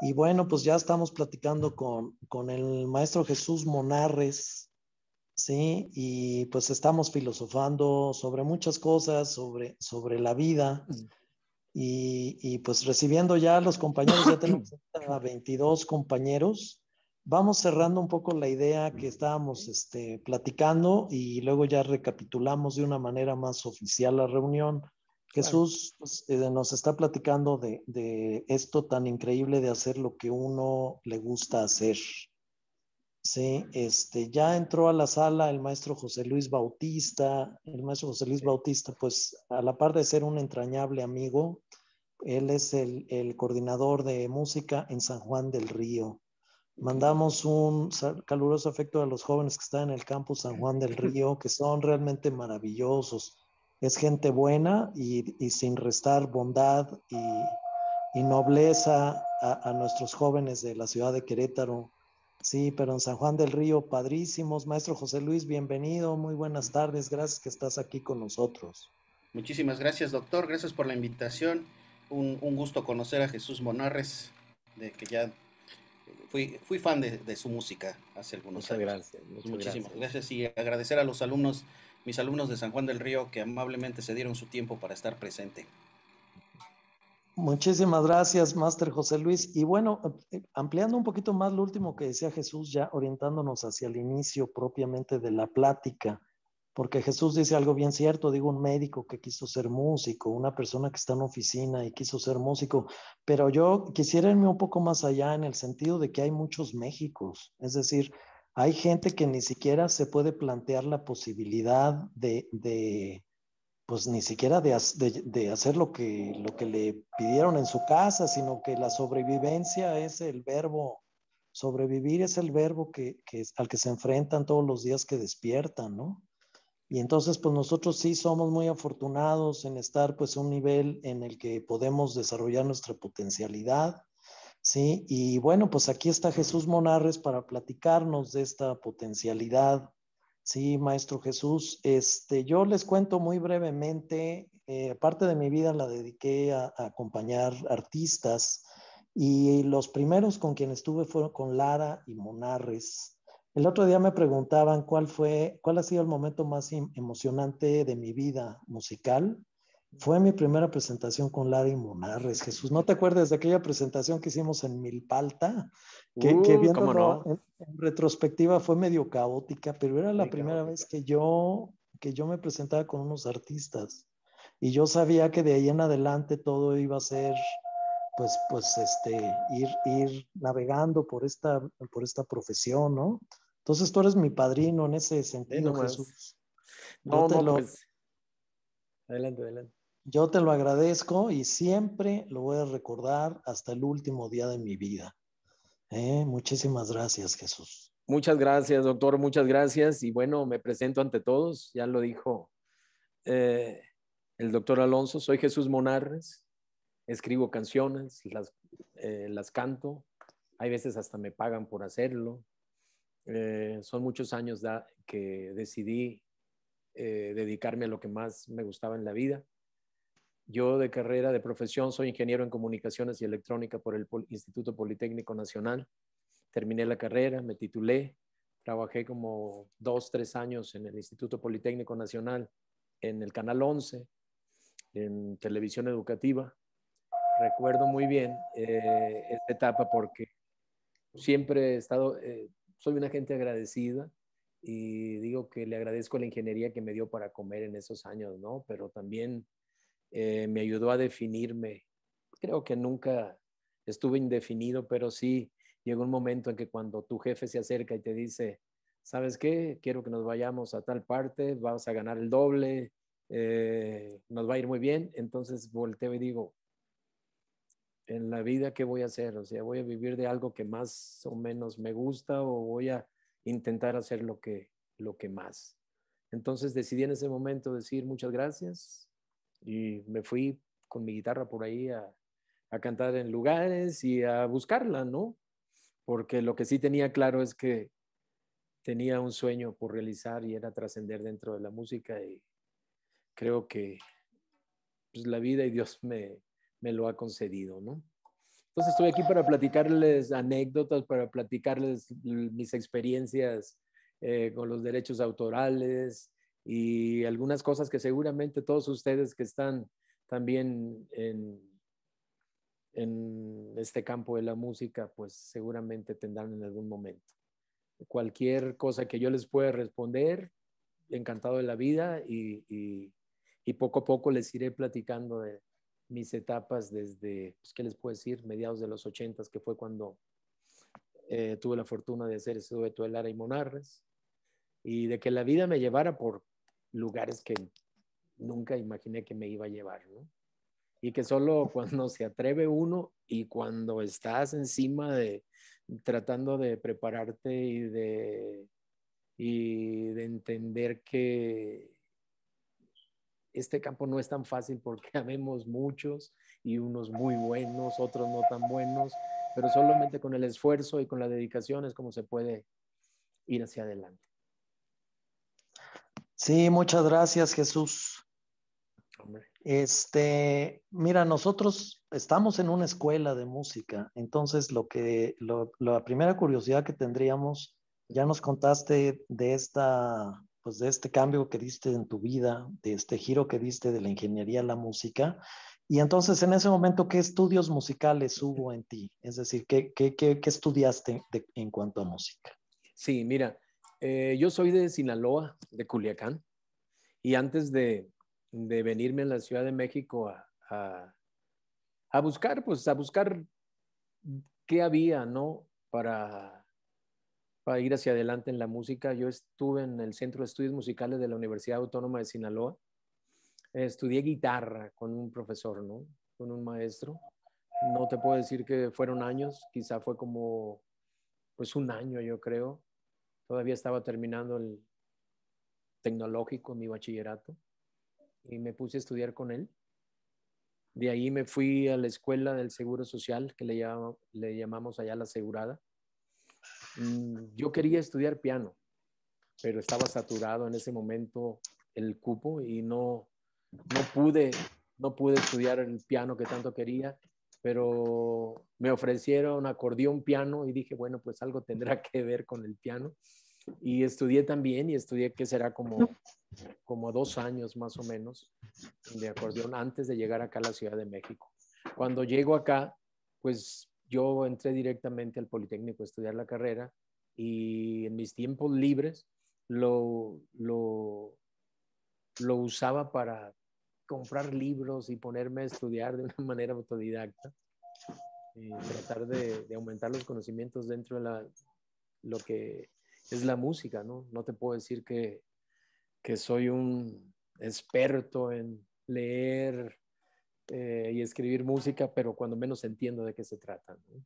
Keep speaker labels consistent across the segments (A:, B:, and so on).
A: Y bueno, pues ya estamos platicando con, el maestro Jesús Monarres, ¿sí? Y pues estamos filosofando sobre muchas cosas, sobre, sobre la vida. Mm. Y, pues recibiendo ya a los compañeros, ya tenemos a 22 compañeros. Vamos cerrando un poco la idea que estábamos este, platicando y luego ya recapitulamos de una manera más oficial la reunión. Jesús pues, eh, nos está platicando de, esto tan increíble de hacer lo que uno le gusta hacer. Sí, este, ya entró a la sala el maestro José Luis Bautista. El maestro José Luis Bautista, pues a la par de ser un entrañable amigo, él es el, el coordinador de música en San Juan del Río. Mandamos un caluroso afecto a los jóvenes que están en el campus San Juan del Río, que son realmente maravillosos es gente buena y, sin restar bondad y, nobleza a, nuestros jóvenes de la ciudad de Querétaro. Sí, pero en San Juan del Río, padrísimos. Maestro José Luis, bienvenido, muy buenas tardes, gracias que estás aquí con nosotros.
B: Muchísimas gracias, doctor, gracias por la invitación. Un, gusto conocer a Jesús Monarres, de que ya fui, fan de, su música hace algunos muchas Gracias, Muchísimas gracias y agradecer a los alumnos mis alumnos de San Juan del Río que amablemente se dieron su tiempo para estar presente.
A: Muchísimas gracias, Máster José Luis. Y bueno, ampliando un poquito más lo último que decía Jesús, ya orientándonos hacia el inicio propiamente de la plática, porque Jesús dice algo bien cierto, digo, un médico que quiso ser músico, una persona que está en oficina y quiso ser músico, pero yo quisiera irme un poco más allá en el sentido de que hay muchos Méxicos, es decir, hay gente que ni siquiera se puede plantear la posibilidad de, pues ni siquiera de, hacer lo que, lo que le pidieron en su casa, sino que la sobrevivencia es el verbo, sobrevivir es el verbo que, al que se enfrentan todos los días que despiertan, ¿no? Y entonces, pues nosotros sí somos muy afortunados en estar pues a un nivel en el que podemos desarrollar nuestra potencialidad Sí, y bueno, pues aquí está Jesús Monarres para platicarnos de esta potencialidad. Sí, Maestro Jesús, este, yo les cuento muy brevemente, eh, parte de mi vida la dediqué a, acompañar artistas y los primeros con quienes estuve fueron con Lara y Monarres. El otro día me preguntaban cuál fue, cuál ha sido el momento más em, emocionante de mi vida musical fue mi primera presentación con Larry Monarres, Jesús. ¿No te acuerdas de aquella presentación que hicimos en Milpalta? Que, uh, en, retrospectiva fue medio caótica, pero era la primera vez que yo, que yo me presentaba con unos artistas. Y yo sabía que de ahí en adelante todo iba a ser, pues, pues, este, ir, ir navegando por esta, por esta profesión, ¿no? Entonces tú eres mi padrino en ese sentido, Jesús. No, no, lo... Pues. Adelante, adelante. Yo te lo agradezco y siempre lo voy a recordar hasta el último día de mi vida. ¿eh? muchísimas gracias, Jesús.
C: Muchas gracias, doctor, muchas gracias. Y bueno, me presento ante todos, ya lo dijo eh, el doctor Alonso, soy Jesús Monarres, escribo canciones, las, eh, las canto, hay veces hasta me pagan por hacerlo. son muchos años que decidí dedicarme a lo que más me gustaba en la vida yo de carrera, de profesión, soy ingeniero en comunicaciones y electrónica por el Instituto Politécnico Nacional. Terminé la carrera, me titulé, trabajé como dos, tres años en el Instituto Politécnico Nacional, en el Canal 11, en televisión educativa. Recuerdo muy bien eh, esta etapa porque siempre he estado, eh, soy una gente agradecida y digo que le agradezco la ingeniería que me dio para comer en esos años, ¿no? Pero también eh, me ayudó a definirme. Creo que nunca estuve indefinido, pero sí llegó un momento en que cuando tu jefe se acerca y te dice, ¿sabes qué? Quiero que nos vayamos a tal parte, vamos a ganar el doble, eh, nos va a ir muy bien. Entonces volteo y digo, en la vida, ¿qué voy a hacer? O sea, ¿voy a vivir de algo que más o menos me gusta o voy a intentar hacer lo que, lo que más? Entonces decidí en ese momento decir muchas gracias, y me fui con mi guitarra por ahí a, cantar en lugares y a buscarla, ¿no? Porque lo que sí tenía claro es que tenía un sueño por realizar y era trascender dentro de la música y creo que pues, la vida y Dios me, lo ha concedido, ¿no? Entonces estoy aquí para platicarles anécdotas, para platicarles mis experiencias eh, con los derechos autorales, y algunas cosas que seguramente todos ustedes que están también en, este campo de la música, pues seguramente tendrán en algún momento. Cualquier cosa que yo les pueda responder, encantado de la vida y, y, poco a poco les iré platicando de mis etapas desde, pues, ¿qué les puedo decir? Mediados de los ochentas, que fue cuando eh, tuve la fortuna de hacer ese dueto de Lara y Monarres, y de que la vida me llevara por lugares que nunca imaginé que me iba a llevar, Y que solo cuando se atreve uno y cuando estás encima de tratando de prepararte y de, y de entender que este campo no es tan fácil porque habemos muchos y unos muy buenos, otros no tan buenos, pero solamente con el esfuerzo y con la dedicación es como se puede ir hacia adelante.
A: Sí, muchas gracias, Jesús. Este, mira, nosotros estamos en una escuela de música, entonces lo que, lo, la primera curiosidad que tendríamos, ya nos contaste de esta, pues de este cambio que diste en tu vida, de este giro que diste de la ingeniería a la música, y entonces en ese momento, ¿qué estudios musicales hubo en ti? Es decir, ¿qué, qué, qué, estudiaste en cuanto a música?
C: Sí, mira, eh, yo soy de Sinaloa, de Culiacán, y antes de, venirme a la Ciudad de México a, buscar, pues a buscar qué había, ¿no? Para, para ir hacia adelante en la música. Yo estuve en el Centro de Estudios Musicales de la Universidad Autónoma de Sinaloa. Estudié guitarra con un profesor, ¿no? Con un maestro. No te puedo decir que fueron años, quizá fue como, pues un año, yo creo Todavía estaba terminando el tecnológico, mi bachillerato, y me puse a estudiar con él. De ahí me fui a la escuela del Seguro Social, que le, le llamamos allá la asegurada. Mm, yo quería estudiar piano, pero estaba saturado en ese momento el cupo y no, no, pude, no pude estudiar el piano que tanto quería pero me ofrecieron acordeón, piano y dije, bueno, pues algo tendrá que ver con el piano. Y estudié también y estudié que será como, como dos años más o menos de acordeón antes de llegar acá a la Ciudad de México. Cuando llego acá, pues yo entré directamente al Politécnico a estudiar la carrera y en mis tiempos libres lo, lo, lo usaba para comprar libros y ponerme a estudiar de una manera autodidacta, y eh, tratar de, aumentar los conocimientos dentro de la, lo que es la música, ¿no? No te puedo decir que, que soy un experto en leer eh, y escribir música, pero cuando menos entiendo de qué se trata. ¿no?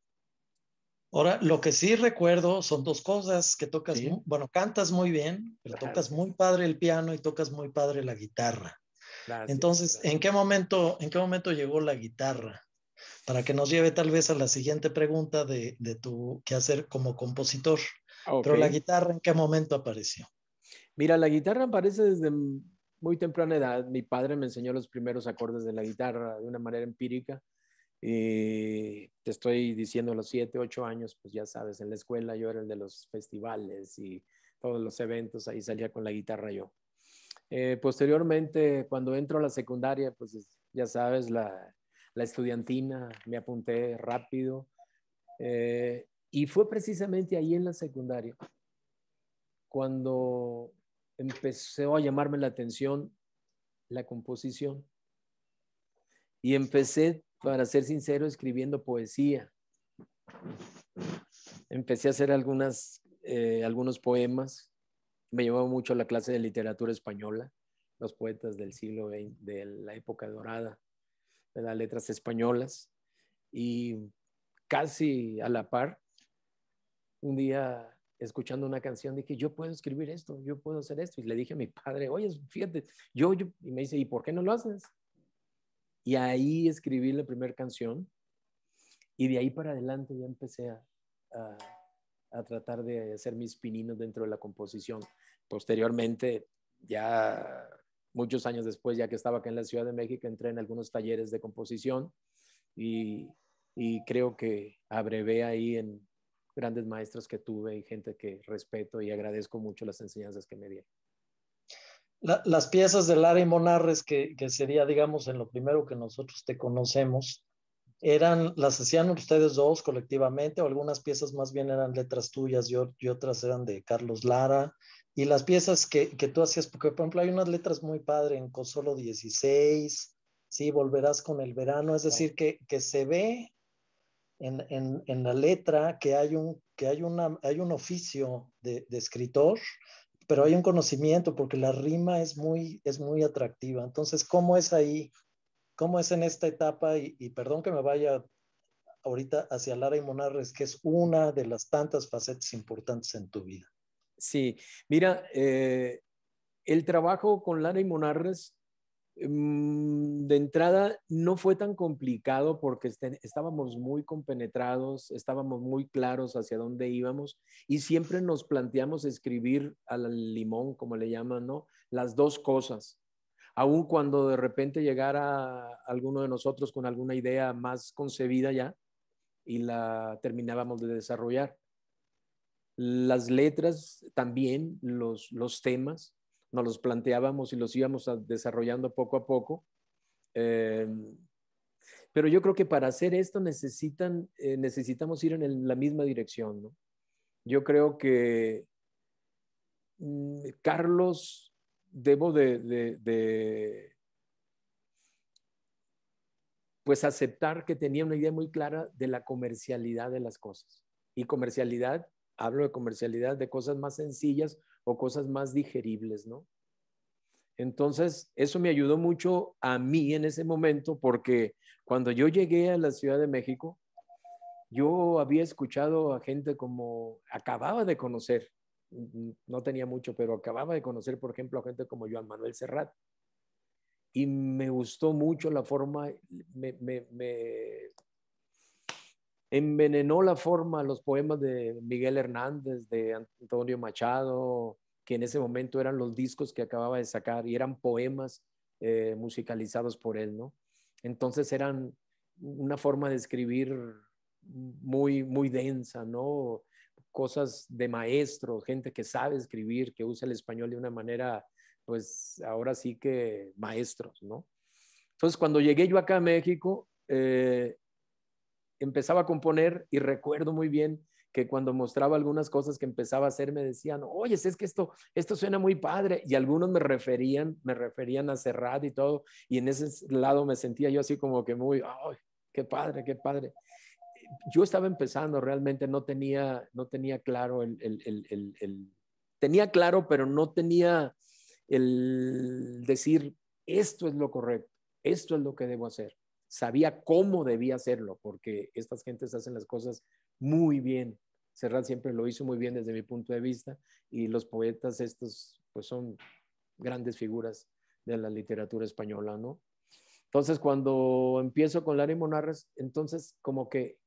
A: Ahora, lo que sí recuerdo son dos cosas que tocas, bueno, cantas muy bien, pero tocas muy padre el piano y tocas muy padre la guitarra. Entonces, ¿en qué momento, en qué momento llegó la guitarra? Para que nos lleve tal vez a la siguiente pregunta de, de tu hacer como compositor. Pero la guitarra, ¿en qué momento apareció? Mira, la guitarra aparece desde muy temprana edad. Mi padre me enseñó los primeros
C: acordes de la guitarra de una manera empírica. Y te estoy diciendo, a los 7, 8 años, pues ya sabes, en la escuela yo era el de los festivales y todos los eventos, ahí salía con la guitarra yo. Eh, posteriormente, cuando entro a la secundaria, pues ya sabes, la, estudiantina, me apunté rápido. Eh, y fue precisamente ahí en la secundaria cuando empezó a llamarme la atención la composición. Y empecé, para ser sincero, escribiendo poesía. Empecé a hacer algunas, eh, algunos poemas me llevaba mucho la clase de literatura española, los poetas del siglo XX, de la época dorada, de las letras españolas. Y casi a la par, un día escuchando una canción dije, yo puedo escribir esto, yo puedo hacer esto. Y le dije a mi padre, oye, fíjate, yo, y me dice, ¿y por qué no lo haces? Y ahí escribí la primera canción y de ahí para adelante
A: ya empecé a
C: a tratar de hacer mis pininos dentro de la composición. Posteriormente, ya muchos años después, ya que estaba acá en la Ciudad de México, entré en algunos talleres de composición y, creo que
A: abrevé ahí en grandes maestros que tuve y gente que respeto y agradezco mucho las enseñanzas que me dieron. las piezas de Lara y Monarres, que, que, sería, digamos, en lo primero que nosotros te conocemos, eran, las hacían ustedes dos colectivamente o algunas piezas más bien eran letras tuyas y, otras eran de Carlos Lara. Y las piezas que, que, tú hacías, porque por ejemplo hay unas letras muy padre en Consolo 16, sí, volverás con el verano, es decir, que, que se ve en, en, en, la letra que hay un, que hay una, hay un oficio de, de, escritor, pero hay un conocimiento porque la rima es muy, es muy atractiva. Entonces, ¿cómo es ahí cómo es en esta etapa, y, perdón que me vaya ahorita hacia Lara y Monarres, que es una de las tantas facetas importantes en tu vida. Sí, mira, eh, el trabajo con Lara y Monarres mm,
C: de entrada no fue tan complicado porque este, estábamos muy compenetrados, estábamos muy claros hacia dónde íbamos y siempre nos planteamos escribir al limón, como le llaman, ¿no? Las dos cosas aun cuando de repente llegara alguno de nosotros con alguna idea más concebida ya y la terminábamos de desarrollar. Las letras también, los, los temas, nos los planteábamos y los íbamos desarrollando poco a poco. Eh, pero yo creo que para hacer esto necesitan, eh, necesitamos ir en la misma dirección. Yo creo que mm, Carlos debo de, pues aceptar que tenía una idea muy clara de la comercialidad de las cosas. Y comercialidad, hablo de comercialidad de cosas más sencillas o cosas más digeribles, ¿no? Entonces, eso me ayudó mucho a mí en ese momento porque cuando yo llegué a la Ciudad de México, yo había escuchado a gente como acababa de conocer no tenía mucho, pero acababa de conocer, por ejemplo, a gente como Joan Manuel Serrat. Y me gustó mucho la forma, me, envenenó la forma, los poemas de Miguel Hernández, de Antonio Machado, que en ese momento eran los discos que acababa de sacar y eran poemas eh, musicalizados por él, ¿no? Entonces eran una forma de escribir muy, muy densa, ¿no? cosas de maestro, gente que sabe escribir, que usa el español de una manera, pues ahora sí que maestros, ¿no? Entonces, cuando llegué yo acá a México, eh, empezaba a componer y recuerdo muy bien que cuando mostraba algunas cosas que empezaba a hacer me decían, oye, es que esto, esto suena muy padre. Y algunos me referían, me referían a Serrat y todo. Y en ese lado me sentía yo así como que muy, ay, qué padre, qué padre yo estaba empezando realmente, no tenía, no tenía claro el, Tenía claro, pero no tenía el decir, esto es lo correcto, esto es lo que debo hacer. Sabía cómo debía hacerlo, porque estas gentes hacen las cosas muy bien. Serrat siempre lo hizo muy bien desde mi punto de vista y los poetas estos pues son grandes figuras de la literatura española, ¿no? Entonces, cuando empiezo con Larry Monarres, entonces como que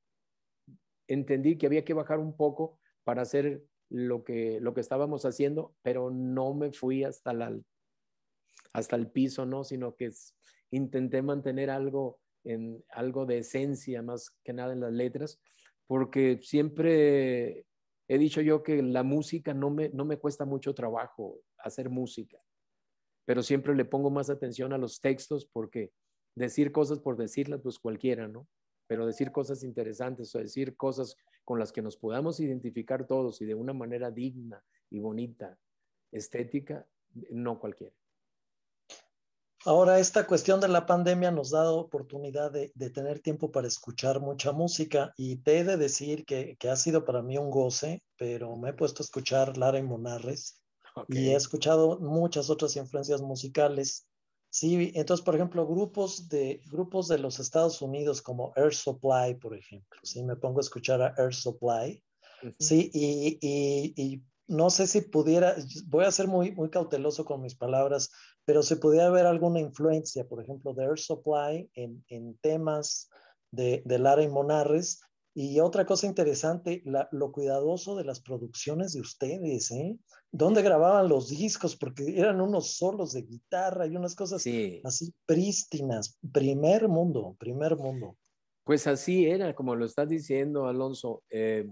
C: entendí que había que bajar un poco para hacer lo que, lo que estábamos haciendo, pero no me fui hasta, la, hasta el piso, ¿no? Sino que intenté mantener algo, en, algo de esencia, más que nada en las letras, porque siempre he dicho yo que la música no me, no me cuesta mucho trabajo hacer música, pero siempre le pongo más atención a los textos porque decir cosas por decirlas, pues cualquiera, ¿no? pero decir cosas interesantes o decir cosas con las que nos podamos identificar todos y de una manera digna y bonita, estética, no cualquiera.
A: Ahora, esta cuestión de la pandemia nos ha dado oportunidad de, tener tiempo para escuchar mucha música y te he de decir que, ha sido para mí un goce, pero me he puesto a escuchar Lara y Monarres y he escuchado muchas otras influencias musicales Sí, entonces, por ejemplo, grupos de, grupos de los Estados Unidos como Air Supply, por ejemplo, si me pongo a escuchar a Air Supply, sí, y, y, no sé si pudiera, voy a ser muy, muy cauteloso con mis palabras, pero si pudiera haber alguna influencia, por ejemplo, de Air Supply en, en temas de, de Lara y Monarres, y otra cosa interesante, lo cuidadoso de las producciones de ustedes, ¿eh? ¿Dónde grababan los discos? Porque eran unos solos de guitarra y unas cosas así prístinas. Primer mundo, primer mundo.
C: Pues así era, como lo estás diciendo, Alonso. Eh,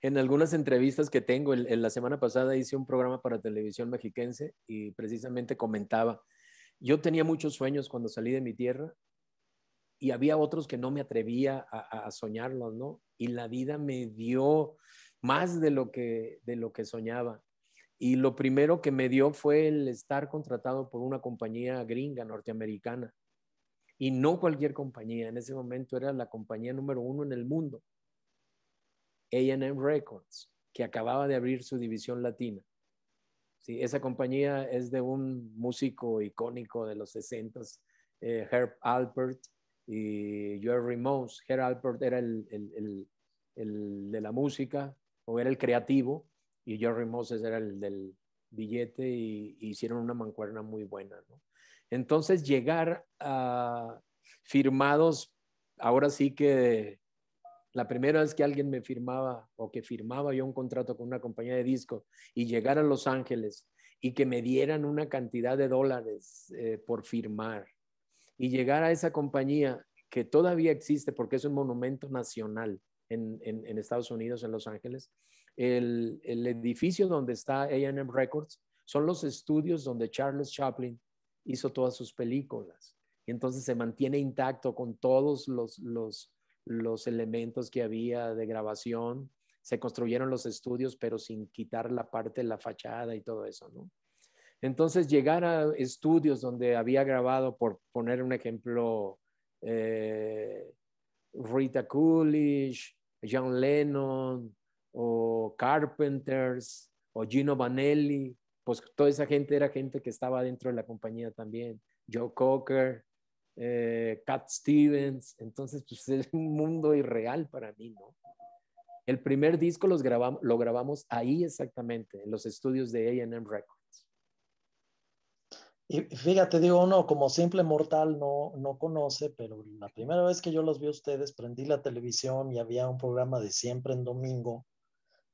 C: en algunas entrevistas que tengo, en la semana pasada hice un programa para televisión mexiquense y precisamente comentaba, yo tenía muchos sueños cuando salí de mi tierra y había otros que no me atrevía a, soñarlos, ¿no? Y la vida me dio más de lo, que, de lo que soñaba. Y lo primero que me dio fue el estar contratado por una compañía gringa norteamericana. Y no cualquier compañía, en ese momento era la compañía número uno en el mundo, AM Records, que acababa de abrir su división latina. Sí, esa compañía es de un músico icónico de los 60s, eh, Herb Alpert, y Jerry Moss, Alpert era el, de la música o era el creativo y Jerry Moss era el del billete y, hicieron una mancuerna muy buena. Entonces llegar a firmados, ahora sí que la primera vez que alguien me firmaba o que firmaba yo un contrato con una compañía de disco y llegar a Los Ángeles y que me dieran una cantidad de dólares eh, por firmar y llegar a esa compañía que todavía existe porque es un monumento nacional en, Estados Unidos, en Los Ángeles. El, edificio donde está AM Records son los estudios donde Charles Chaplin hizo todas sus películas. Y entonces se mantiene intacto con todos los, los elementos que había de grabación. Se construyeron los estudios, pero sin quitar la parte de la fachada y todo eso, ¿no? Entonces, llegar a estudios donde había grabado, por poner un ejemplo, eh, Rita Coolidge, John Lennon, o Carpenters, o Gino Vanelli, pues toda esa gente era gente que estaba dentro de la compañía también. Joe Cocker, eh, Cat Stevens, entonces pues es un mundo irreal para mí, ¿no? El primer disco lo grabamos ahí exactamente, en los estudios de AM
A: Records. Y fíjate, digo, uno como simple mortal no, no conoce, pero la primera vez que yo los vi a ustedes, prendí la televisión y había un programa de siempre en domingo,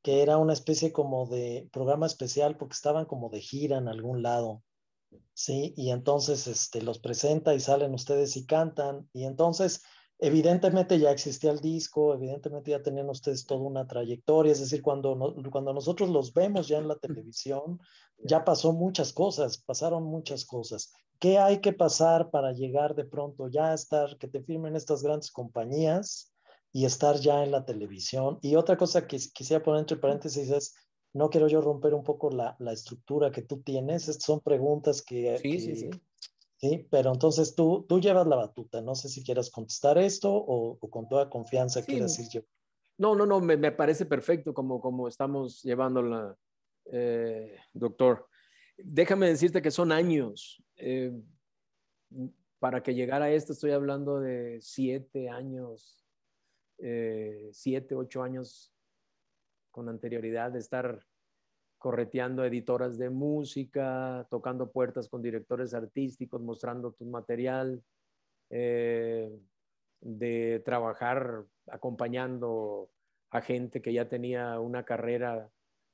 A: que era una especie como de programa especial porque estaban como de gira en algún lado. Sí, y entonces este, los presenta y salen ustedes y cantan. Y entonces Evidentemente ya existía el disco, evidentemente ya tenían ustedes toda una trayectoria, es decir, cuando, cuando nosotros los vemos ya en la televisión, ya pasó muchas cosas, pasaron muchas cosas. ¿Qué hay que pasar para llegar de pronto ya a estar, que te firmen estas grandes compañías y estar ya en la televisión? Y otra cosa que quisiera poner entre paréntesis es, no quiero yo romper un poco la, estructura que tú tienes, son preguntas que, sí, sí, sí. Sí, pero entonces tú, tú llevas la batuta. No sé si quieras contestar esto o, con toda confianza sí. quieres decir yo. No,
C: no, no, me, parece perfecto como, como estamos llevando la, eh, doctor. Déjame decirte que son años. Eh, para que llegara a esto estoy hablando de siete años, eh, siete, ocho años con anterioridad de estar correteando editoras de música, tocando puertas con directores artísticos, mostrando tu material, eh, de trabajar acompañando a gente que ya tenía una carrera,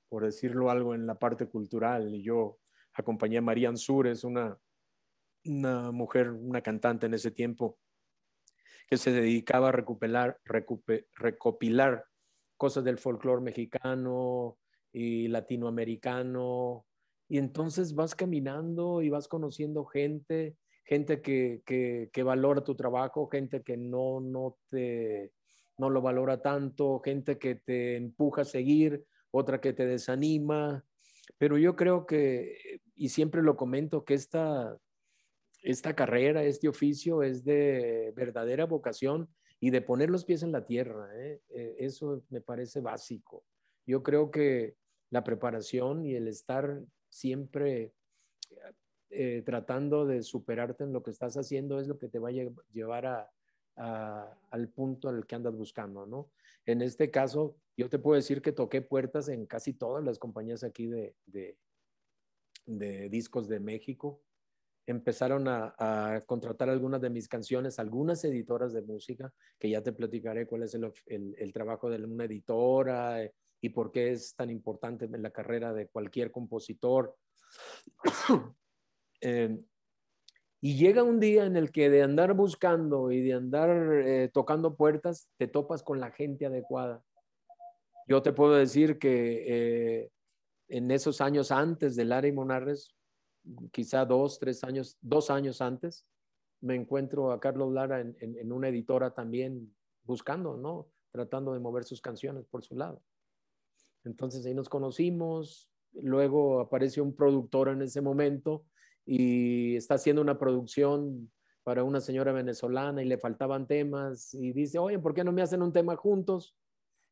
C: por decirlo algo, en la parte cultural. Y yo acompañé a María Ansúrez, una, una mujer, una cantante en ese tiempo, que se dedicaba a recopilar cosas del folclore mexicano, y latinoamericano. Y entonces vas caminando y vas conociendo gente, gente que, que, valora tu trabajo, gente que no, no, te, no lo valora tanto, gente que te empuja a seguir, otra que te desanima. Pero yo creo que, y siempre lo comento, que esta, esta carrera, este oficio es de verdadera vocación y de poner los pies en la tierra. ¿eh? Eh, eso me parece básico. Yo creo que la preparación y el estar siempre eh, tratando de superarte en lo que estás haciendo es lo que te va a llevar al punto al que andas buscando, ¿no? En este caso, yo te puedo decir que toqué puertas en casi todas las compañías aquí de, de, discos de México. Empezaron a, contratar algunas de mis canciones, algunas editoras de música, que ya te platicaré cuál es el trabajo de una editora, eh, y por qué es tan importante en la carrera de cualquier compositor. Eh, y llega un día en el que de andar buscando y de andar eh, tocando puertas, te topas con la gente adecuada. Yo te puedo decir que eh, en esos años antes de y Monarres, quizá dos, tres años, dos años antes, me encuentro a Carlos Lara en, en una editora también buscando, ¿no? Tratando de mover sus canciones por su lado. Entonces ahí nos conocimos, luego aparece un productor en ese momento y está haciendo una producción para una señora venezolana y le faltaban temas y dice, oye, ¿por qué no me hacen un tema juntos?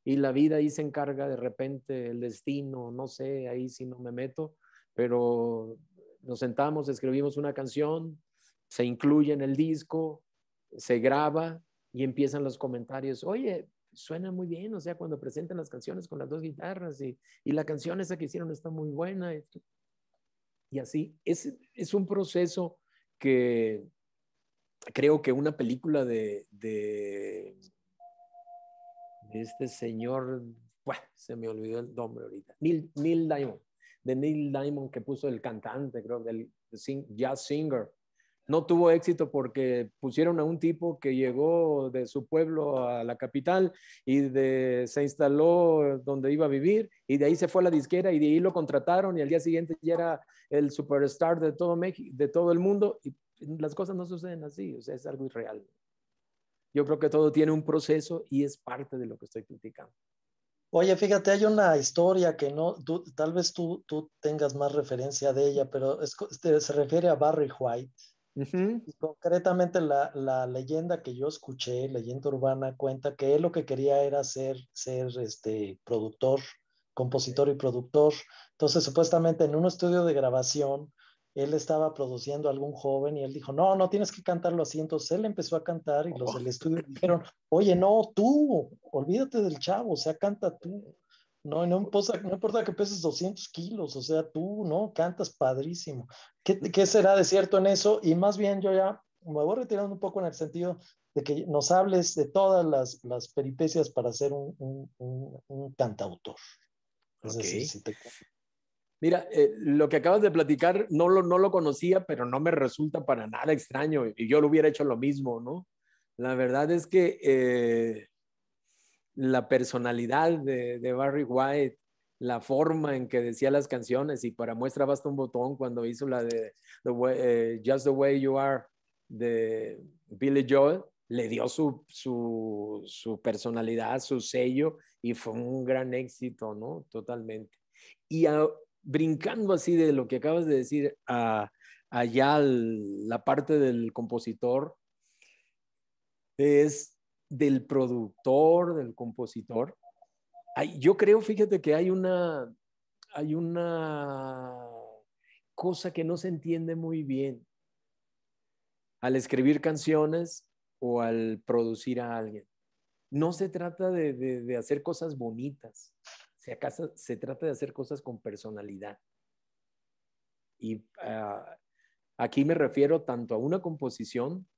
C: Y la vida ahí se encarga de repente, el destino, no sé, ahí si no me meto, pero nos sentamos, escribimos una canción, se incluye en el disco, se graba y empiezan los comentarios, oye, suena muy bien, o sea, cuando presentan las canciones con las dos guitarras y, y la canción esa que hicieron está muy buena. Y, y así, es, un proceso que creo que una película de, este señor, se me olvidó el nombre ahorita, Neil, Neil Diamond, de Neil Diamond que puso el cantante, creo, del jazz singer, no tuvo éxito porque pusieron a un tipo que llegó de su pueblo a la capital y se instaló donde iba a vivir y de ahí se fue a la disquera y de ahí lo contrataron y al día siguiente ya era el superstar de todo México, de todo el mundo y las cosas no suceden así, o sea, es algo
A: irreal. Yo creo que todo tiene un proceso y es parte de lo que estoy criticando. Oye, fíjate, hay una historia que no, tal vez tú, tengas más referencia de ella, pero este, se refiere a Barry White y concretamente la, leyenda que yo escuché, leyenda urbana, cuenta que él lo que quería era ser, ser este, productor, compositor y productor. Entonces, supuestamente en un estudio de grabación, él estaba produciendo a algún joven y él dijo, no, no tienes que cantarlo así. Entonces él empezó a cantar y los oh, del estudio dijeron, oye, no, tú, olvídate del chavo, o sea, canta tú. No, importa, que peses 200 kilos, o sea, tú, ¿no? Cantas padrísimo. ¿Qué, ¿Qué será de cierto en eso? Y más bien yo ya me voy retirando un poco en el sentido de que nos hables de todas las, las peripecias para ser un, un, un, cantautor.
C: Mira, eh, lo que acabas de platicar no lo, no lo conocía, pero no me resulta para nada extraño y yo lo hubiera hecho lo mismo, ¿no? La verdad es que eh, la personalidad de, Barry White, la forma en que decía las canciones y para muestra basta un botón cuando hizo la de eh, Just the Way You Are de Billy Joel, le dio su, personalidad, su sello y fue un gran éxito, ¿no? Totalmente. Y brincando así de lo que acabas de decir a, allá la parte del compositor, es del productor, del compositor. yo creo, fíjate que hay una, hay una cosa que no se entiende muy bien al escribir canciones o al producir a alguien. No se trata de, hacer cosas bonitas, se, acaso, se trata de hacer cosas con personalidad. Y ah, aquí me refiero tanto a una composición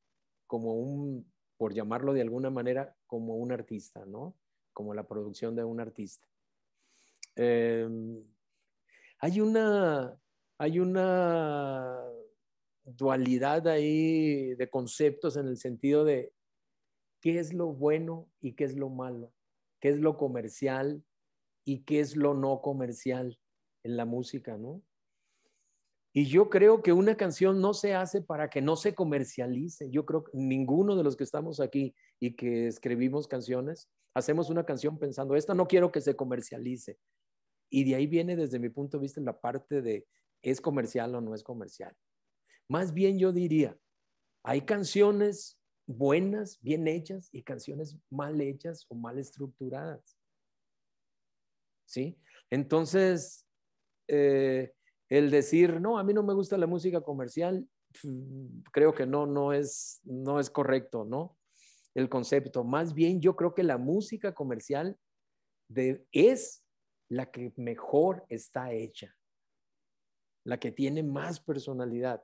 C: como a un por llamarlo de alguna manera, como un artista, ¿no? Como la producción de un artista. Em, hay una, hay una dualidad ahí de conceptos en el sentido de qué es lo bueno y qué es lo malo, qué es lo comercial y qué es lo no comercial en la música, ¿no? Y yo creo que una canción no se hace para que no se comercialice. Yo creo que ninguno de los que estamos aquí y que escribimos canciones, hacemos una canción pensando, esta no quiero que se comercialice. Y de ahí viene desde mi punto de vista la parte de, ¿es comercial o no es comercial? Más bien yo diría, hay canciones buenas, bien hechas, y canciones mal hechas o mal estructuradas. ¿Sí? Entonces, eh, el decir, no, a mí no me gusta la música comercial, mm, creo que no, no es, no es correcto, ¿no? El concepto. Más bien yo creo que la música comercial de, es la que mejor está hecha, la que tiene más personalidad,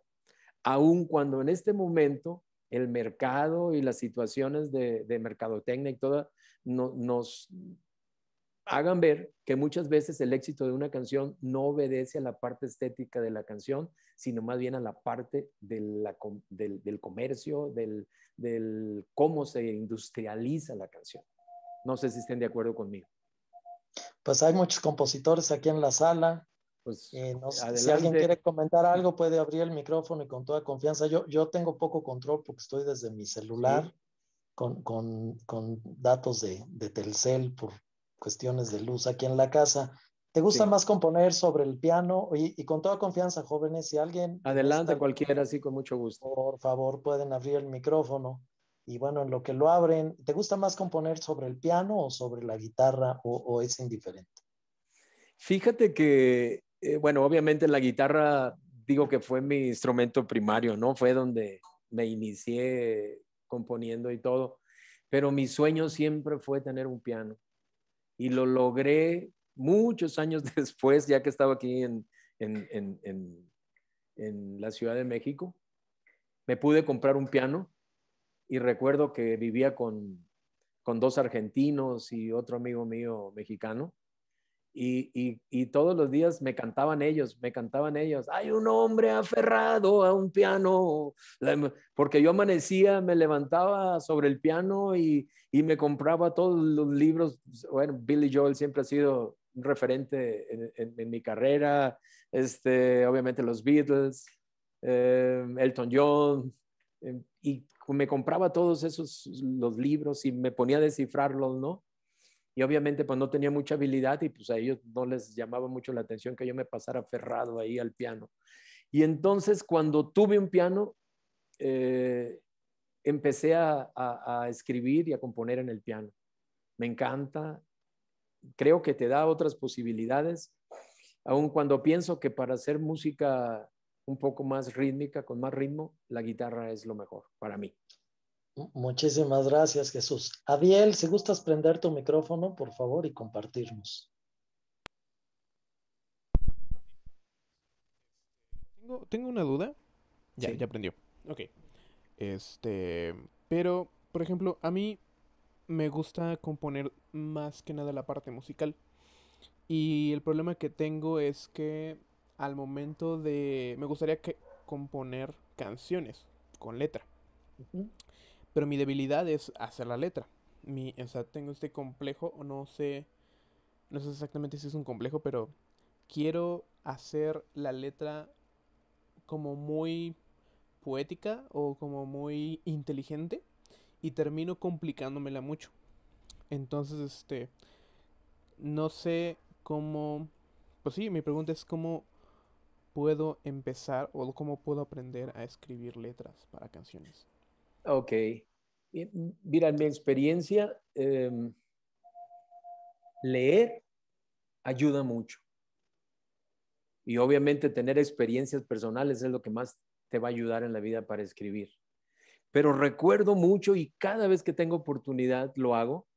C: aun cuando en este momento el mercado y las situaciones de, de mercadotecnia y todo nos, hagan ver que muchas veces el éxito de una canción no obedece a la parte estética de la canción, sino más bien a la parte de la, del, comercio, del, cómo se industrializa la canción. No sé si estén de acuerdo conmigo.
A: Pues hay muchos compositores aquí en la sala. Pues, eh, si alguien quiere comentar algo, puede abrir el micrófono y con toda confianza. Yo, yo tengo poco control porque estoy desde mi celular. Con, con, con, datos de, de Telcel por, cuestiones de luz aquí en la casa. ¿Te gusta más componer sobre el piano? Y, con toda confianza, jóvenes, si alguien... Adelante cualquiera, sí, con mucho gusto. Por favor, pueden abrir el micrófono. Y bueno, en lo que lo abren, ¿te gusta más componer sobre el piano o sobre la guitarra o, es indiferente?
C: Fíjate que, eh, bueno, obviamente la guitarra, digo que fue mi instrumento primario, ¿no? Fue donde me inicié componiendo y todo, pero mi sueño siempre fue tener un piano y lo logré muchos años después, ya que estaba aquí en, la Ciudad de México. Me pude comprar un piano y recuerdo que vivía con, con dos argentinos y otro amigo mío mexicano y, todos los días me cantaban ellos, me cantaban ellos, hay un hombre aferrado a un piano, em, porque yo amanecía, me levantaba sobre el piano y, me compraba todos los libros. Bueno, Billy Joel siempre ha sido un referente en, mi carrera, este, obviamente los Beatles, eh, Elton John, em, y me compraba todos esos los libros y me ponía a descifrarlos, ¿no? y obviamente pues no tenía mucha habilidad y pues a ellos no les llamaba mucho la atención que yo me pasara aferrado ahí al piano. Y entonces cuando tuve un piano, eh, empecé a, a, escribir y a componer en el piano. Me encanta, creo que te da otras posibilidades, aun cuando pienso que para hacer música un poco más rítmica, con más ritmo, la guitarra es lo mejor para mí.
A: Muchísimas gracias, Jesús. Adiel, si gustas prender tu micrófono, por favor, y compartirnos.
D: Tengo, una duda. Ya, ya aprendió. Ok. Este, pero, por ejemplo, a mí me gusta componer más que nada la parte musical. Y el problema que tengo es que al momento de... Me gustaría que componer canciones con letra. Pero mi debilidad es hacer la letra. Mi, o sea, tengo este complejo, no sé, no sé exactamente si es un complejo, pero quiero hacer la letra como muy poética o como muy inteligente y termino complicándomela mucho. Entonces, este, no sé cómo, pues sí, mi pregunta es cómo puedo empezar o cómo puedo aprender a escribir letras para canciones.
C: Ok. Mm, mira, mi experiencia, em, leer ayuda mucho. Y obviamente tener experiencias personales es lo que más te va a ayudar en la vida para escribir. Pero recuerdo mucho y cada vez que tengo oportunidad lo hago.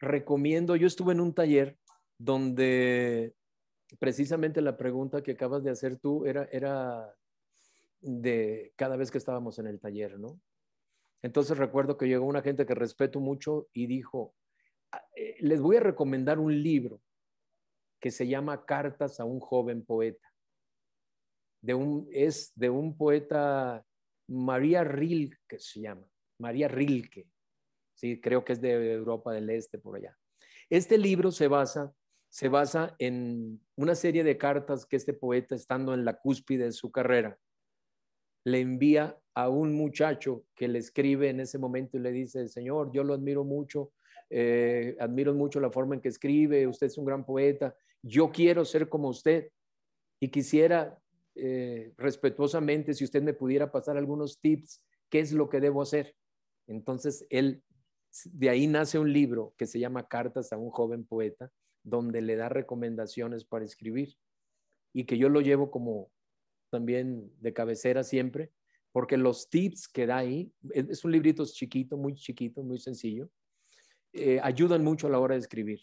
C: Recomiendo, yo estuve en un taller donde precisamente la pregunta que acabas de hacer tú era, era de cada vez que estábamos en el taller, ¿no? Entonces recuerdo que llegó una gente que respeto mucho y dijo, ah, eh, les voy a recomendar un libro que se llama Cartas a un joven poeta. De un, es de un poeta María Rilke, se llama. María Rilke. Sí, creo que es de Europa del Este, por allá. Este libro se basa, se basa en una serie de cartas que este poeta, estando en la cúspide de su carrera, le envía a un muchacho que le escribe en ese momento y le dice, Señor, yo lo admiro mucho, eh, admiro mucho la forma en que escribe, usted es un gran poeta, yo quiero ser como usted y quisiera eh, respetuosamente si usted me pudiera pasar algunos tips, qué es lo que debo hacer. Entonces, él, de ahí nace un libro que se llama Cartas a un joven poeta, donde le da recomendaciones para escribir y que yo lo llevo como también de cabecera siempre porque los tips que da ahí, es un librito chiquito, muy chiquito, muy sencillo, eh, ayudan mucho a la hora de escribir.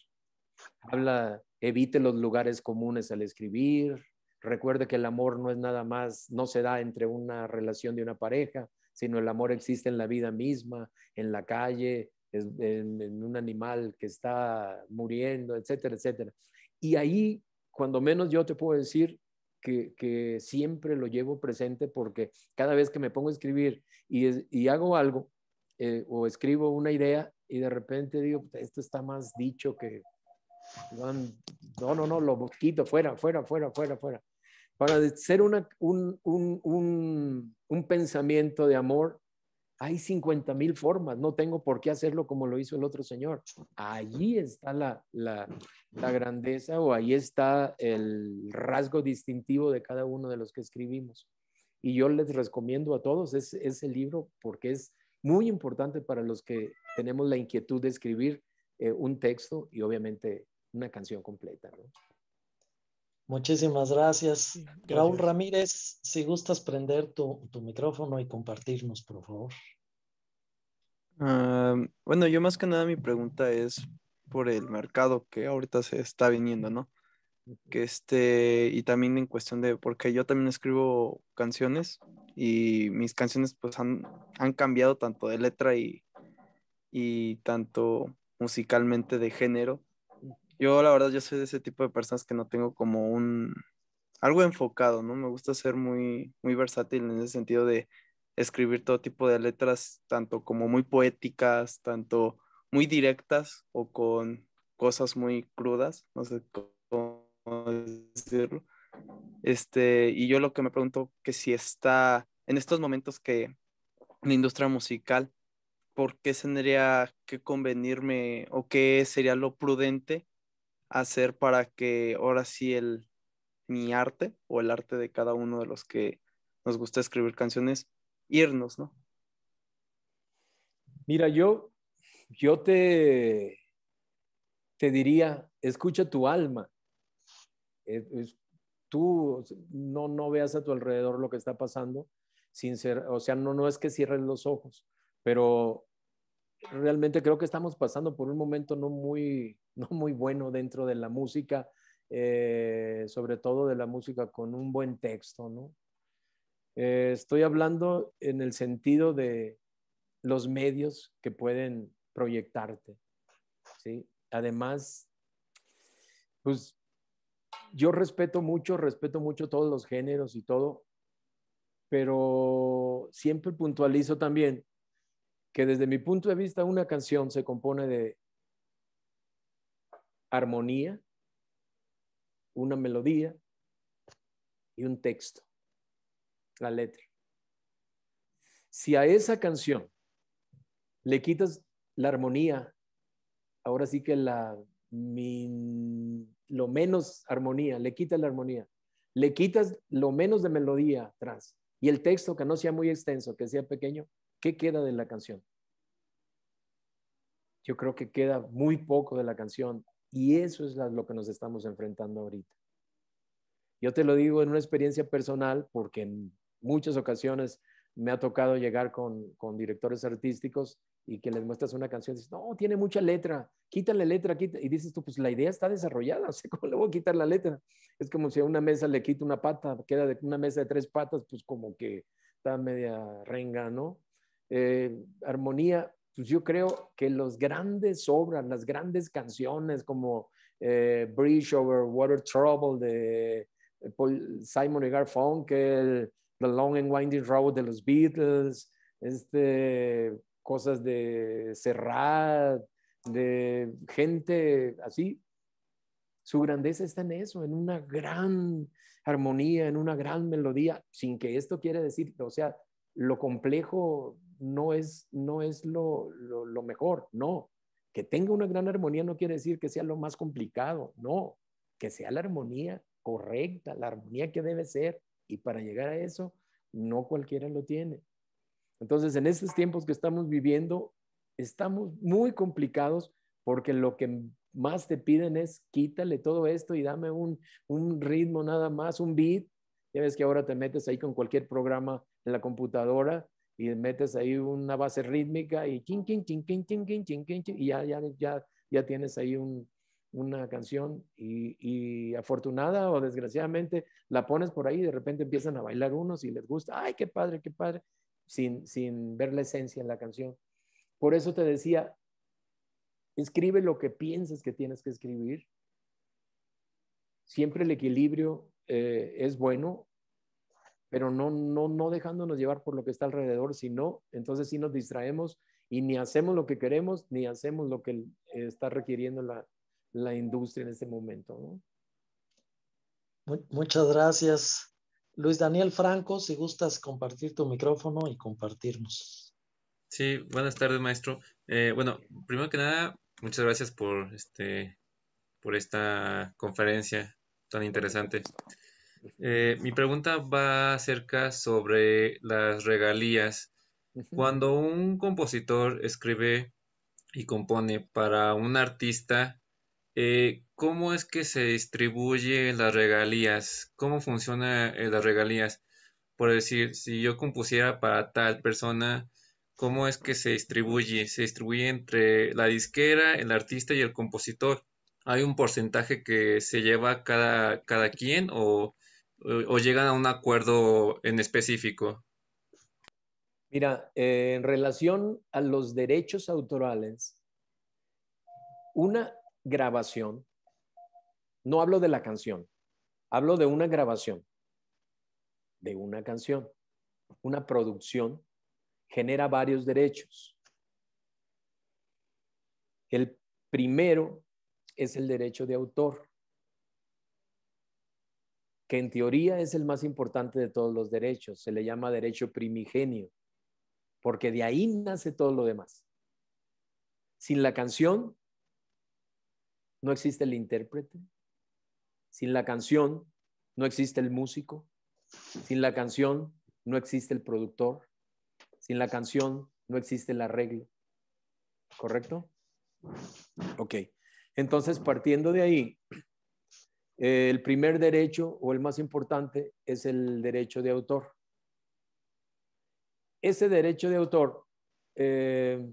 C: Habla, evite los lugares comunes al escribir, recuerde que el amor no es nada más, no se da entre una relación de una pareja, sino el amor existe en la vida misma, en la calle, en un animal que está muriendo, etcétera, etcétera. Y ahí, cuando menos yo te puedo decir, que, siempre lo llevo presente porque cada vez que me pongo a escribir y, hago algo eh, o escribo una idea y de repente digo, esto está más dicho que... No, no, no, lo quito, fuera, fuera, fuera, fuera, fuera. Para ser una, un pensamiento de amor hay 50 mil formas, no tengo por qué hacerlo como lo hizo el otro señor. Allí está la, la, grandeza o ahí está el rasgo distintivo de cada uno de los que escribimos. Y yo les recomiendo a todos ese, libro porque es muy importante para los que tenemos la inquietud de escribir eh, un texto y obviamente una canción completa. ¿no?
A: Muchísimas gracias. Raúl Ramírez, si gustas prender tu, micrófono y compartirnos, por favor.
E: Ah, bueno, yo más que nada mi pregunta es por el mercado que ahorita se está viniendo, ¿no? Que este, y también en cuestión de, porque yo también escribo canciones y mis canciones pues han, cambiado tanto de letra y tanto musicalmente de género yo la verdad, yo soy de ese tipo de personas que no tengo como un, algo enfocado, ¿no? Me gusta ser muy, muy versátil en ese sentido de escribir todo tipo de letras, tanto como muy poéticas, tanto muy directas o con cosas muy crudas, no sé cómo decirlo. Este, y yo lo que me pregunto que si está en estos momentos que la industria musical, ¿por qué tendría que convenirme o qué sería lo prudente hacer para que ahora sí el, mi arte o el arte de cada uno de los que nos gusta escribir canciones, irnos, ¿no?
C: Mira, yo, yo te, te diría, escucha tu alma. Eh, tú no, no veas a tu alrededor lo que está pasando, sin ser, o sea, no, no es que cierres los ojos, pero realmente creo que estamos pasando por un momento no muy, no muy bueno dentro de la música, eh, sobre todo de la música con un buen texto, ¿no? Eh, estoy hablando en el sentido de los medios que pueden proyectarte, ¿sí? Además, pues yo respeto mucho, respeto mucho todos los géneros y todo, pero siempre puntualizo también que desde mi punto de vista una canción se compone de armonía, una melodía y un texto, la letra. Si a esa canción le quitas la armonía, ahora sí que la lo menos armonía, le quitas la armonía, le quitas lo menos de melodía atrás y el texto que no sea muy extenso, que sea pequeño, ¿qué queda de la canción? yo creo que queda muy poco de la canción y eso es lo que nos estamos enfrentando ahorita. Yo te lo digo en una experiencia personal porque en muchas ocasiones me ha tocado llegar con, con directores artísticos y que les muestras una canción y dices, no, tiene mucha letra, quítale letra, quítale, y dices tú, pues la idea está desarrollada, o sea, ¿cómo le voy a quitar la letra? Es como si a una mesa le quito una pata, queda de una mesa de tres patas, pues como que está media renga, ¿no? Eh, armonía, pues, yo creo que las grandes obras, las grandes canciones como eh, Bridge Over Water Trouble de eh, Simon y Garfunkel, The Long and Winding Road de los Beatles, este, cosas de Serrat, de gente así. Su grandeza está en eso, en una gran armonía, en una gran melodía, sin que esto quiera decir, o sea, lo complejo no es, no es lo, lo, mejor, no. Que tenga una gran armonía no quiere decir que sea lo más complicado, no. Que sea la armonía correcta, la armonía que debe ser. Y para llegar a eso, no cualquiera lo tiene. Entonces, en estos tiempos que estamos viviendo, estamos muy complicados porque lo que más te piden es quítale todo esto y dame un, un ritmo nada más, un beat. Ya ves que ahora te metes ahí con cualquier programa en la computadora y metes ahí una base rítmica y ching, ching, ching, ching, ching, ching, ching, ching. y ya, ya, ya, ya tienes ahí una canción y, y, afortunada o desgraciadamente la pones por ahí y de repente empiezan a bailar unos y les gusta, ay, qué padre, qué padre, sin, sin ver la esencia en la canción. Por eso te decía, escribe lo que piensas que tienes que escribir. Siempre el equilibrio eh, es bueno pero no, no, no dejándonos llevar por lo que está alrededor, sino entonces sí nos distraemos y ni hacemos lo que queremos, ni hacemos lo que está requiriendo la, industria en este momento.
A: muchas gracias. Luis Daniel Franco, si gustas compartir tu micrófono y compartirnos.
F: Sí, buenas tardes, maestro. Eh, bueno, primero que nada, muchas gracias por, este, por esta conferencia tan interesante. Eh, mi pregunta va acerca sobre las regalías. Cuando un compositor escribe y compone para un artista, eh, ¿cómo es que se distribuyen las regalías? ¿Cómo funcionan eh, las regalías? Por decir, si yo compusiera para tal persona, ¿cómo es que se distribuye? ¿Se distribuye entre la disquera, el artista y el compositor? ¿Hay un porcentaje que se lleva cada, cada quien o o, llegan a un acuerdo en específico?
C: Mira, eh, en relación a los derechos autorales, una grabación, no hablo de la canción, hablo de una grabación, de una canción, una producción genera varios derechos. El primero es el derecho de autor que en teoría es el más importante de todos los derechos, se le llama derecho primigenio, porque de ahí nace todo lo demás. Sin la canción, no existe el intérprete, sin la canción, no existe el músico, sin la canción, no existe el productor, sin la canción, no existe el arreglo, ¿correcto? Ok, entonces partiendo de ahí, eh, el primer derecho, o el más importante, es el derecho de autor. Ese derecho de autor, eh,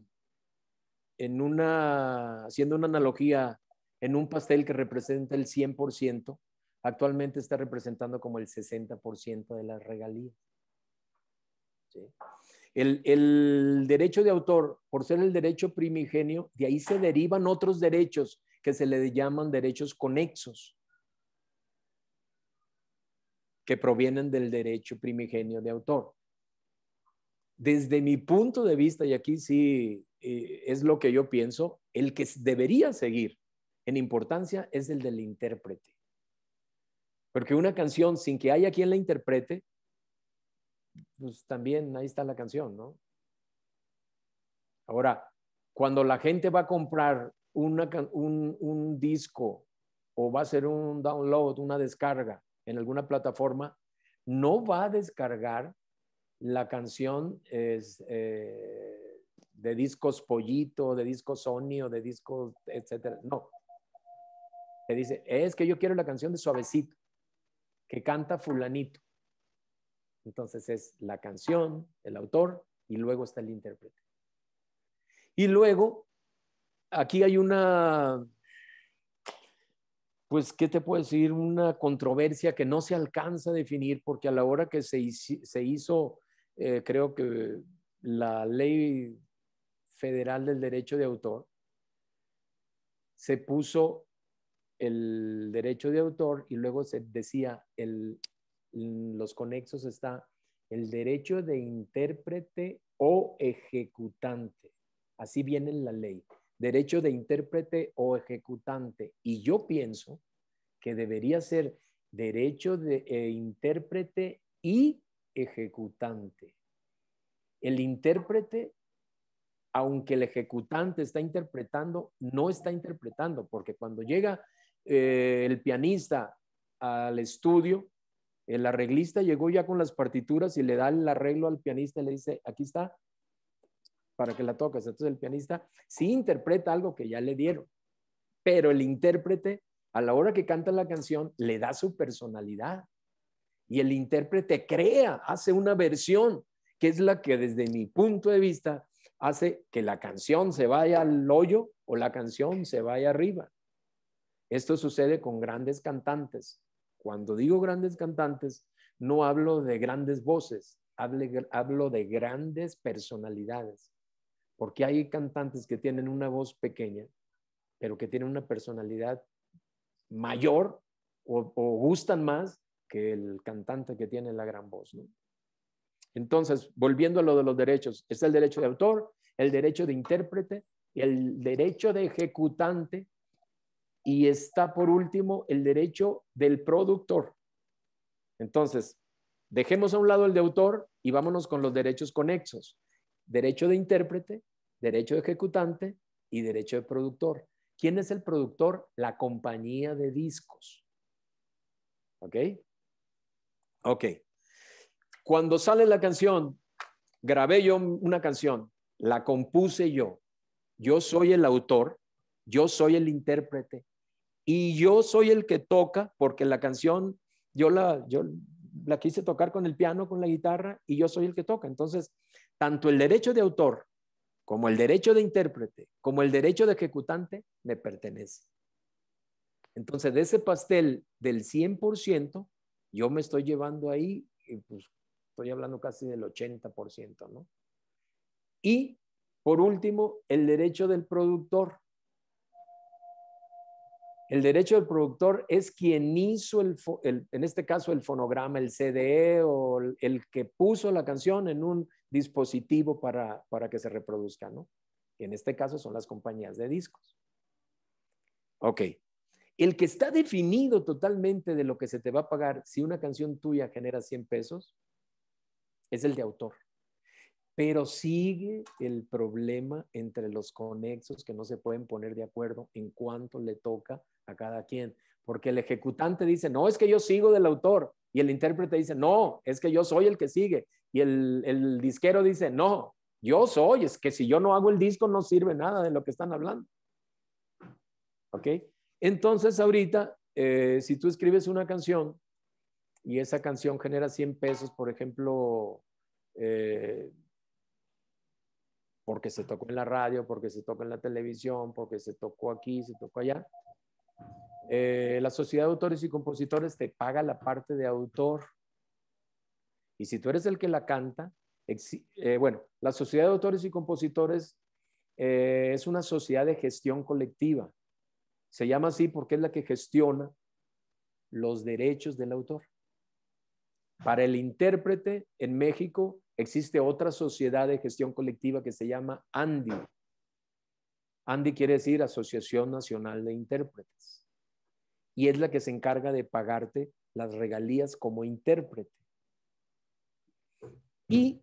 C: haciendo una analogía, en un pastel que representa el 100%, actualmente está representando como el 60% de las regalías. el derecho de autor, por ser el derecho primigenio, de ahí se derivan otros derechos que se le llaman derechos conexos que provienen del derecho primigenio de autor. Desde mi punto de vista, y aquí sí eh, es lo que yo pienso, el que debería seguir en importancia es el del intérprete. Porque una canción sin que haya quien la interprete, pues también ahí está la canción, ¿no? Ahora, cuando la gente va a comprar un disco o va a hacer un download, una descarga, en alguna plataforma, no va a descargar la canción es, eh, de discos Pollito, de discos Sony o de discos, etcétera. No. Te dice, es que yo quiero la canción de Suavecito, que canta Fulanito. Entonces es la canción, el autor y luego está el intérprete. Y luego, aquí hay una pues, ¿qué te puedo decir? Una controversia que no se alcanza a definir porque a la hora que se, hizo, eh, creo que la ley federal del derecho de autor, se puso el derecho de autor y luego se decía, el, los conexos está el derecho de intérprete o ejecutante. Así viene la ley derecho de intérprete o ejecutante. Y yo pienso que debería ser derecho de eh, intérprete y ejecutante. El intérprete, aunque el ejecutante está interpretando, no está interpretando, porque cuando llega eh, el pianista al estudio, el arreglista llegó ya con las partituras y le da el arreglo al pianista y le dice, aquí está, para que la toques. Entonces el pianista sí interpreta algo que ya le dieron, pero el intérprete a la hora que canta la canción le da su personalidad y el intérprete crea, hace una versión que es la que desde mi punto de vista hace que la canción se vaya al hoyo o la canción se vaya arriba. Esto sucede con grandes cantantes. Cuando digo grandes cantantes, no hablo de grandes voces, hablo de grandes personalidades porque hay cantantes que tienen una voz pequeña, pero que tienen una personalidad mayor o, gustan más que el cantante que tiene la gran voz. Entonces, volviendo a lo de los derechos, está el derecho de autor, el derecho de intérprete, el derecho de ejecutante y está por último el derecho del productor. Entonces, dejemos a un lado el de autor y vámonos con los derechos conexos derecho de intérprete, derecho de ejecutante y derecho de productor. ¿Quién es el productor? La compañía de discos. ¿Ok? Ok. Cuando sale la canción, grabé yo una canción, la compuse yo. Yo soy el autor, yo soy el intérprete y yo soy el que toca porque la canción yo la, yo la quise tocar con el piano, con la guitarra y yo soy el que toca. Entonces, tanto el derecho de autor como el derecho de intérprete, como el derecho de ejecutante, me pertenece. Entonces, de ese pastel del 100%, yo me estoy llevando ahí, pues, estoy hablando casi del 80%, ¿no? Y, por último, el derecho del productor. El derecho del productor es quien hizo, en este caso, el fonograma, el CD e o el, que puso la canción en un dispositivo para, para que se reproduzca, ¿no? En este caso son las compañías de discos. Ok. El que está definido totalmente de lo que se te va a pagar si una canción tuya genera 100 pesos es el de autor. Pero sigue el problema entre los conexos que no se pueden poner de acuerdo en cuánto le toca a cada quien, porque el ejecutante dice, no, es que yo sigo del autor, y el intérprete dice, no, es que yo soy el que sigue, y el, disquero dice, no, yo soy, es que si yo no hago el disco no sirve nada de lo que están hablando. ¿Ok? Entonces ahorita, eh, si tú escribes una canción y esa canción genera 100 pesos, por ejemplo, eh, porque se tocó en la radio, porque se tocó en la televisión, porque se tocó aquí, se tocó allá, eh, la Sociedad de Autores y Compositores te paga la parte de autor. Y si tú eres el que la canta, eh, bueno, la Sociedad de Autores y Compositores eh, es una sociedad de gestión colectiva. Se llama así porque es la que gestiona los derechos del autor. Para el intérprete en México existe otra sociedad de gestión colectiva que se llama ANDI. ANDI quiere decir Asociación Nacional de Intérpretes y es la que se encarga de pagarte las regalías como intérprete. Y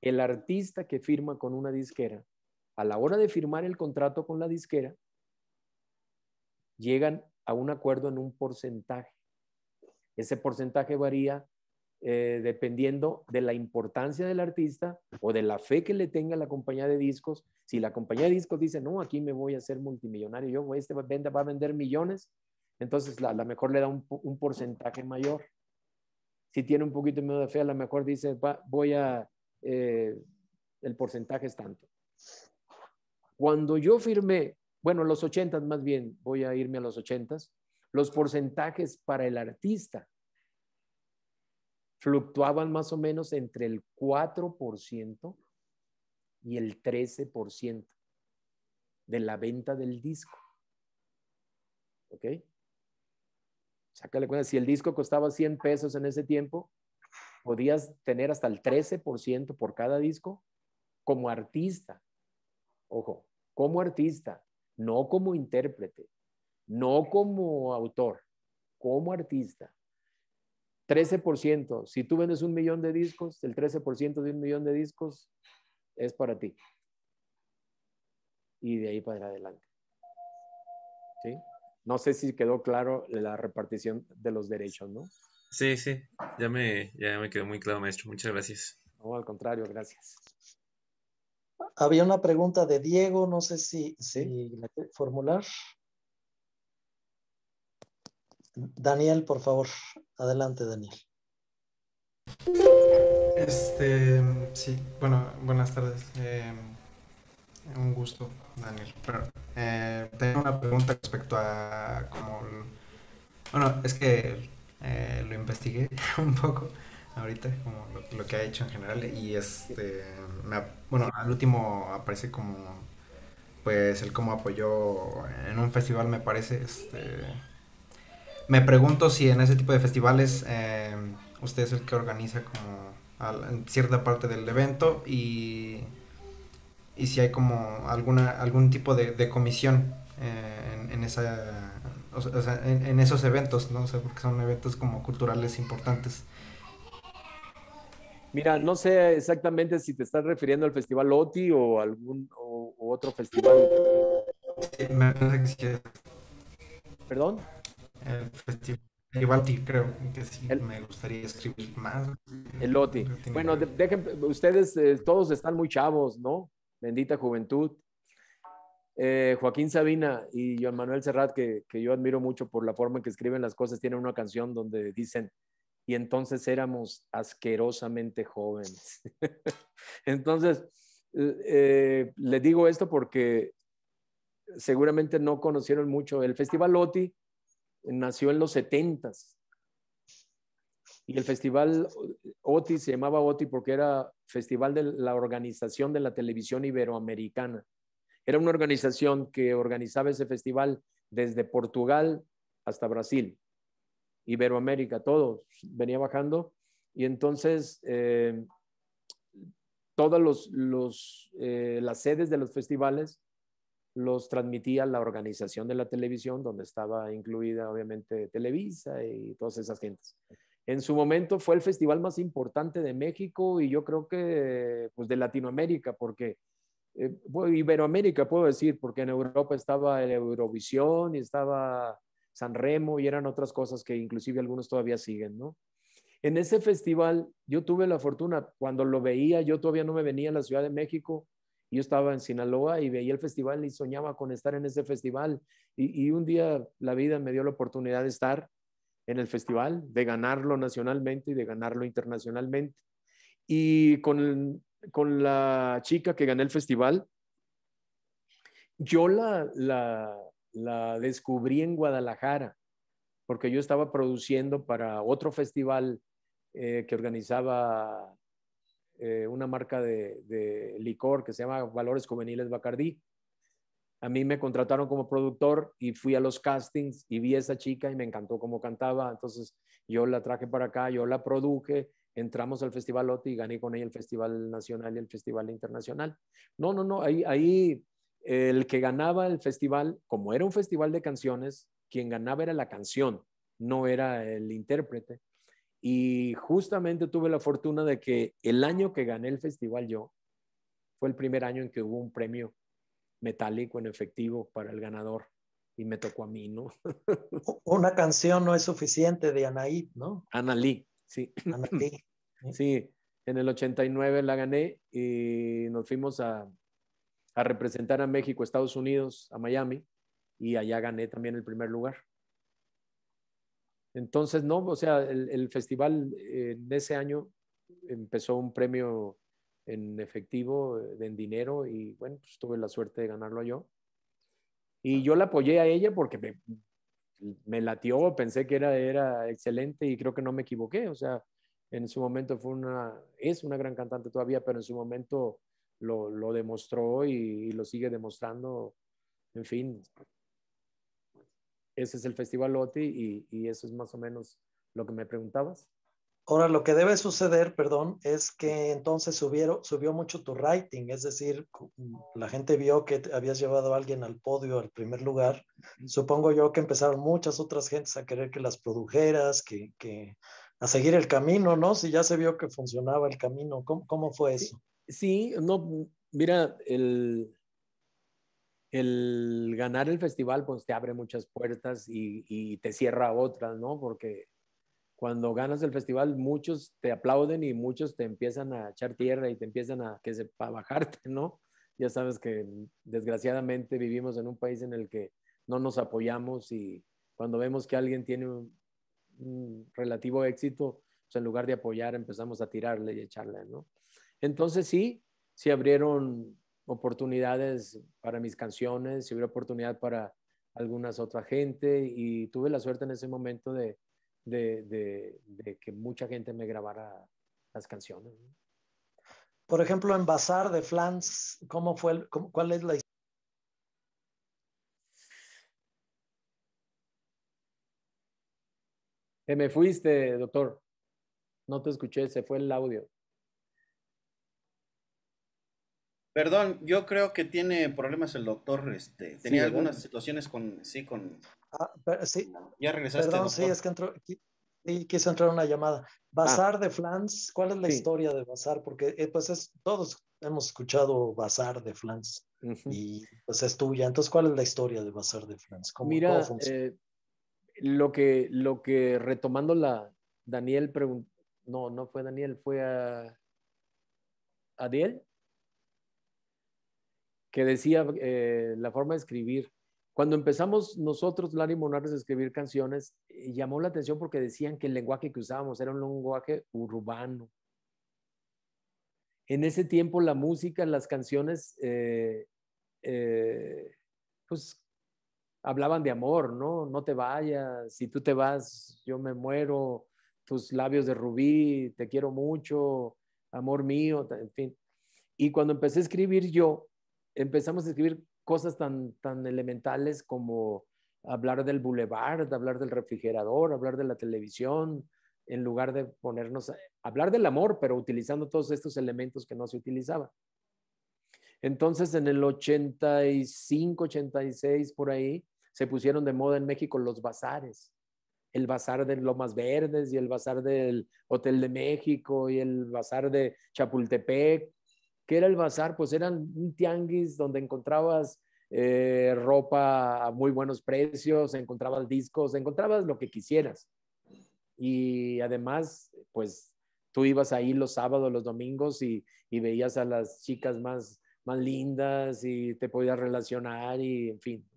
C: el artista que firma con una disquera, a la hora de firmar el contrato con la disquera, llegan a un acuerdo en un porcentaje. Ese porcentaje varía eh, dependiendo de la importancia del artista o de la fe que le tenga la compañía de discos. Si la compañía de discos dice, no, aquí me voy a hacer multimillonario, yo, este va a vender millones, entonces a lo mejor le da un, porcentaje mayor. Si tiene un poquito miedo de fe, a lo mejor dice, voy a, eh, el porcentaje es tanto. Cuando yo firmé, bueno, los ochentas más bien, voy a irme a los ochentas, los porcentajes para el artista fluctuaban más o menos entre el 4% y el 13% de la venta del disco. ¿Ok? Sácale cuenta, si el disco costaba 100 pesos en ese tiempo, podías tener hasta el 13% por cada disco como artista. Ojo, como artista, no como intérprete, no como autor, como artista. 13%. Si tú vendes un millón de discos, el 13% de un millón de discos es para ti. Y de ahí para adelante. ¿Sí? No sé si quedó claro la repartición de los derechos, ¿no?
F: Sí, sí, ya me, ya quedó muy claro, maestro. Muchas gracias. No, al contrario, gracias.
A: Había una pregunta de Diego, no sé si, ¿Sí? formular. Daniel, por favor, Adelante, Daniel.
E: Este, sí, bueno, buenas tardes. Eh, un gusto, Daniel. Eh, tengo una pregunta respecto a como, bueno, es que eh, lo investigué un poco ahorita, como lo, que ha hecho en general, y este, bueno, al último aparece como, pues, el cómo apoyó en un festival, me parece, este me pregunto si en ese tipo de festivales eh, usted es el que organiza como cierta parte del evento y, y si hay como alguna algún tipo de, comisión eh, en, esa en, esos eventos, ¿no? O porque son eventos como culturales importantes.
C: Mira, no sé exactamente si te estás refiriendo al Festival OTI o algún o, otro festival. ¿Perdón? el
E: festival, creo que sí me
C: gustaría escribir más. El Loti. Bueno, ustedes eh, todos están muy chavos, ¿no? Bendita juventud. Eh, Joaquín Sabina y Joan Manuel Serrat, que, yo admiro mucho por la forma en que escriben las cosas, tienen una canción donde dicen, y entonces éramos asquerosamente jóvenes. entonces, eh, les digo esto porque seguramente no conocieron mucho el Festival Loti, nació en los setentas y el festival OTI se llamaba OTI porque era festival de la organización de la televisión iberoamericana. Era una organización que organizaba ese festival desde Portugal hasta Brasil, Iberoamérica, todo venía bajando. Y entonces eh, todas los, eh, las sedes de los festivales los transmitía la organización de la televisión, donde estaba incluida obviamente Televisa y todas esas gentes. En su momento fue el festival más importante de México y yo creo que pues, de Latinoamérica, porque eh, Iberoamérica puedo decir, porque en Europa estaba el Eurovisión y estaba San Remo y eran otras cosas que inclusive algunos todavía siguen, ¿no? En ese festival yo tuve la fortuna, cuando lo veía, yo todavía no me venía a la Ciudad de México, yo estaba en Sinaloa y veía el festival y soñaba con estar en ese festival. Y, un día la vida me dio la oportunidad de estar en el festival, de ganarlo nacionalmente y de ganarlo internacionalmente. Y con, la chica que gané el festival, yo la, la, descubrí en Guadalajara, porque yo estaba produciendo para otro festival eh, que organizaba eh, una marca de, licor que se llama Valores Juveniles Bacardí. A mí me contrataron como productor y fui a los castings y vi a esa chica y me encantó cómo cantaba. Entonces yo la traje para acá, yo la produje, entramos al Festival OTI y gané con ella el Festival Nacional y el Festival Internacional. No, no, no, ahí el que ganaba el festival, como era un festival de canciones, quien ganaba era la canción, no era el intérprete. Y justamente tuve la fortuna de que el año que gané el festival yo, fue el primer año en que hubo un premio metálico en efectivo para el ganador y me tocó a mí, ¿no?
A: Una canción no es suficiente de Anaí, ¿no?
C: Analí, sí. Analí. Sí, en el 89 la gané y nos fuimos a representar a México, Estados Unidos, a Miami y allá gané también el primer lugar. Entonces, no, o sea, el, festival eh, ese año empezó un premio en efectivo, eh, en dinero, y bueno, pues tuve la suerte de ganarlo yo. Y yo la apoyé a ella porque me, latió, pensé que era, era excelente y creo que no me equivoqué. O sea, en su momento fue una, es una gran cantante todavía, pero en su momento lo, demostró y, lo sigue demostrando. En fin,
A: ese es el Festival OTI y, eso es más o menos lo que me preguntabas. Ahora, lo que debe suceder, perdón, es que entonces subieron, subió mucho tu writing. es decir, mm, la gente vio que habías llevado a alguien al podio, al primer lugar. Supongo yo que empezaron muchas otras gentes a querer que las produjeras, que, a seguir el camino, ¿no? Si ya se vio que funcionaba el camino, ¿cómo, fue eso? Sí, sí no, mira,
C: el, el ganar el festival pues te abre muchas puertas y, te cierra otras, ¿no? Porque cuando ganas el festival muchos te aplauden y muchos te empiezan a echar tierra y te empiezan a que se, bajarte, ¿no? Ya sabes que desgraciadamente vivimos en un país en el que no nos apoyamos y cuando vemos que alguien tiene un, relativo éxito, pues, en lugar de apoyar empezamos a tirarle y echarle, ¿no? Entonces sí, se abrieron oportunidades para mis canciones, si hubiera oportunidad para algunas otra gente y tuve la suerte en ese momento de, que mucha gente me grabara
A: las canciones. Por ejemplo, en Bazar de Flans, ¿cómo fue ¿cuál es la historia?
C: me fuiste, doctor. No te escuché, se fue el audio.
B: Perdón, yo creo que tiene problemas el doctor. Este, tenía algunas situaciones con, sí, con.
A: Ah, sí. Ya regresaste. Perdón, sí, es que entró, sí, quiso entrar una llamada. Bazar ah. de Flans, ¿cuál es la historia de Bazar? Porque eh, pues es, todos hemos escuchado Bazar de Flans y pues es tuya. Entonces, ¿cuál es la historia de Bazar de Flans? ¿Cómo, Mira, funciona?
C: Eh, lo que, lo que retomando la Daniel preguntó, no, no fue Daniel, fue a Adiel que decía eh, la forma de escribir. Cuando empezamos nosotros, Larry Monarres, a escribir canciones, eh, llamó la atención porque decían que el lenguaje que usábamos era un lenguaje urbano. En ese tiempo la música, las canciones, eh, pues hablaban de amor, ¿no? No te vayas, si tú te vas, yo me muero, tus labios de rubí, te quiero mucho, amor mío, en fin. Y cuando empecé a escribir yo, empezamos a escribir cosas tan, tan elementales como hablar del boulevard, hablar del refrigerador, hablar de la televisión, en lugar de ponernos a hablar del amor, pero utilizando todos estos elementos que no se utilizaban. Entonces, en el 85, 86, por ahí, se pusieron de moda en México los bazares. El bazar de Lomas Verdes y el bazar del Hotel de México y el bazar de Chapultepec ¿Qué era el bazar? Pues eran un tianguis donde encontrabas eh, ropa a muy buenos precios, encontrabas discos, encontrabas lo que quisieras. Y además, pues tú ibas ahí los sábados, los domingos y, y veías a las chicas más, más lindas y te podías relacionar y en fin.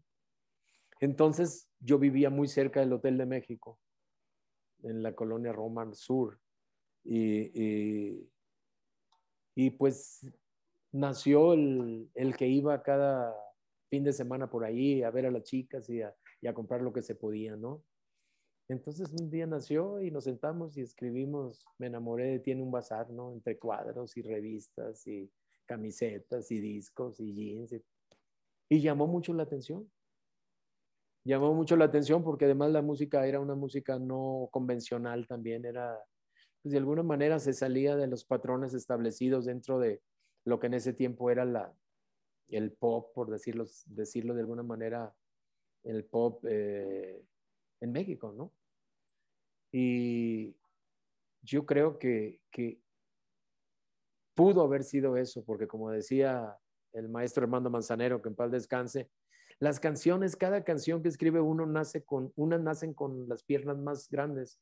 C: Entonces yo vivía muy cerca del Hotel de México, en la colonia Roman Sur. y, y pues nació el, el, que iba cada fin de semana por ahí a ver a las chicas y a, comprar lo que se podía, ¿no? Entonces un día nació y nos sentamos y escribimos, me enamoré de tiene un bazar, ¿no? Entre cuadros y revistas y camisetas y discos y jeans. Y, y llamó mucho la atención. Llamó mucho la atención porque además la música era una música no convencional también, era pues, de alguna manera se salía de los patrones establecidos dentro de lo que en ese tiempo era la, el pop, por decirlo, decirlo de alguna manera, el pop eh, en México, ¿no? Y yo creo que, que pudo haber sido eso, porque como decía el maestro Armando Manzanero, que en paz descanse, las canciones, cada canción que escribe uno nace con, unas nacen con las piernas más grandes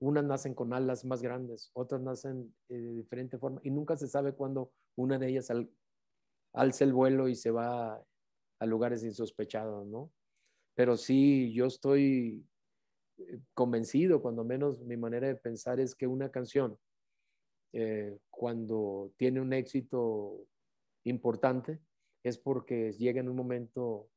C: unas nacen con alas más grandes, otras nacen eh, de diferente forma y nunca se sabe cuándo una de ellas al, alza el vuelo y se va a, lugares insospechados, ¿no? Pero sí, yo estoy eh, convencido, cuando menos mi manera de pensar es que una canción, eh, cuando tiene un éxito importante, es porque llega en un momento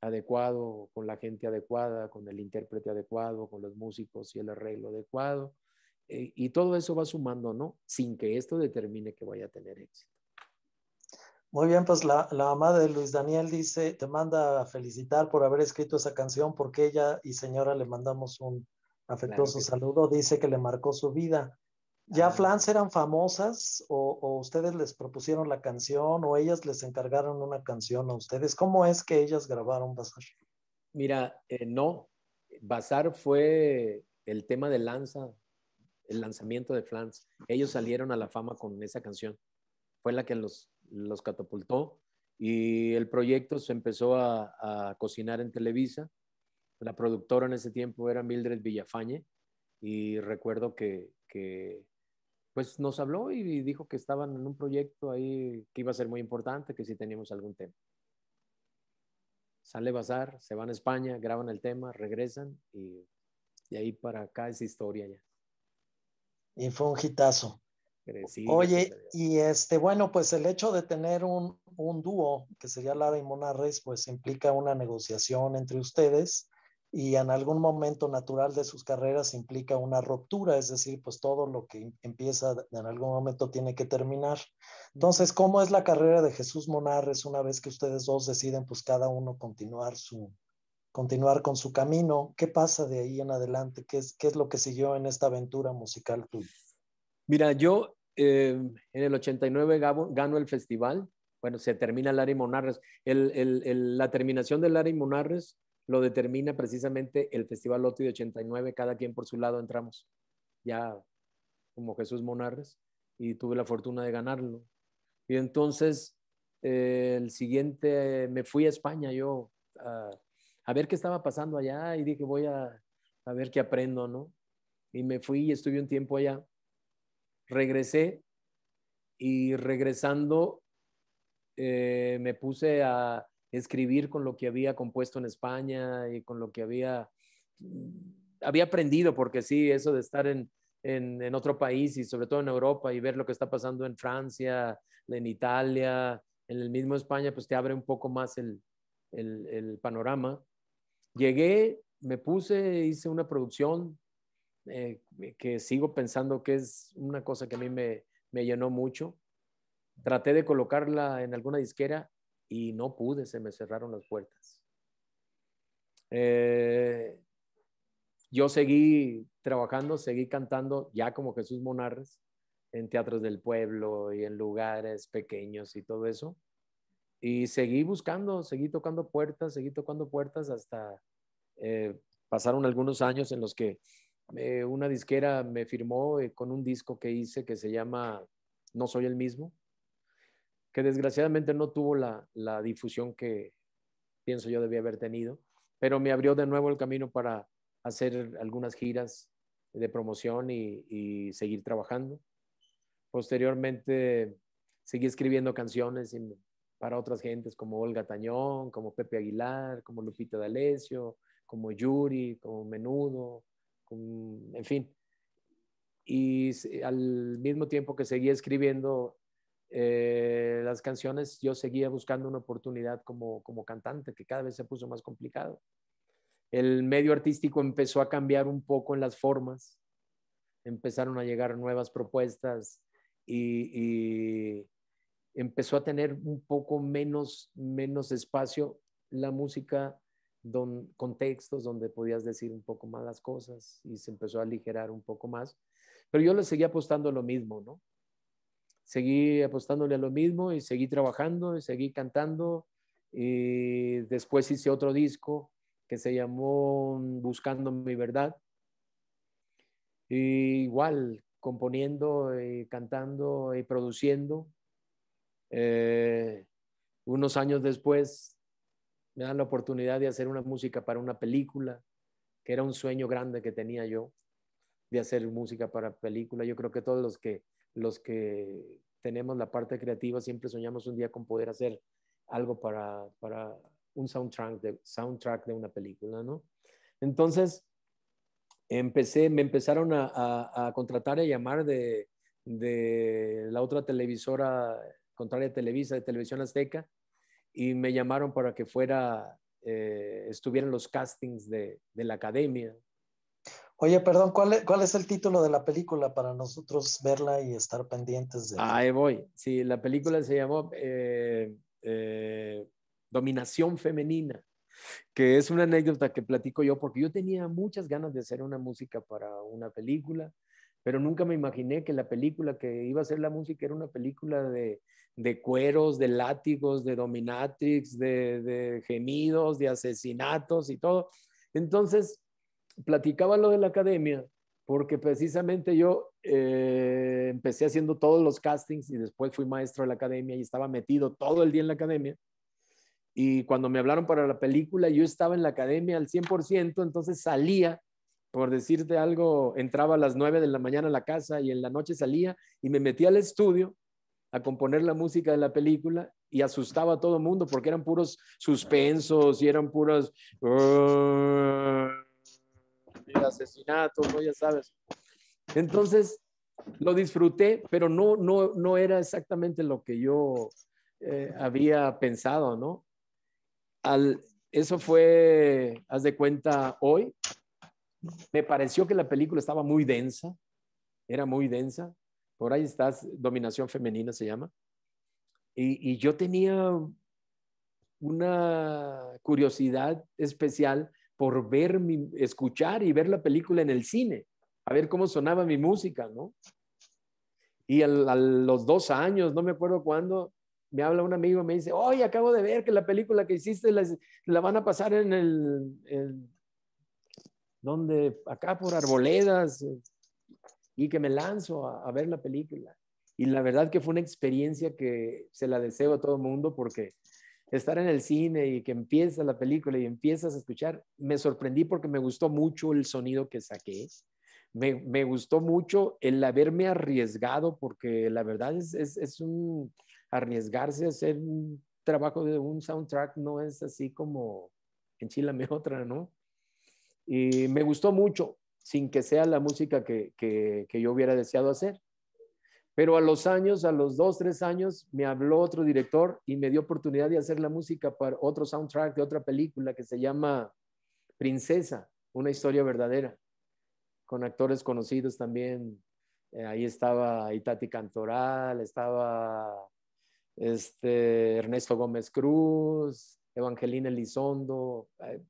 C: adecuado, con la gente adecuada, con el intérprete adecuado, con los músicos y el arreglo adecuado. Eh, y todo eso va sumando, ¿no? Sin que esto determine que vaya a tener éxito.
A: Muy bien, pues la, la mamá de Luis Daniel dice, te manda a felicitar por haber escrito esa canción porque ella y señora le mandamos un afectuoso saludo. Dice que le marcó su vida. ¿Ya Flans eran famosas o, ustedes les propusieron la canción o ellas les encargaron una canción a ustedes? ¿Cómo es que ellas grabaron Bazar? Mira, eh, no.
C: Bazar fue el tema de Lanza, el lanzamiento de Flans. Ellos salieron a la fama con esa canción. Fue la que los, los catapultó y el proyecto se empezó a, a cocinar en Televisa. La productora en ese tiempo era Mildred Villafañe y recuerdo que, que pues nos habló y dijo que estaban en un proyecto ahí que iba a ser muy importante, que si teníamos algún tema. Sale Bazar, se van a España, graban el tema, regresan y de ahí para acá es historia ya. Y fue un
A: hitazo. Oye, y este, bueno, pues el hecho de tener un, un dúo, que sería Lara y monarres pues implica una negociación entre ustedes y en algún momento natural de sus carreras implica una ruptura, es decir, pues todo lo que em, empieza en algún momento tiene que terminar. Entonces, ¿cómo es la carrera de Jesús Monarres una vez que ustedes dos deciden, pues cada uno continuar su continuar con su camino? ¿Qué pasa de ahí en adelante? ¿Qué es, qué es lo que siguió en esta aventura musical tuya?
C: Mira, yo em, en el 89 gano el festival, bueno, se termina Larry Monarres. El, el, la terminación de Larry Monarres lo determina precisamente el Festival Loti de 89, cada quien por su lado entramos, ya como Jesús Monarres, y tuve la fortuna de ganarlo. Y entonces, eh, el siguiente, me fui a España yo a, ver qué estaba pasando allá y dije, voy a, a ver qué aprendo, ¿no? Y me fui y estuve un tiempo allá. Regresé y regresando eh, me puse a, escribir con lo que había compuesto en España y con lo que había, mm, había aprendido, porque sí, eso de estar en, en, otro país y sobre todo en Europa y ver lo que está pasando en Francia, en Italia, en el mismo España, pues te abre un poco más el, el, panorama. Llegué, me puse, hice una producción eh, que sigo pensando que es una cosa que a mí me, me llenó mucho. Traté de colocarla en alguna disquera, y no pude, se me cerraron las puertas. Eh, yo seguí trabajando, seguí cantando ya como Jesús Monarres en teatros del pueblo y en lugares pequeños y todo eso. Y seguí buscando, seguí tocando puertas, seguí tocando puertas hasta eh, pasaron algunos años en los que eh, una disquera me firmó con un disco que hice que se llama No Soy el mismo que desgraciadamente no tuvo la, difusión que pienso yo debía haber tenido, pero me abrió de nuevo el camino para hacer algunas giras de promoción y, seguir trabajando. Posteriormente seguí escribiendo canciones para otras gentes como Olga Tañón, como Pepe Aguilar, como Lupita D'Alessio, como Yuri, como Menudo, en fin. Y al mismo tiempo que seguía escribiendo, eh, las canciones, yo seguía buscando una oportunidad como, cantante, que cada vez se puso más complicado. El medio artístico empezó a cambiar un poco en las formas, empezaron a llegar nuevas propuestas y, empezó a tener un poco menos, menos espacio la música con textos donde podías decir un poco más las cosas y se empezó a aligerar un poco más. Pero yo le seguía apostando lo mismo, ¿no? seguí apostándole a lo mismo y seguí trabajando y seguí cantando. Y después hice otro disco que se llamó mm, Buscando mi verdad. igual, componiendo, y eh, cantando y produciendo. Eh, unos años después me dan la oportunidad de hacer una música para una película, que era un sueño grande que tenía yo, de hacer música para película. Yo creo que todos los que los que tenemos la parte creativa siempre soñamos un día con poder hacer algo para, un soundtrack de, soundtrack de una película, ¿no? Entonces, empecé, me empezaron a, contratar y a llamar de, la otra televisora contraria a Televisa, de Televisión Azteca, y me llamaron para que fuera, eh, estuvieran los castings de, de, la academia,
A: Oye, perdón, ¿cuál es, ¿cuál es, el título de la película para nosotros verla y estar pendientes de...
C: Ahí voy. Sí, la película se llamó eh, eh, Dominación Femenina, que es una anécdota que platico yo porque yo tenía muchas ganas de hacer una música para una película, pero nunca me imaginé que la película que iba a ser la música era una película de, de cueros, de látigos, de dominatrix, de, de gemidos, de asesinatos y todo. Entonces platicaba lo de la academia porque precisamente yo eh, empecé haciendo todos los castings y después fui maestro de la academia y estaba metido todo el día en la academia. Y cuando me hablaron para la película, yo estaba en la academia al 100%, entonces salía, por decirte algo, entraba a las 9 de la mañana a la casa y en la noche salía y me metía al estudio a componer la música de la película y asustaba a todo el mundo porque eran puros suspensos y eran puros asesinato ¿no? ya sabes. Entonces, lo disfruté, pero no, no, no era exactamente lo que yo eh, había pensado, ¿no? Al, eso fue, haz de cuenta, hoy. Me pareció que la película estaba muy densa, era muy densa. Por ahí estás, Dominación Femenina se llama. Y, y yo tenía una curiosidad especial por ver mi, escuchar y ver la película en el cine, a ver cómo sonaba mi música, ¿no? Y a los dos años, no me acuerdo cuándo, me habla un amigo, me dice, hoy acabo de ver que la película que hiciste la, la van a pasar en el, el, donde, acá por arboledas, eh, y que me lanzo a, a, ver la película. Y la verdad que fue una experiencia que se la deseo a todo el mundo porque estar en el cine y que empieza la película y empiezas a escuchar, me sorprendí porque me gustó mucho el sonido que saqué. Me, gustó mucho el haberme arriesgado porque la verdad es, es, un arriesgarse a hacer un trabajo de un soundtrack no es así como me otra, ¿no? Y me gustó mucho, sin que sea la música que, que, que yo hubiera deseado hacer. Pero a los años, a los dos, tres años, me habló otro director y me dio oportunidad de hacer la música para otro soundtrack de otra película que se llama Princesa, una historia verdadera, con actores conocidos también. Eh, ahí estaba Itati Cantoral, estaba este, Ernesto Gómez Cruz, Evangelina Elizondo, eh,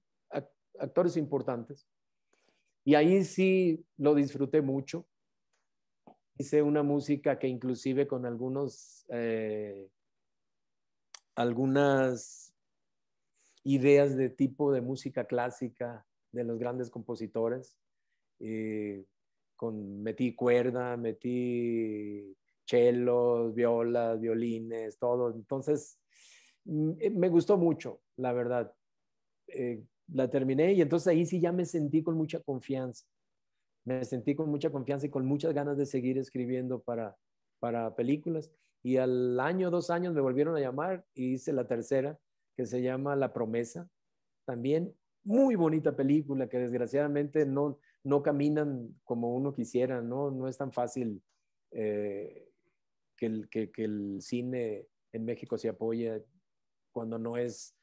C: actores importantes. Y ahí sí lo disfruté mucho hice una música que inclusive con algunos, eh, algunas ideas de tipo de música clásica de los grandes compositores. Eh, con, metí cuerda, metí chelos, violas, violines, todo. Entonces, mm, eh, me gustó mucho, la verdad. la terminé y entonces ahí sí ya me sentí con mucha confianza me sentí con mucha confianza y con muchas ganas de seguir escribiendo para, para películas. Y al año, dos años me volvieron a llamar y hice la tercera, que se llama La Promesa. También muy bonita película que desgraciadamente no, no caminan como uno quisiera, no, no es tan fácil eh, que, el, que el cine en México se apoye cuando no es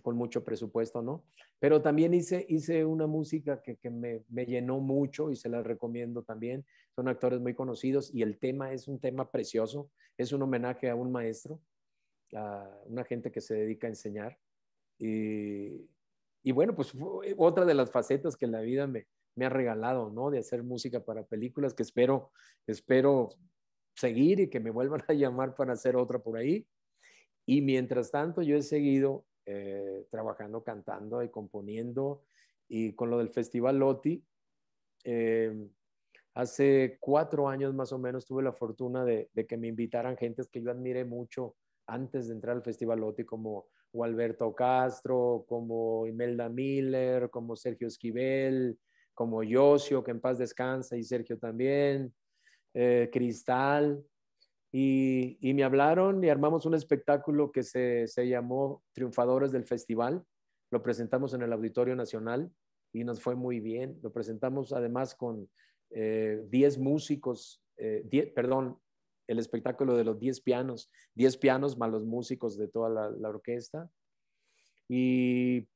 C: con mucho presupuesto, ¿no? Pero también hice, hice una música que, me, llenó mucho y se la recomiendo también. Son actores muy conocidos y el tema es un tema precioso. Es un homenaje a un maestro, a una gente que se dedica a enseñar. Y, bueno, pues eh, otra de las facetas que la vida me, me ha regalado, ¿no? De hacer música para películas que espero, espero seguir y que me vuelvan a llamar para hacer otra por ahí. Y mientras tanto, yo he seguido eh, trabajando, cantando y componiendo. Y con lo del Festival Loti, eh, hace cuatro años más o menos tuve la fortuna de, que me invitaran gentes que yo admiré mucho antes de entrar al Festival Lotti como Alberto Castro, como Imelda Miller, como Sergio Esquivel, como Yosio, que en paz descansa, y Sergio también, eh, Cristal, y, me hablaron y armamos un espectáculo que se, llamó Triunfadores del Festival. Lo presentamos en el Auditorio Nacional y nos fue muy bien. Lo presentamos además con 10 eh, músicos, eh, perdón, el espectáculo de los 10 pianos, 10 pianos más los músicos de toda la, la, orquesta. Y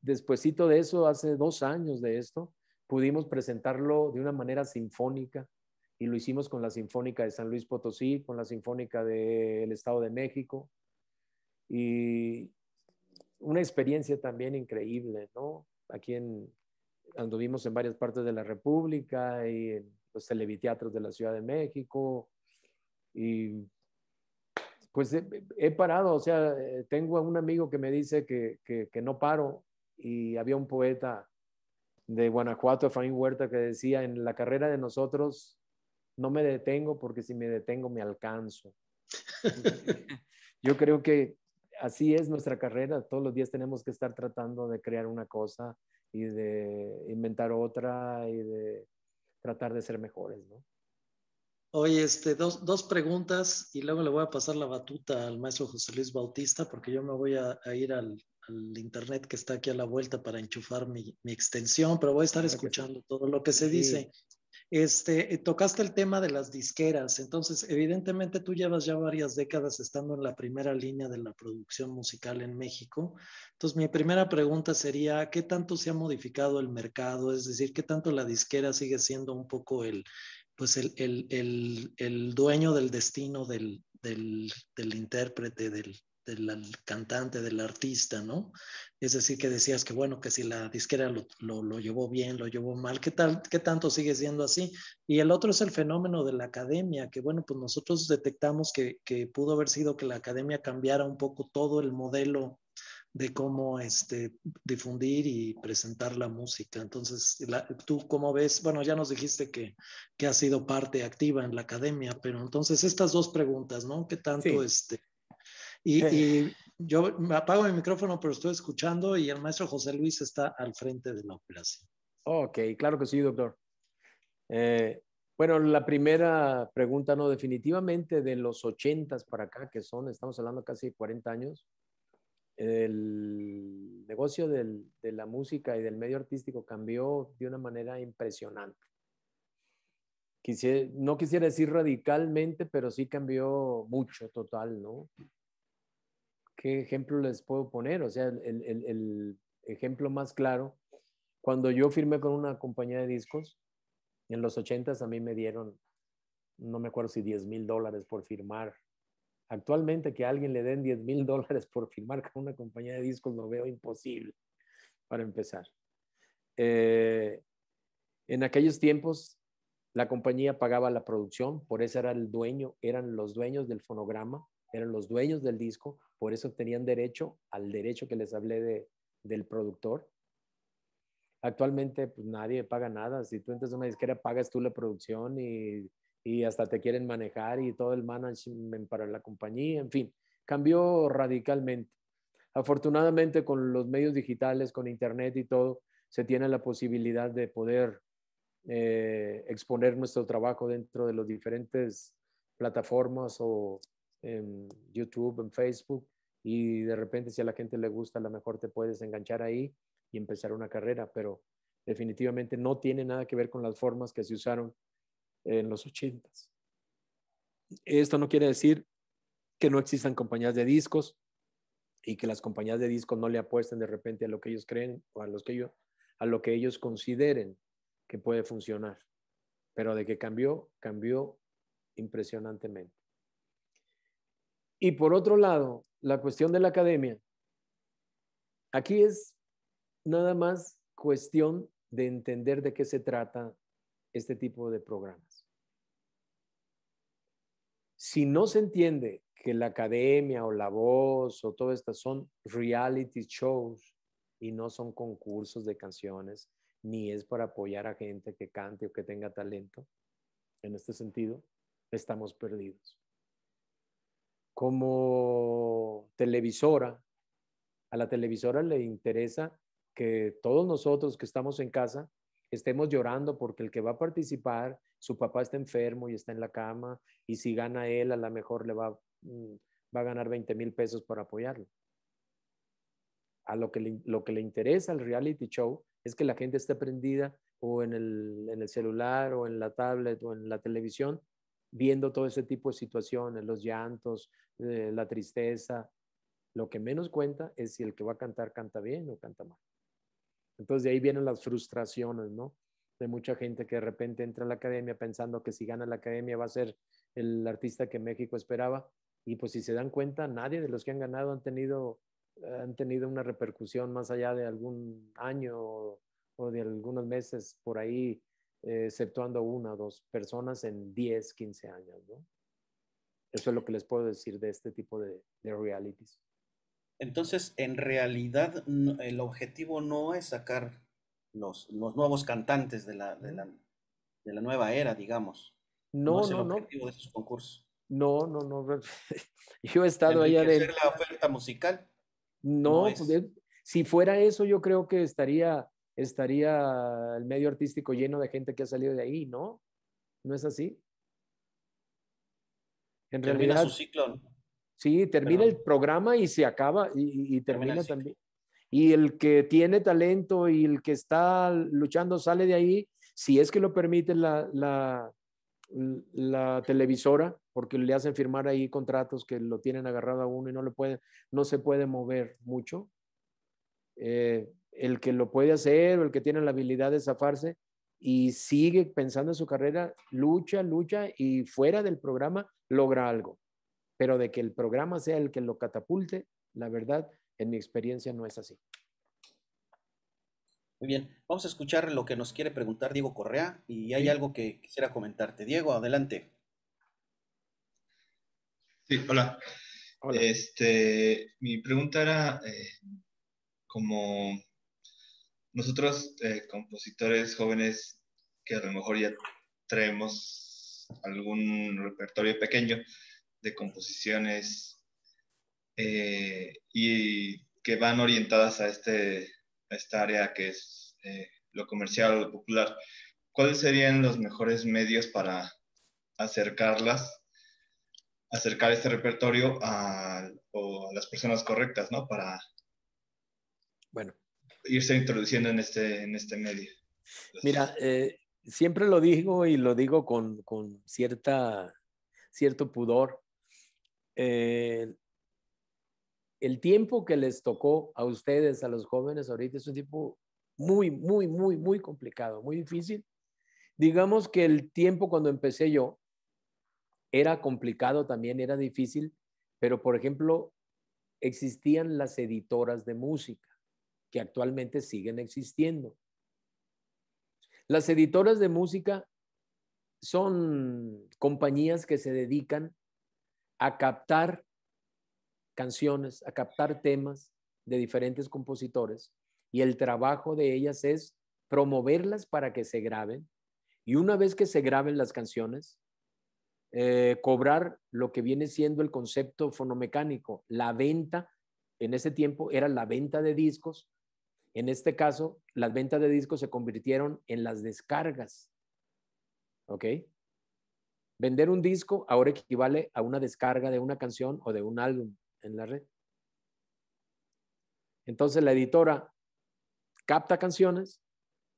C: despuésito de eso, hace dos años de esto, pudimos presentarlo de una manera sinfónica y lo hicimos con la Sinfónica de San Luis Potosí, con la Sinfónica del Estado de México. Y una experiencia también increíble, ¿no? Aquí anduvimos en varias partes de la República y en los televiteatros de la Ciudad de México. Y pues he, parado, o sea, eh, tengo un amigo que me dice que, que, que no paro y había un poeta de Guanajuato, Efraín Huerta, que decía, en la carrera de nosotros no me detengo porque si me detengo me alcanzo. Yo creo que así es nuestra carrera, todos los días tenemos que estar tratando de crear una cosa y de inventar otra y de tratar de ser mejores, ¿no?
A: Oye, este, dos, preguntas y luego le voy a pasar la batuta al maestro José Luis Bautista porque yo me voy a, ir al, internet que está aquí a la vuelta para enchufar mi, extensión, pero voy a estar escuchando todo lo que se dice. Este, eh, tocaste el tema de las disqueras, entonces evidentemente tú llevas ya varias décadas estando en la primera línea de la producción musical en México. Entonces mi primera pregunta sería, ¿qué tanto se ha modificado el mercado? Es decir, ¿qué tanto la disquera sigue siendo un poco el, pues el, el, el, el dueño del destino del, del, del intérprete, del, del cantante, del artista, ¿no? Es decir, que decías que bueno, que si la disquera lo, lo, llevó bien, lo llevó mal, ¿qué, tal, ¿qué tanto sigue siendo así? Y el otro es el fenómeno de la academia, que bueno, pues nosotros detectamos que, pudo haber sido que la academia cambiara un poco todo el modelo de cómo este, difundir y presentar la música. Entonces, tú cómo ves, bueno, ya nos dijiste que, que has sido parte activa en la academia, pero entonces estas dos preguntas, ¿no? ¿Qué tanto este, y, yo me apago mi micrófono, pero estoy escuchando y el maestro José Luis está al frente de la clase. Ok, claro que sí, doctor. Eh, bueno, la primera pregunta,
C: no, definitivamente de los 80 para acá, que son, estamos hablando casi 40 años, el negocio del, de la música y del medio artístico cambió de una manera impresionante. Quisiera, no quisiera decir radicalmente, pero sí cambió mucho, total, ¿no? ¿qué ejemplo les puedo poner? O sea, el, ejemplo más claro, cuando yo firmé con una compañía de discos, en los 80 a mí me dieron, no me acuerdo si 10 mil dólares por firmar. Actualmente que a alguien le den 10 mil dólares por firmar con una compañía de discos lo veo imposible, para empezar. Eh, en aquellos tiempos la compañía pagaba la producción, por eso era el dueño, eran los dueños del fonograma, eran los dueños del disco, por eso tenían derecho al derecho que les hablé de, del productor. Actualmente pues, nadie paga nada. Si tú entras a una disquera, pagas tú la producción y, y hasta te quieren manejar y todo el management para la compañía. En fin, cambió radicalmente. Afortunadamente con los medios digitales, con internet y todo, se tiene la posibilidad de poder eh, exponer nuestro trabajo dentro de las diferentes plataformas o en YouTube, en Facebook, y de repente si a la gente le gusta, a lo mejor te puedes enganchar ahí y empezar una carrera, pero definitivamente no tiene nada que ver con las formas que se usaron en los ochentas. Esto no quiere decir que no existan compañías de discos y que las compañías de discos no le apuesten de repente a lo que ellos creen o a, los que a lo que ellos consideren que puede funcionar. Pero de que cambió, cambió impresionantemente. Y por otro lado, la cuestión de la academia. Aquí es nada más cuestión de entender de qué se trata este tipo de programas. Si no se entiende que la academia o la voz o todo esto son reality shows y no son concursos de canciones, ni es para apoyar a gente que cante o que tenga talento, en este sentido, estamos perdidos como televisora, a la televisora le interesa que todos nosotros que estamos en casa estemos llorando porque el que va a participar, su papá está enfermo y está en la cama, y si gana él, a lo mejor le va, mm, a ganar 20 mil pesos para apoyarlo. A lo que, le, interesa al reality show es que la gente esté prendida o en el celular o en la tablet o en la televisión viendo todo ese tipo de situaciones, los llantos, eh, la tristeza. Lo que menos cuenta es si el que va a cantar canta bien o canta mal. Entonces de ahí vienen las frustraciones, ¿no? De mucha gente que de repente entra a la academia pensando que si gana la academia va a ser el artista que México esperaba. Y pues si se dan cuenta, nadie de los que han ganado han tenido, eh, han tenido una repercusión más allá de algún año o de algunos meses por ahí eh, exceptuando una o dos personas en 10, 15 años, Eso es lo que les puedo decir de este tipo de, realities.
B: Entonces, en realidad, el objetivo no es sacar los, nuevos cantantes de la, de, la, nueva era, digamos.
C: No, no, es el no, objetivo no. de concursos. No, no, no. Yo he estado allá de.
B: la oferta musical?
C: No, pues, si fuera eso, yo creo que estaría estaría el medio artístico lleno de gente que ha salido de ahí, ¿no? ¿No es así? En termina su ciclo. Sí, termina el programa y se acaba y, termina, también. Y el que tiene talento y el que está luchando sale de ahí, si es que lo permite la, la, televisora, porque le hacen firmar ahí contratos que lo tienen agarrado a uno y no, lo puede, no se puede mover mucho. Eh, el que lo puede hacer o el que tiene la habilidad de zafarse y sigue pensando en su carrera, lucha, lucha y fuera del programa logra algo. Pero de que el programa sea el que lo catapulte, la verdad, en mi experiencia no es así.
B: Muy bien, vamos a escuchar lo que nos quiere preguntar Diego Correa y hay algo que quisiera comentarte. Diego, adelante.
G: Sí, hola. Este, mi pregunta era eh, como nosotros, eh, compositores jóvenes, que a lo mejor ya traemos algún repertorio pequeño de composiciones eh, y que van orientadas a, este, esta área que es eh, lo comercial, lo popular, ¿cuáles serían los mejores medios para acercarlas, acercar este repertorio a, las personas correctas, ¿no?
C: Para... Bueno, irse introduciendo en este, en este medio. Mira, eh, siempre lo digo y lo digo con, cierta, cierto pudor. Eh, el tiempo que les tocó a ustedes, a los jóvenes ahorita, es un tiempo muy, muy, muy, muy complicado, muy difícil. Digamos que el tiempo cuando empecé yo era complicado también, era difícil, pero por ejemplo, existían las editoras de música que actualmente siguen existiendo. Las editoras de música son compañías que se dedican a captar canciones, a captar temas de diferentes compositores y el trabajo de ellas es promoverlas para que se graben y una vez que se graben las canciones, eh, cobrar lo que viene siendo el concepto fonomecánico, la venta, en ese tiempo era la venta de discos en este caso, las ventas de discos se convirtieron en las descargas. ¿Ok? Vender un disco ahora equivale a una descarga de una canción o de un álbum en la red. Entonces la editora capta canciones,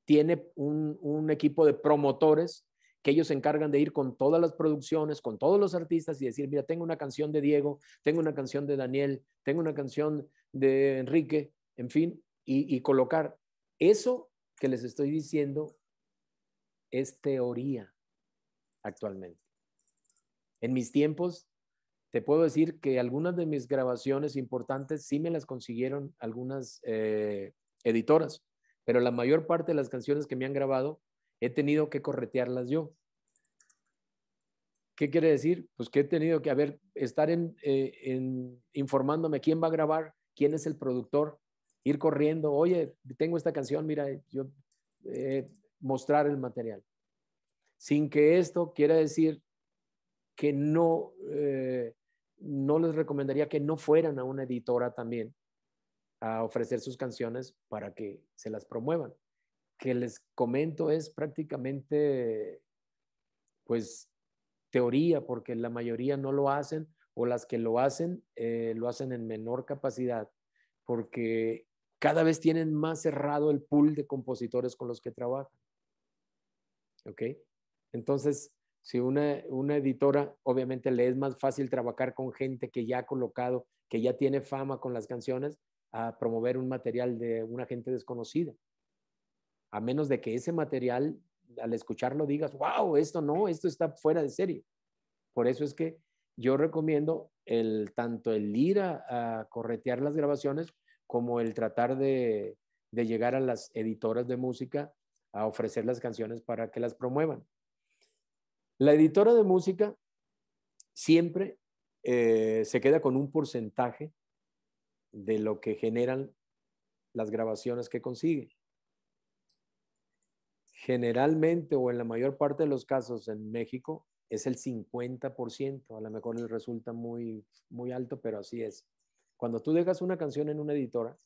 C: tiene un, equipo de promotores que ellos se encargan de ir con todas las producciones, con todos los artistas y decir, mira, tengo una canción de Diego, tengo una canción de Daniel, tengo una canción de Enrique, en fin, y, colocar eso que les estoy diciendo es teoría actualmente. En mis tiempos, te puedo decir que algunas de mis grabaciones importantes sí me las consiguieron algunas eh, editoras, pero la mayor parte de las canciones que me han grabado he tenido que corretearlas yo. ¿Qué quiere decir? Pues que he tenido que, haber estar eh, en informándome quién va a grabar, quién es el productor, ir corriendo, oye, tengo esta canción, mira, yo eh, mostrar el material. Sin que esto quiera decir que no, eh, no les recomendaría que no fueran a una editora también a ofrecer sus canciones para que se las promuevan. Que les comento es prácticamente, pues, teoría, porque la mayoría no lo hacen o las que lo hacen, eh, lo hacen en menor capacidad, porque cada vez tienen más cerrado el pool de compositores con los que trabajan. ¿Ok? Entonces, si una, editora, obviamente le es más fácil trabajar con gente que ya ha colocado, que ya tiene fama con las canciones, a promover un material de una gente desconocida. A menos de que ese material, al escucharlo, digas, wow, esto no, esto está fuera de serie. Por eso es que yo recomiendo el, tanto el ir a corretear las grabaciones como el tratar de, llegar a las editoras de música a ofrecer las canciones para que las promuevan. La editora de música siempre eh, se queda con un porcentaje de lo que generan las grabaciones que consigue. Generalmente o en la mayor parte de los casos en México es el 50%, a lo mejor les resulta muy, muy alto, pero así es. Cuando tú dejas una canción en una editora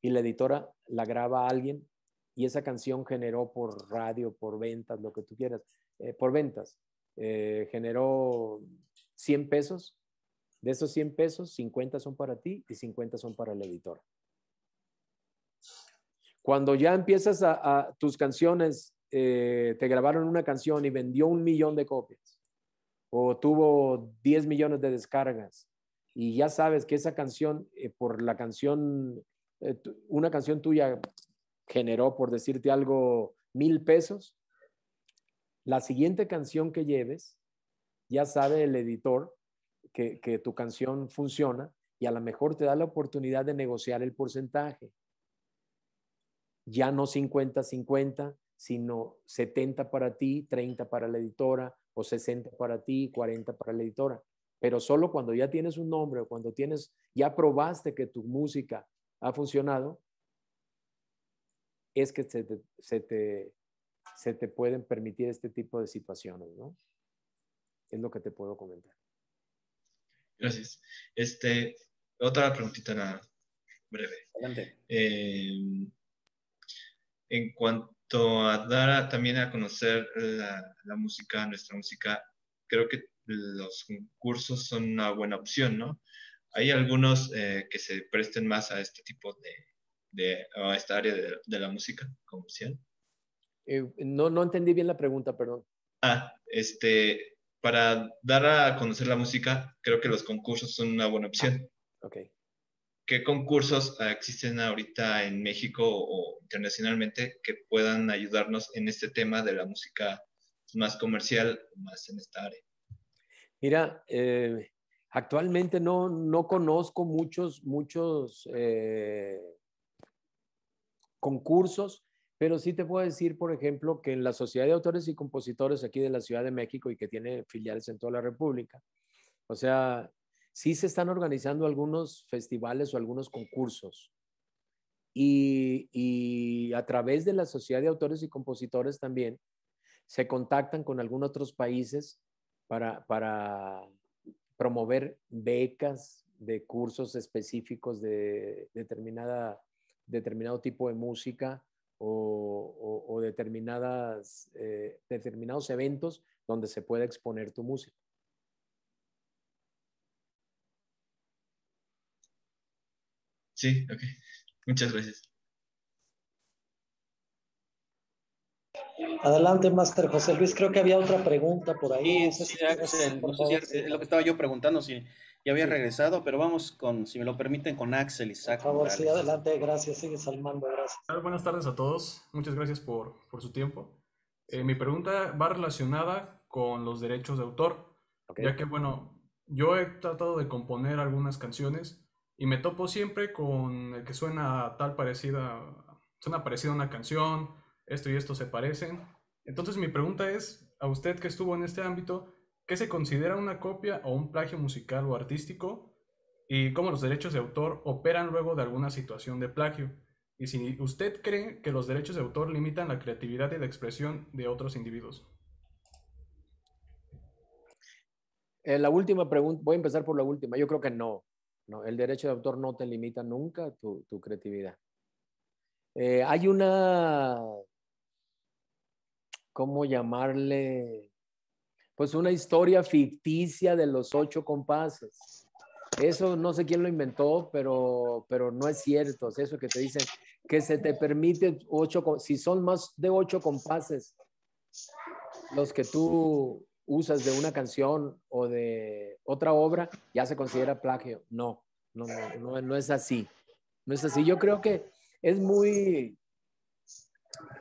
C: y la editora la graba a alguien y esa canción generó por radio, por ventas, lo que tú quieras, eh, por ventas, eh, generó 100 pesos. De esos 100 pesos, 50 son para ti y 50 son para la editora. Cuando ya empiezas a, tus canciones, eh, te grabaron una canción y vendió un millón de copias, o tuvo 10 millones de descargas, y ya sabes que esa canción, eh, por la canción, eh, una canción tuya generó, por decirte algo, mil pesos, la siguiente canción que lleves, ya sabe el editor que, que tu canción funciona y a lo mejor te da la oportunidad de negociar el porcentaje. Ya no 50-50, sino 70 para ti, 30 para la editora o 60 para ti, 40 para la editora pero solo cuando ya tienes un nombre o cuando tienes, ya probaste que tu música ha funcionado, es que se te, se te, se te pueden permitir este tipo de situaciones, ¿no? Es lo que te puedo comentar.
G: Gracias. Este, otra preguntita nada, breve. Adelante. Em, en cuanto a dar también a conocer la, la, música, nuestra música, creo que los concursos son una buena opción, ¿no? Hay algunos eh, que se presten más a este tipo de, de a esta área de, la música
C: comercial. Eh, no, no entendí bien la pregunta, perdón.
G: Ah, este, para dar a conocer la música, creo que los concursos son una buena opción. Ok. ¿Qué concursos ah, existen ahorita en México o internacionalmente que puedan ayudarnos en este tema de la música más comercial, más en esta área?
C: Mira, eh, actualmente no, conozco muchos, muchos eh, concursos, pero sí te puedo decir, por ejemplo, que en la Sociedad de Autores y Compositores aquí de la Ciudad de México y que tiene filiales en toda la República, o sea, sí se están organizando algunos festivales o algunos concursos. y, a través de la Sociedad de Autores y Compositores también se contactan con algunos otros países para, promover becas de cursos específicos de determinada, determinado tipo de música o, determinadas, eh, determinados eventos donde se pueda exponer tu música.
G: Sí, ok. Muchas gracias.
A: Adelante, Master José Luis. Creo que había otra pregunta por ahí. Sí, no sé
B: es lo que estaba yo preguntando, si ya había regresado, pero vamos con, si me lo permiten, con Axel Isaac.
D: Por favor, sí,
A: adelante, gracias, sigue salmando, gracias. Buenas tardes a todos, muchas gracias por,
D: su tiempo. Eh, mi pregunta va relacionada con los derechos de autor, ya que, bueno, yo he tratado de componer algunas canciones y me topo siempre con el que suena tal parecida, suena parecida a una canción esto y esto se parecen. Entonces mi pregunta es, a usted que estuvo en este ámbito, ¿qué se considera una copia o un plagio musical o artístico? ¿Y cómo los derechos de autor operan luego de alguna situación de plagio? Y si usted cree que los derechos de autor limitan la creatividad y la expresión de otros individuos.
C: Eh, la última pregunta, voy a empezar por la última. Yo creo que no. no el derecho de autor no te limita nunca tu, creatividad. Eh, hay una ¿cómo llamarle? Pues una historia ficticia de los ocho compases. Eso no sé quién lo inventó, pero, pero no es cierto. Es eso que te dicen, que se te permite ocho, si son más de ocho compases los que tú usas de una canción o de otra obra, ya se considera plagio. No, no, no, no es así. No es así. Yo creo que es muy...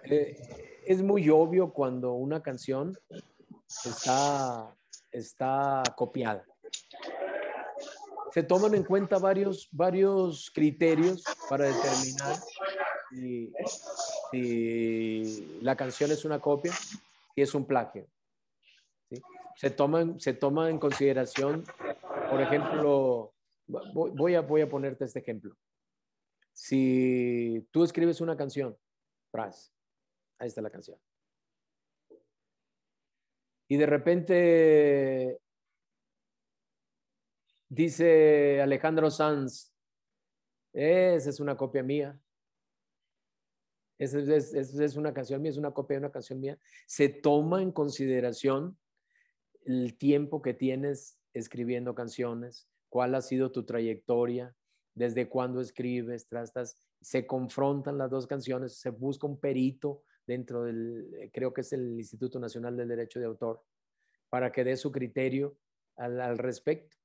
C: Eh, es muy obvio cuando una canción está, está copiada. Se toman en cuenta varios, varios criterios para determinar si, la canción es una copia y es un plagio. Se, toman, se toma en consideración, por ejemplo, voy a, voy a ponerte este ejemplo. Si tú escribes una canción, frase. Ahí está la canción. Y de repente dice Alejandro Sanz, esa es una copia mía. Esa es, una canción mía, es una copia de una canción mía. Se toma en consideración el tiempo que tienes escribiendo canciones, cuál ha sido tu trayectoria, desde cuándo escribes, trastas, se confrontan las dos canciones, se busca un perito dentro del, eh, creo que es el Instituto Nacional del Derecho de Autor, para que dé su criterio al, respecto.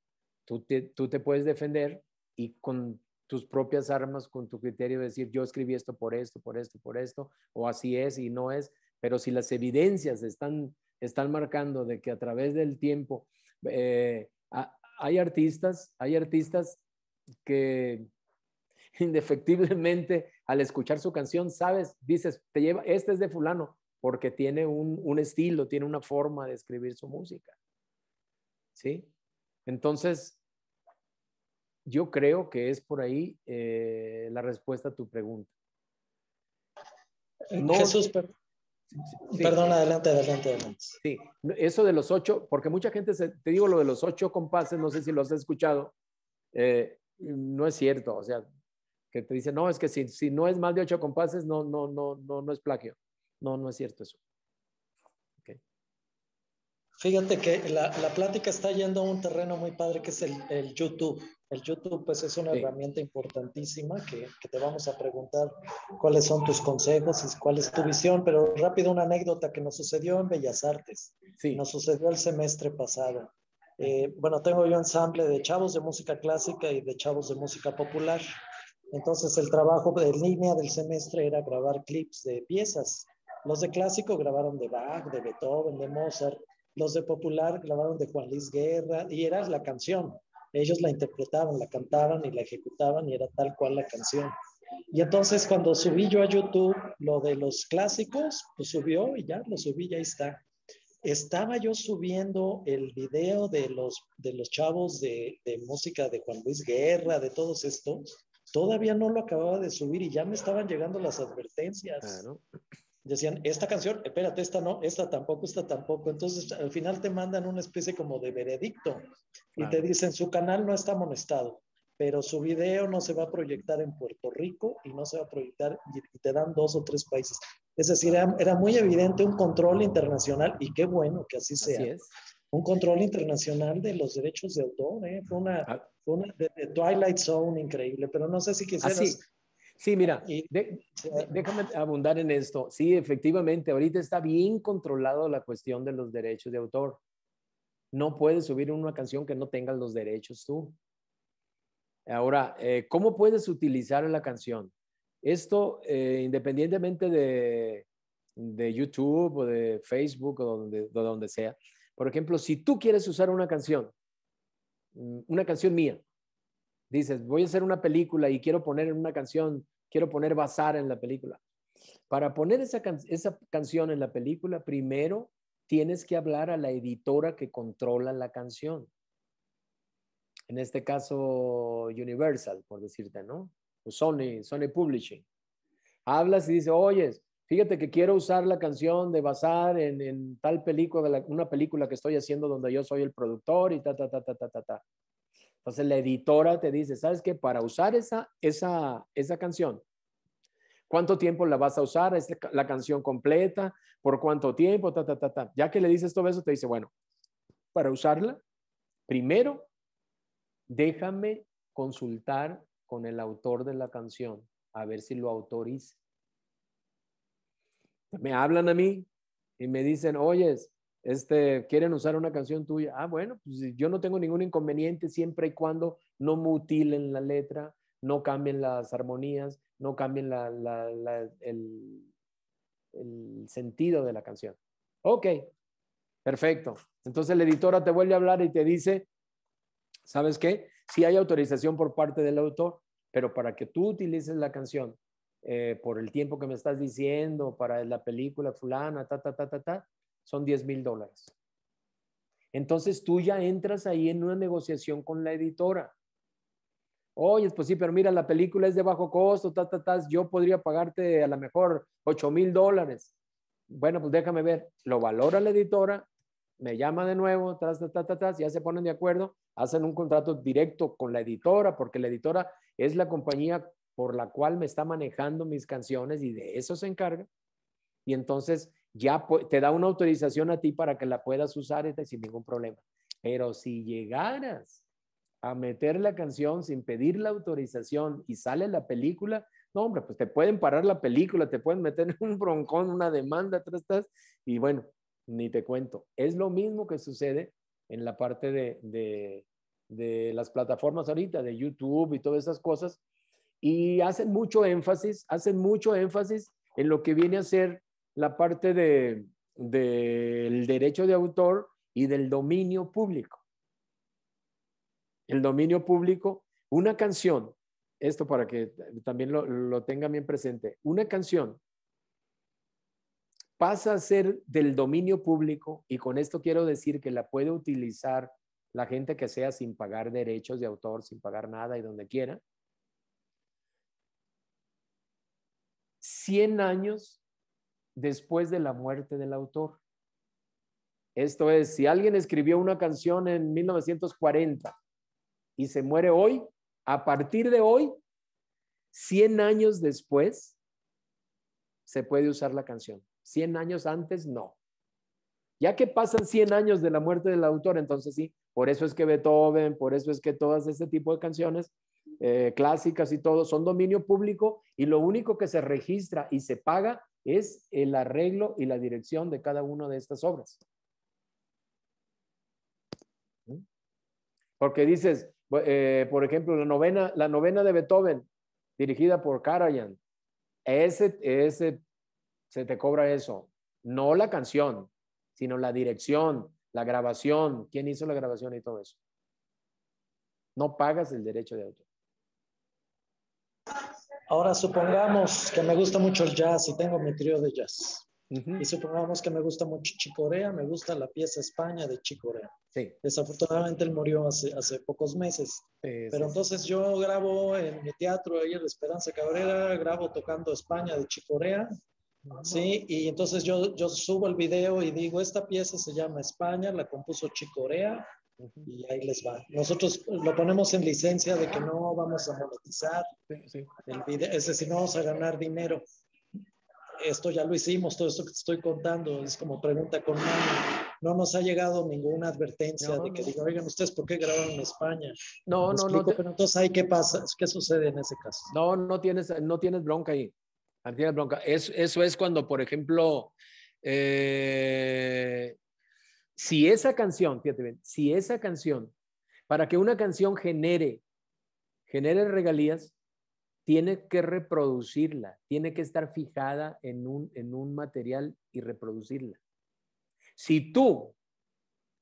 C: Tú te, puedes defender y con tus propias armas, con tu criterio, decir yo escribí esto por esto, por esto, por esto, o así es y no es, pero si las evidencias están, están marcando de que a través del tiempo eh, hay artistas, hay artistas que indefectiblemente al escuchar su canción, sabes, dices, te lleva, este es de fulano, porque tiene un, estilo, tiene una forma de escribir su música. ¿Sí? Entonces, yo creo que es por ahí eh, la respuesta a tu pregunta.
A: No, Jesús,
G: perdón,
C: adelante, adelante, adelante. Sí, eso de los ocho, porque mucha gente, te digo lo de los ocho compases, no sé si los has escuchado, eh, no es cierto, o sea, que te dice, no, es que si, si no es más de ocho compases, no, no, no, no, no es plagio. No, no es
A: cierto eso. Fíjate que la, plática está yendo a un terreno muy padre que es el, YouTube. El YouTube pues es una herramienta importantísima que, te vamos a preguntar cuáles son tus consejos y cuál es tu visión, pero rápido una anécdota que nos sucedió en Bellas Artes. Sí. Nos sucedió el semestre pasado. Eh, bueno, tengo yo un ensamble de chavos de música clásica y de chavos de música popular. Entonces el trabajo de línea del semestre era grabar clips de piezas. Los de clásico grabaron de Bach, de Beethoven, de Mozart. Los de popular grabaron de Juan Luis Guerra y era la canción. Ellos la interpretaban, la cantaban y la ejecutaban y era tal cual la canción. Y entonces cuando subí yo a YouTube lo de los clásicos, pues subió y ya lo subí, ya está. Estaba yo subiendo el video de los, de los chavos de, de música de Juan Luis Guerra, de todos estos, Todavía no lo acababa de subir y ya me estaban llegando las advertencias. Decían, esta canción, espérate, esta no, esta tampoco, esta tampoco. Entonces, al final te mandan una especie como de veredicto y te dicen, su canal no está amonestado, pero su video no se va a proyectar en Puerto Rico y no se va a proyectar y te dan dos o tres países. Es decir, era, era muy evidente un control internacional y qué bueno que así sea. Así es un control internacional de los derechos de autor. ¿eh? Fue una, ah. fue una de, Twilight Zone increíble, pero no sé si quisieras. así ah, sí. mira, déjame
C: abundar en esto. Sí, efectivamente, ahorita está bien controlado la cuestión de los derechos de autor. No puedes subir una canción que no tengas los derechos tú. Ahora, eh, ¿cómo puedes utilizar la canción? Esto, eh, independientemente de, de YouTube o de Facebook o donde, de donde sea, por ejemplo, si tú quieres usar una canción, mm, una canción mía, dices, voy a hacer una película y quiero poner en una canción, quiero poner bazar en la película. Para poner esa, esa canción en la película, primero tienes que hablar a la editora que controla la canción. En este caso, Universal, por decirte, ¿no? O Sony, Sony Publishing. Hablas y dices, oyes, fíjate que quiero usar la canción de Bazar en, tal película, una película que estoy haciendo donde yo soy el productor y ta, ta, ta, ta, ta, ta, ta. Entonces la editora te dice, ¿sabes qué? Para usar esa, esa, esa canción, ¿cuánto tiempo la vas a usar? ¿Es la canción completa? ¿Por cuánto tiempo? Ta, ta, ta, ta. Ya que le dices todo eso, te dice, bueno, para usarla, primero, déjame consultar con el autor de la canción, a ver si lo autoriza me hablan a mí y me dicen, oyes, este, quieren usar una canción tuya. Ah, bueno, pues yo no tengo ningún inconveniente siempre y cuando no mutilen la letra, no cambien las armonías, no cambien el, sentido de la canción. Ok, perfecto. Entonces la editora te vuelve a hablar y te dice, ¿sabes qué? Si sí hay autorización por parte del autor, pero para que tú utilices la canción eh, por el tiempo que me estás diciendo, para la película fulana, ta, ta, ta, ta, ta, son 10 mil dólares. Entonces tú ya entras ahí en una negociación con la editora. Oye, pues sí, pero mira, la película es de bajo costo, ta, ta, ta, yo podría pagarte a lo mejor 8 mil dólares. Bueno, pues déjame ver, lo valora la editora, me llama de nuevo, ta ta ta ta ya se ponen de acuerdo, hacen un contrato directo con la editora, porque la editora es la compañía por la cual me está manejando mis canciones y de eso se encarga. Y entonces ya te da una autorización a ti para que la puedas usar sin ningún problema. Pero si llegaras a meter la canción sin pedir la autorización y sale la película, no, hombre, pues te pueden parar la película, te pueden meter en un broncón, una demanda, y bueno, ni te cuento. Es lo mismo que sucede en la parte de, de las plataformas ahorita, de YouTube y todas esas cosas, y hacen mucho énfasis, hacen mucho énfasis en lo que viene a ser la parte del derecho de autor y del dominio público. El dominio público, una canción, esto para que también lo, lo tengan bien presente, una canción pasa a ser del dominio público y con esto quiero decir que la puede utilizar la gente que sea sin pagar derechos de autor, sin pagar nada y donde quiera, 100 años después de la muerte del autor. Esto es, si alguien escribió una canción en 1940 y se muere hoy, a partir de hoy, 100 años después, se puede usar la canción. 100 años antes, no. Ya que pasan 100 años de la muerte del autor, entonces sí, por eso es que Beethoven, por eso es que todas este tipo de canciones eh, clásicas y todo, son dominio público y lo único que se registra y se paga es el arreglo y la dirección de cada una de estas obras. Porque dices, eh, por ejemplo, la novena, la novena de Beethoven, dirigida por Karajan, ese, ese se te cobra eso. No la canción, sino la dirección, la grabación, quién hizo la grabación y todo
A: eso. No pagas el derecho de autor. Ahora supongamos que me gusta mucho el jazz y tengo mi trío de jazz. Y supongamos que me gusta mucho Chicorea, me gusta la pieza España de Chicorea. Sí. Desafortunadamente él murió hace, hace pocos meses. Pero entonces yo grabo en mi teatro, ahí en Esperanza Cabrera, grabo tocando España de Chicorea. Sí, y entonces yo, yo subo el video y digo, esta pieza se llama España, la compuso Chicorea, y ahí les va. Nosotros lo ponemos en licencia de que no vamos a monetizar el video, es decir, no vamos a ganar dinero. Esto ya lo hicimos, todo esto que te estoy contando es como pregunta con mano. No nos ha llegado ninguna advertencia de que digan, oigan, ¿ustedes por qué grabaron en España? No, no, no. entonces, ¿ahí qué pasa? ¿Qué sucede en ese caso? No,
C: no tienes, no tienes bronca ahí. No tienes bronca. eso es cuando, por ejemplo, eh, si esa canción, fíjate bien, si esa canción, para que una canción genere, genere regalías, tiene que reproducirla, tiene que estar fijada en un, en un material y reproducirla. Si tú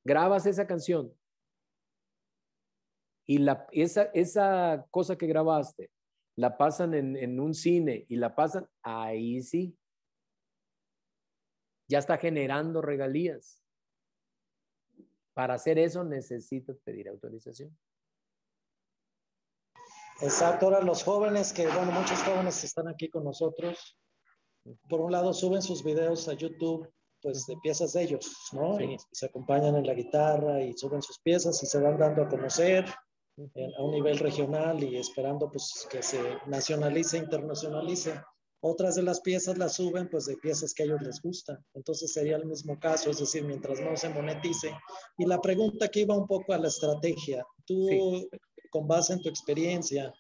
C: grabas esa canción y la, esa, cosa que grabaste la pasan en, en un cine y la pasan, ahí sí, ya está generando regalías. Para hacer eso necesito pedir autorización.
A: Exacto, ahora los jóvenes, que bueno, muchos jóvenes que están aquí con nosotros, por un lado suben sus videos a YouTube, pues de piezas de ellos, ¿no? Y, se acompañan en la guitarra y suben sus piezas y se van dando a conocer eh, a un nivel regional y esperando pues que se nacionalice, internacionalice. Otras de las piezas las suben pues de piezas que a ellos les gusta, Entonces sería el mismo caso, es decir, mientras no se monetice. Y la pregunta que iba un poco a la estrategia. Tú, con base en tu experiencia,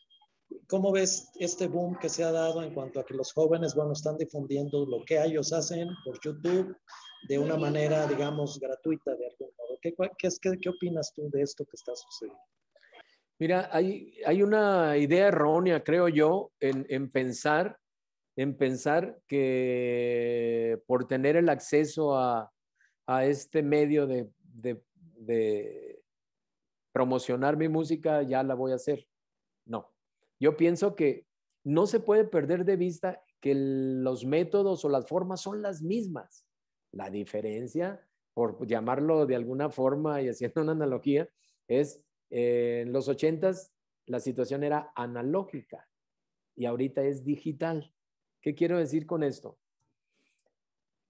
A: ¿cómo ves este boom que se ha dado en cuanto a que los jóvenes, bueno, están difundiendo lo que ellos hacen por YouTube de una manera, digamos, gratuita de algún modo? ¿Qué, qué, qué, qué opinas tú de esto que está sucediendo?
C: Mira, hay, hay, una idea errónea, creo yo, en, en, pensar en pensar que por tener el acceso a, este medio de, promocionar mi música, ya la voy a hacer. No, yo pienso que no se puede perder de vista que los métodos o las formas son las mismas. La diferencia, por llamarlo de alguna forma y haciendo una analogía, es eh, en los ochentas la situación era analógica y ahorita es digital quiero decir con esto?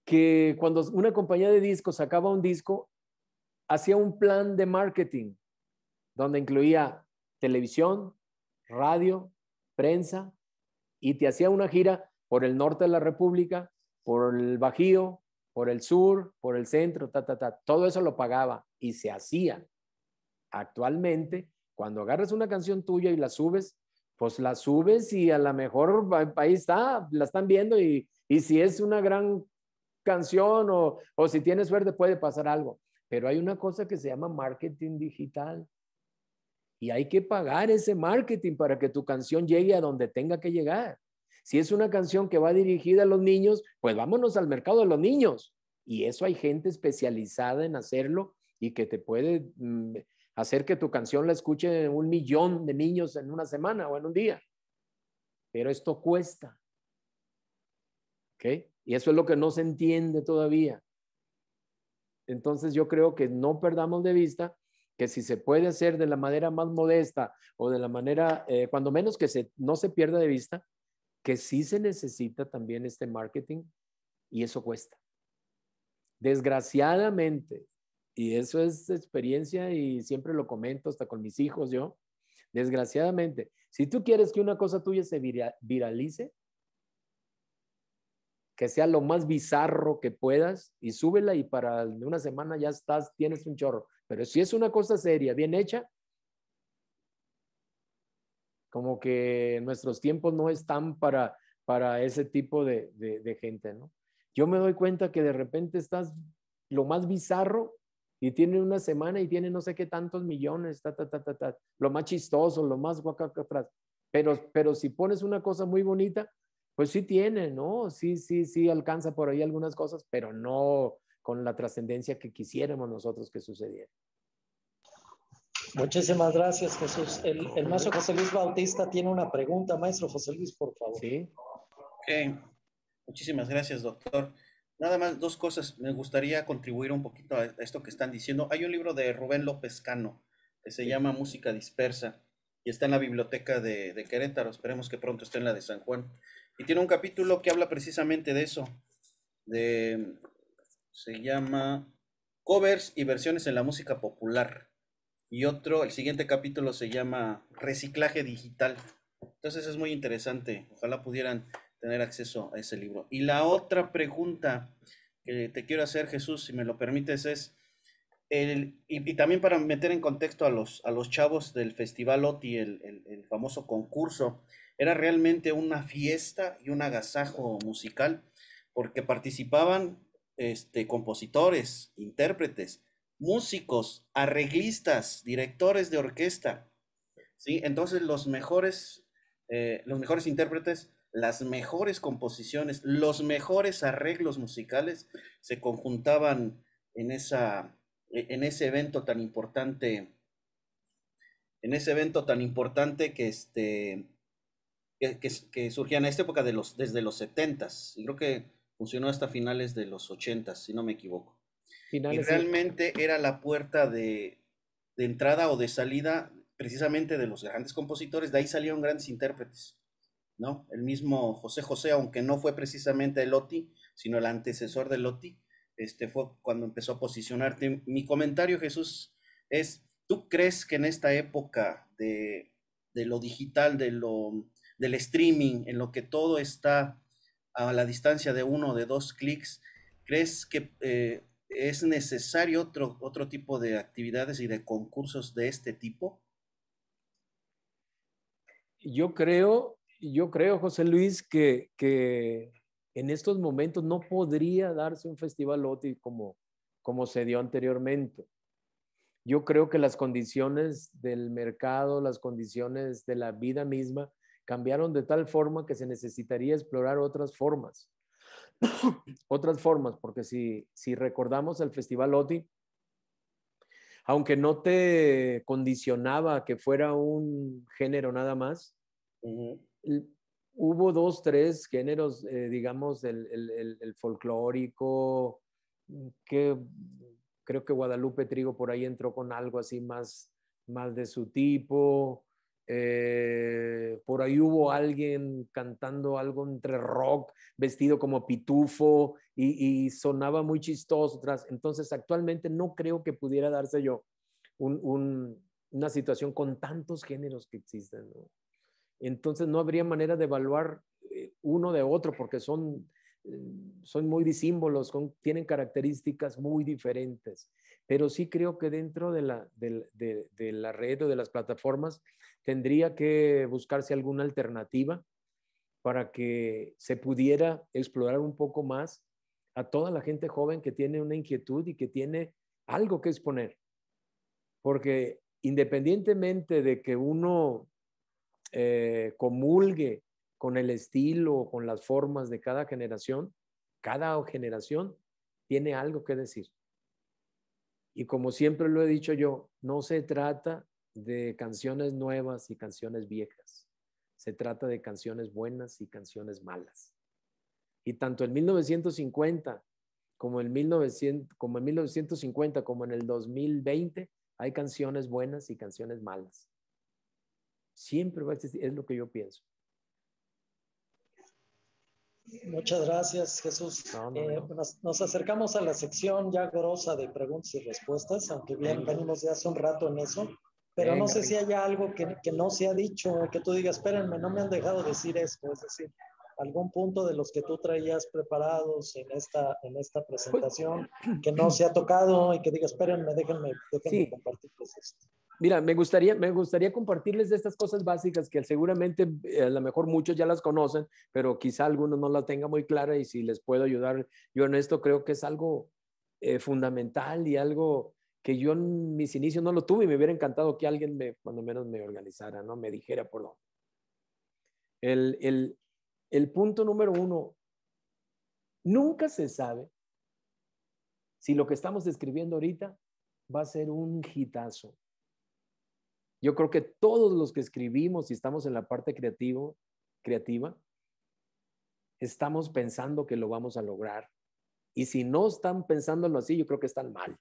C: Que cuando una compañía de discos sacaba un disco, hacía un plan de marketing donde incluía televisión, radio, prensa y te hacía una gira por el norte de la República, por el Bajío, por el sur, por el centro, ta, ta, ta. Todo eso lo pagaba y se hacía. Actualmente, cuando agarras una canción tuya y la subes, pues la subes y a lo mejor ahí está, la están viendo y, si es una gran canción o, o si tienes suerte puede pasar algo. Pero hay una cosa que se llama marketing digital y hay que pagar ese marketing para que tu canción llegue a donde tenga que llegar. Si es una canción que va dirigida a los niños, pues vámonos al mercado de los niños. Y eso hay gente especializada en hacerlo y que te puede mm, hacer que tu canción la escuche un millón de niños en una semana o en un día. Pero esto cuesta. ¿Ok? Y eso es lo que no se entiende todavía. Entonces yo creo que no perdamos de vista que si se puede hacer de la manera más modesta o de la manera, eh, cuando menos que se, no se pierda de vista, que sí se necesita también este marketing y eso cuesta. Desgraciadamente, y eso es experiencia y siempre lo comento hasta con mis hijos yo. Desgraciadamente, si tú quieres que una cosa tuya se viralice, que sea lo más bizarro que puedas y súbela y para una semana ya estás, tienes un chorro. Pero si es una cosa seria, bien hecha, como que nuestros tiempos no están para, para ese tipo de, de gente, ¿no? Yo me doy cuenta que de repente estás lo más bizarro y tiene una semana y tiene no sé qué tantos millones, lo más chistoso, lo más guacacafras. Pero, pero si pones una cosa muy bonita, pues sí tiene, ¿no? Sí, sí, sí alcanza por ahí algunas cosas, pero no con la trascendencia que quisiéramos nosotros que sucediera.
A: Muchísimas gracias, Jesús. El, maestro José Luis Bautista tiene una pregunta. Maestro José Luis, por favor. Sí.
B: Muchísimas gracias, doctor. Nada más dos cosas. Me gustaría contribuir un poquito a esto que están diciendo. Hay un libro de Rubén López Cano que se llama Música Dispersa y está en la biblioteca de, Querétaro. Esperemos que pronto esté en la de San Juan. Y tiene un capítulo que habla precisamente de eso. se llama Covers y versiones en la música popular. Y otro, el siguiente capítulo se llama Reciclaje Digital. Entonces es muy interesante. Ojalá pudieran tener acceso a ese libro. Y la otra pregunta que te quiero hacer, Jesús, si me lo permites, es, y, también para meter en contexto a los, a los chavos del Festival OTI, el, famoso concurso, era realmente una fiesta y un agasajo musical, porque participaban este, compositores, intérpretes, músicos, arreglistas, directores de orquesta. ¿sí? Entonces los mejores, eh, los mejores intérpretes las mejores composiciones, los mejores arreglos musicales se conjuntaban en, esa, e, en ese evento tan importante, en ese evento tan importante que, este, que, que, surgía en esta época de los, desde los 70s. Y creo que funcionó hasta finales de los 80s, si no me equivoco. y realmente era la puerta de, de entrada o de salida precisamente de los grandes compositores, de ahí salieron grandes intérpretes. ¿no? El mismo José José, aunque no fue precisamente el Loti, sino el antecesor de Loti, este fue cuando empezó a posicionarte. Mi comentario, Jesús, es, ¿tú crees que en esta época de, lo digital, de lo, del streaming, en lo que todo está a la distancia de uno o de dos clics, crees que eh, es necesario otro, otro tipo de actividades y de concursos de
C: este tipo? Yo creo yo creo, José Luis, que, que en estos momentos no podría darse un festival OTI como, como se dio anteriormente. Yo creo que las condiciones del mercado, las condiciones de la vida misma cambiaron de tal forma que se necesitaría explorar otras formas. otras formas, porque si, si recordamos el Festival OTI, aunque no te condicionaba que fuera un género nada más, hubo dos, tres géneros, eh, digamos, el, el, folclórico, mm, que creo que Guadalupe Trigo por ahí entró con algo así más, más de su tipo. Eh, por ahí hubo alguien cantando algo entre rock, vestido como pitufo y, sonaba muy chistoso. Entonces, actualmente no creo que pudiera darse yo un, una situación con tantos géneros que existen. ¿no? entonces no habría manera de evaluar eh, uno de otro porque son, eh, son muy disímbolos, tienen características muy diferentes. Pero sí creo que dentro de la, de la red o de las plataformas tendría que buscarse alguna alternativa para que se pudiera explorar un poco más a toda la gente joven que tiene una inquietud y que tiene algo que exponer. Porque independientemente de que uno eh, comulgue con el estilo, o con las formas de cada generación, cada generación tiene algo que decir. Y como siempre lo he dicho yo, no se trata de canciones nuevas y canciones viejas. Se trata de canciones buenas y canciones malas. Y tanto en 1950 como en, como en 1950 como en el 2020 hay canciones buenas y canciones malas. Siempre va a es lo que yo pienso.
A: Muchas gracias, Jesús. Eh, nos, acercamos a la sección ya grosa de preguntas y respuestas, aunque bien venimos ya hace un rato en eso, pero no sé si haya algo que, que, no se ha dicho, que tú digas, espérenme, no me han dejado decir esto, es decir, algún punto de los que tú traías preparados en esta, en esta presentación pues, que no se ha tocado y que digas, espérenme, déjenme, compartirles esto.
C: Mira, me gustaría, me gustaría compartirles estas cosas básicas que seguramente eh, a lo mejor muchos ya las conocen, pero quizá algunos no las tenga muy clara y si les puedo ayudar, yo en esto creo que es algo eh, fundamental y algo que yo en mis inicios no lo tuve y me hubiera encantado que alguien me, cuando menos me organizara, ¿no? Me dijera por dónde. El, el, el punto número uno, nunca se sabe si lo que estamos escribiendo ahorita va a ser un hitazo. Yo creo que todos los que escribimos y estamos en la parte creativa, estamos pensando que lo vamos a lograr. Y si no están pensándolo así, yo creo que están mal.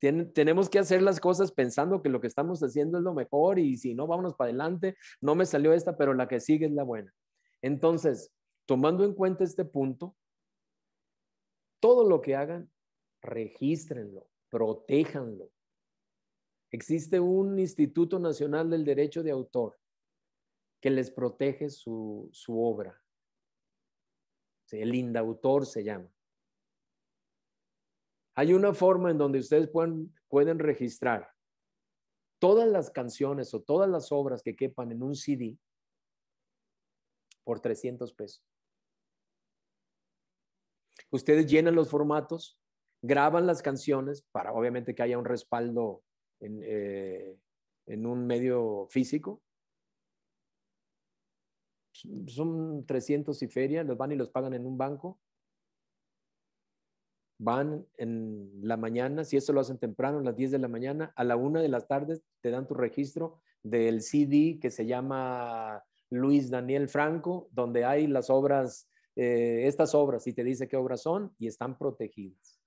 C: tenemos que hacer las cosas pensando que lo que estamos haciendo es lo mejor y si no, vámonos para adelante. No me salió esta, pero la que sigue es la buena. Entonces, tomando en cuenta este punto, todo lo que hagan, regístrenlo, protéjanlo. Existe un Instituto Nacional del Derecho de Autor que les protege su, obra. El indautor se llama. Hay una forma en donde ustedes pueden, pueden registrar todas las canciones o todas las obras que quepan en un CD por 300 pesos. Ustedes llenan los formatos, graban las canciones para obviamente que haya un respaldo en, eh, un medio físico. Son 300 y feria, los van y los pagan en un banco. Van en la mañana, si eso lo hacen temprano, a las 10 de la mañana, a la 1 de las tardes te dan tu registro del CD que se llama Luis Daniel Franco, donde hay las obras, eh, estas obras, y te dice qué obras son y están protegidas.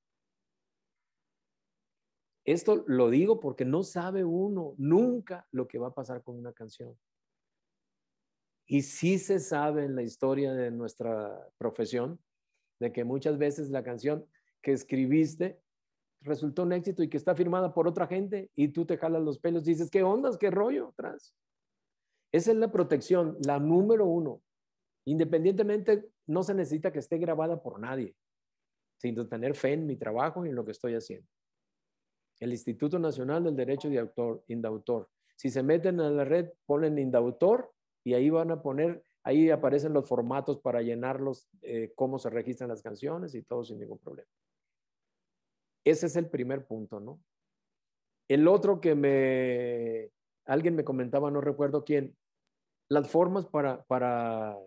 C: Esto lo digo porque no sabe uno nunca lo que va a pasar con una canción. Y sí se sabe en la historia de nuestra profesión de que muchas veces la canción que escribiste resultó un éxito y que está firmada por otra gente y tú te jalas los pelos y dices, ¿qué ondas? ¿Qué rollo atrás? Esa es la protección, la número uno. Independientemente, no se necesita que esté grabada por nadie, sino tener fe en mi trabajo y en lo que estoy haciendo. El Instituto Nacional del Derecho de Autor, Indautor. Si se meten a la red, ponen Indautor y ahí van a poner, ahí aparecen los formatos para llenarlos, eh, cómo se registran las canciones y todo sin ningún problema. Ese es el primer punto, ¿no? El otro que me, alguien me comentaba, no recuerdo quién, las formas para,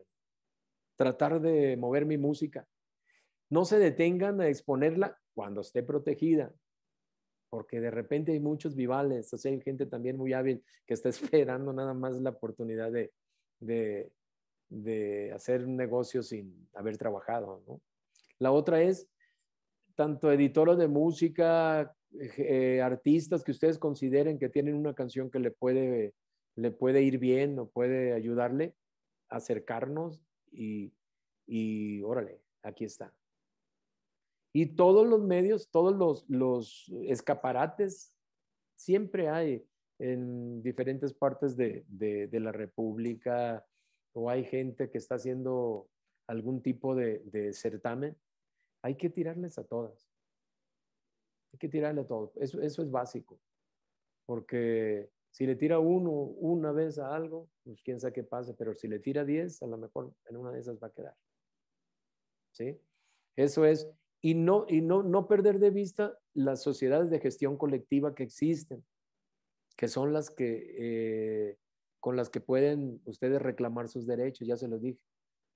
C: tratar de mover mi música. No se detengan a exponerla cuando esté protegida, porque de repente hay muchos vivales, o sea, hay gente también muy hábil que está esperando nada más la oportunidad de, hacer un negocio sin haber trabajado. La otra es, tanto editores de música, eh, artistas que ustedes consideren que tienen una canción que le puede le puede ir bien o puede ayudarle, acercarnos y, y órale, aquí está. Y todos los medios, todos los, los escaparates, siempre hay en diferentes partes de, de, la República o hay gente que está haciendo algún tipo de, de certamen, hay que tirarles a todas. Hay que tirarle a todos. Eso, eso es básico, porque si le tira uno una vez a algo, pues quién sabe qué pasa, pero si le tira diez, a lo mejor en una de esas va a quedar. ¿Sí? Eso es, y no, y no, no perder de vista las sociedades de gestión colectiva que existen, que son las que, eh, con las que pueden ustedes reclamar sus derechos, ya se los dije.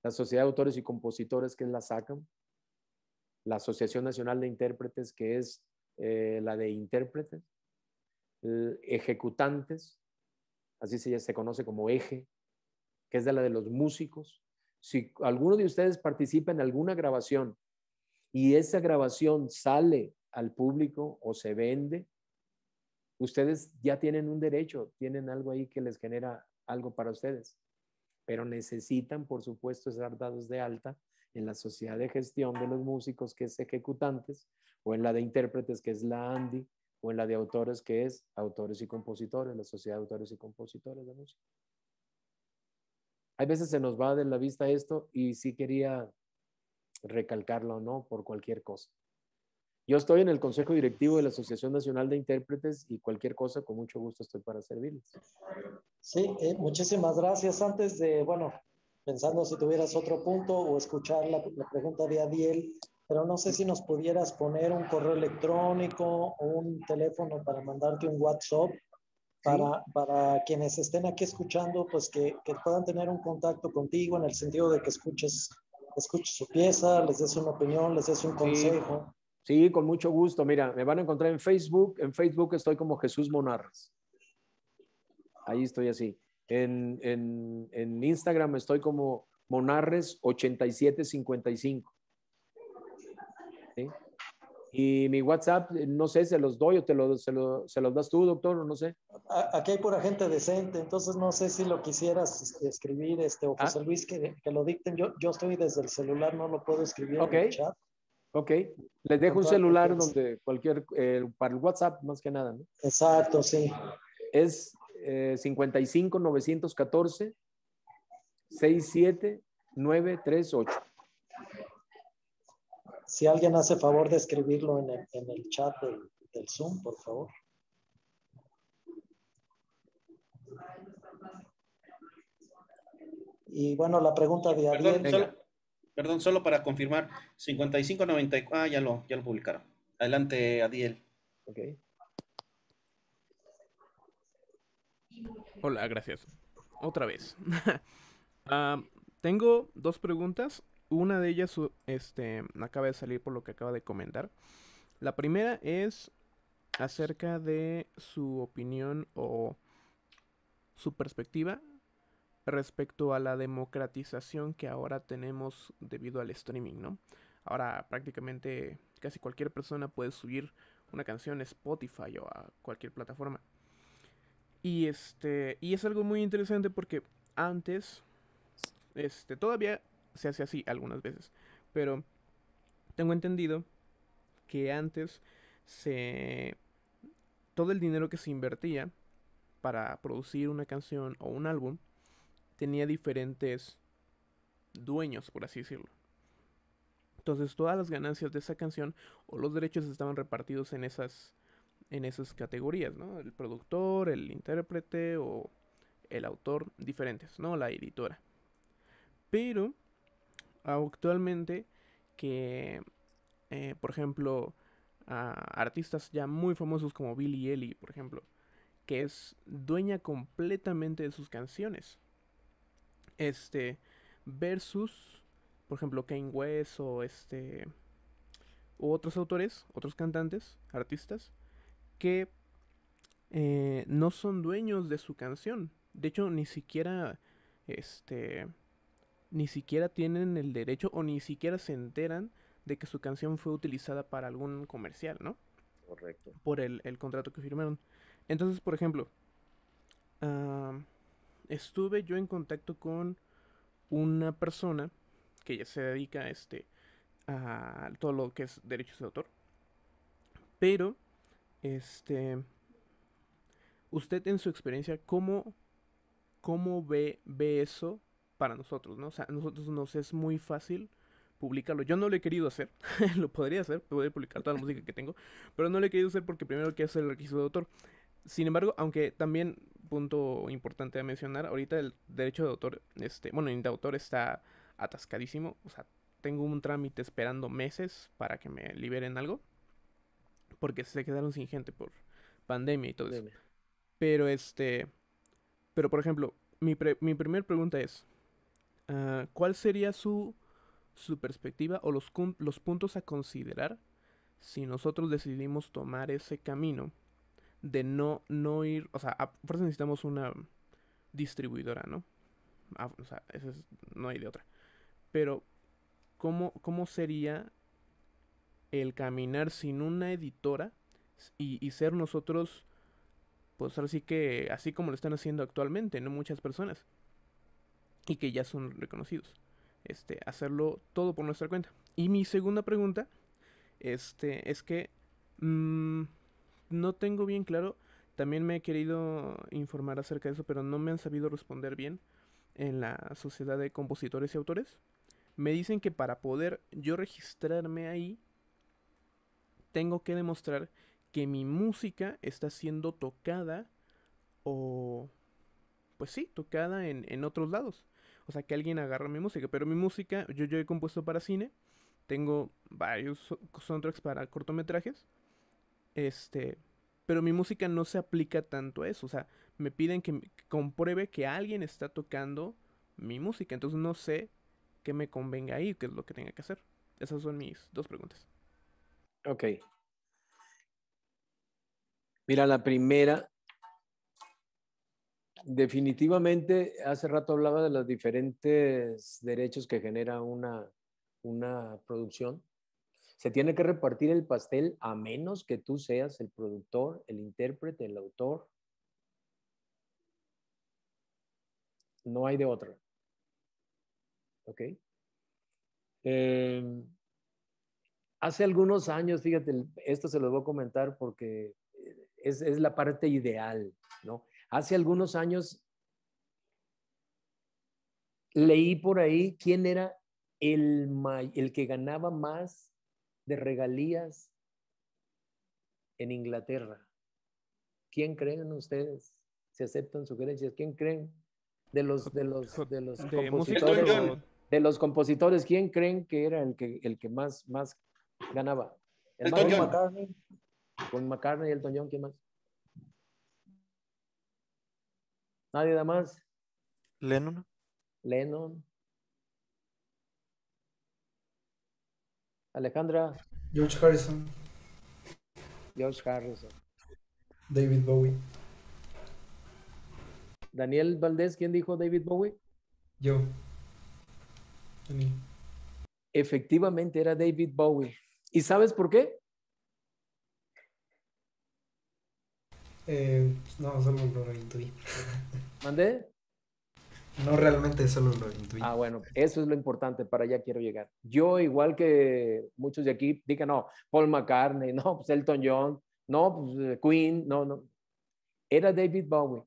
C: La Sociedad de Autores y Compositores, que es la SACAM, la Asociación Nacional de Intérpretes, que es eh, la de intérpretes, eh, ejecutantes, así se, se conoce como eje, que es de la de los músicos. Si alguno de ustedes participa en alguna grabación y esa grabación sale al público o se vende, ustedes ya tienen un derecho, tienen algo ahí que les genera algo para ustedes, pero necesitan, por supuesto, estar dados de alta en la sociedad de gestión de los músicos, que es ejecutantes, o en la de intérpretes, que es la ANDI, en la de autores, que es autores y compositores, la Sociedad de Autores y Compositores de Música. Hay veces se nos va de la vista esto y sí quería recalcarlo o no por cualquier cosa. Yo estoy en el Consejo Directivo de la Asociación Nacional de Intérpretes y cualquier cosa, con mucho gusto
A: estoy para servirles. Sí, eh, muchísimas gracias. Antes de, bueno, pensando si tuvieras otro punto o escuchar la, la pregunta de Adiel, pero no sé si nos pudieras poner un correo electrónico o un teléfono para mandarte un WhatsApp para, para, quienes estén aquí escuchando, pues que, puedan tener un contacto contigo en el sentido de que escuches, escuches su pieza, les des una opinión, les des un consejo.
C: Sí, con mucho gusto. Mira, me van a encontrar en Facebook. En Facebook estoy como Jesús Monarres. Ahí estoy así. En, en Instagram estoy como Monarres8755. Y mi WhatsApp, no sé, se los doy o te lo, se, los das tú, doctor, o no sé.
A: Aquí hay pura gente decente, entonces no sé si lo quisieras escribir, este, o José ah. Luis, que, lo dicten. Yo, yo estoy desde el celular, no lo puedo escribir en el chat. Ok, les dejo un celular pues, donde
C: cualquier, eh, para el WhatsApp más que nada,
A: Exacto, sí.
C: Es eh, 55 914 67
A: si alguien hace favor de escribirlo en el, chat del, Zoom, por favor. Y bueno, la pregunta de Adiel.
B: Perdón, solo, para confirmar, 5594, ah, ya lo, ya lo
D: publicaron. Adelante, Adiel. Ok. Hola, gracias. Otra vez. Ah, tengo dos preguntas. Una de ellas este, acaba de salir por lo que acaba de comentar. La primera es acerca de su opinión o su perspectiva respecto a la democratización que ahora tenemos debido al streaming, ¿no? Ahora prácticamente casi cualquier persona puede subir una canción a Spotify o a cualquier plataforma. Y este y es algo muy interesante porque antes este todavía se hace así algunas veces. Pero tengo entendido que antes se... Todo el dinero que se invertía para producir una canción o un álbum tenía diferentes dueños, por así decirlo. Entonces todas las ganancias de esa canción o los derechos estaban repartidos en esas, en esas categorías, ¿no? El productor, el intérprete o el autor, diferentes, ¿no? La editora. Pero actualmente que, eh, por ejemplo, a artistas ya muy famosos como Billie Ellie, por ejemplo, que es dueña completamente de sus canciones. Este, versus, por ejemplo, Kane West o este, u otros autores, otros cantantes, artistas, que eh, no son dueños de su canción. De hecho, ni siquiera, este, ni siquiera tienen el derecho o ni siquiera se enteran de que su canción fue utilizada para algún comercial, ¿no? Correcto. Por el, contrato que firmaron. Entonces, por ejemplo, ah, estuve yo en contacto con una persona que ya se dedica a este a todo lo que es derechos de autor. Pero, este, usted en su experiencia, ¿cómo, ve, ve eso para nosotros, ¿no? O sea, a nosotros nos es muy fácil publicarlo. Yo no lo he querido hacer, lo podría hacer, podría publicar toda la música que tengo, pero no lo he querido hacer porque primero quiero hacer el requisito de autor. Sin embargo, aunque también, punto importante a mencionar, ahorita el derecho de autor, este, bueno, el de autor está atascadísimo, o sea, tengo un trámite esperando meses para que me liberen algo, porque se quedaron sin gente por pandemia y todo eso. Pero este, pero por ejemplo, mi, pre mi primera pregunta es, Ah, ¿cuál sería su, perspectiva o los, los puntos a considerar si nosotros decidimos tomar ese camino de no, no ir, o sea, a, por necesitamos una distribuidora, ¿no? Ah, o sea, no hay de otra. Pero, ¿cómo, ¿cómo sería el caminar sin una editora y, y ser nosotros, pues así que, así como lo están haciendo actualmente, ¿no? Muchas personas y que ya son reconocidos. Este, hacerlo todo por nuestra cuenta. Y mi segunda pregunta este, es que mm, no tengo bien claro, también me he querido informar acerca de eso, pero no me han sabido responder bien en la Sociedad de Compositores y Autores. Me dicen que para poder yo registrarme ahí, tengo que demostrar que mi música está siendo tocada o, pues sí, tocada en, en otros lados. O sea, que alguien agarra mi música. Pero mi música, yo, yo he compuesto para cine. Tengo varios soundtracks para cortometrajes. Este. Pero mi música no se aplica tanto a eso. O sea, me piden que compruebe que alguien está tocando mi música. Entonces no sé qué me convenga ahí, qué es lo que tenga que hacer. Esas son mis dos preguntas.
C: Ok. Mira, la primera definitivamente, hace rato hablaba de los diferentes derechos que genera una, una producción. Se tiene que repartir el pastel a menos que tú seas el productor, el intérprete, el autor. No hay de otra. ¿Ok? Em, hace algunos años, fíjate, esto se lo voy a comentar porque eh, es, es la parte ideal, ¿no? Hace algunos años leí por ahí quién era el, que ganaba más de regalías en Inglaterra. ¿Quién creen ustedes? Si aceptan sugerencias, ¿quién creen? De los, de los, de los compositores. De los compositores, ¿quién creen que era el que, el que más, más ganaba? El Elton John. Con McCartney y el Toñón? ¿quién más? Nadie da más. Lennon. Lennon. Alejandra. George Harrison. George Harrison.
E: David Bowie.
C: Daniel Valdés, ¿quién dijo David Bowie?
F: Yo. Daniel.
C: Efectivamente era David Bowie. ¿Y sabes por qué?
E: Eh, pues, no, solo lo intuí.
C: ¿Mandé? No realmente, solo lo intuí. Ah, bueno, eso es lo importante, para allá quiero llegar. Yo, igual que muchos de aquí, dije, no, Paul McCartney, no, pues Elton John, no, pues, eh, Queen, no, no. Era David Bowie,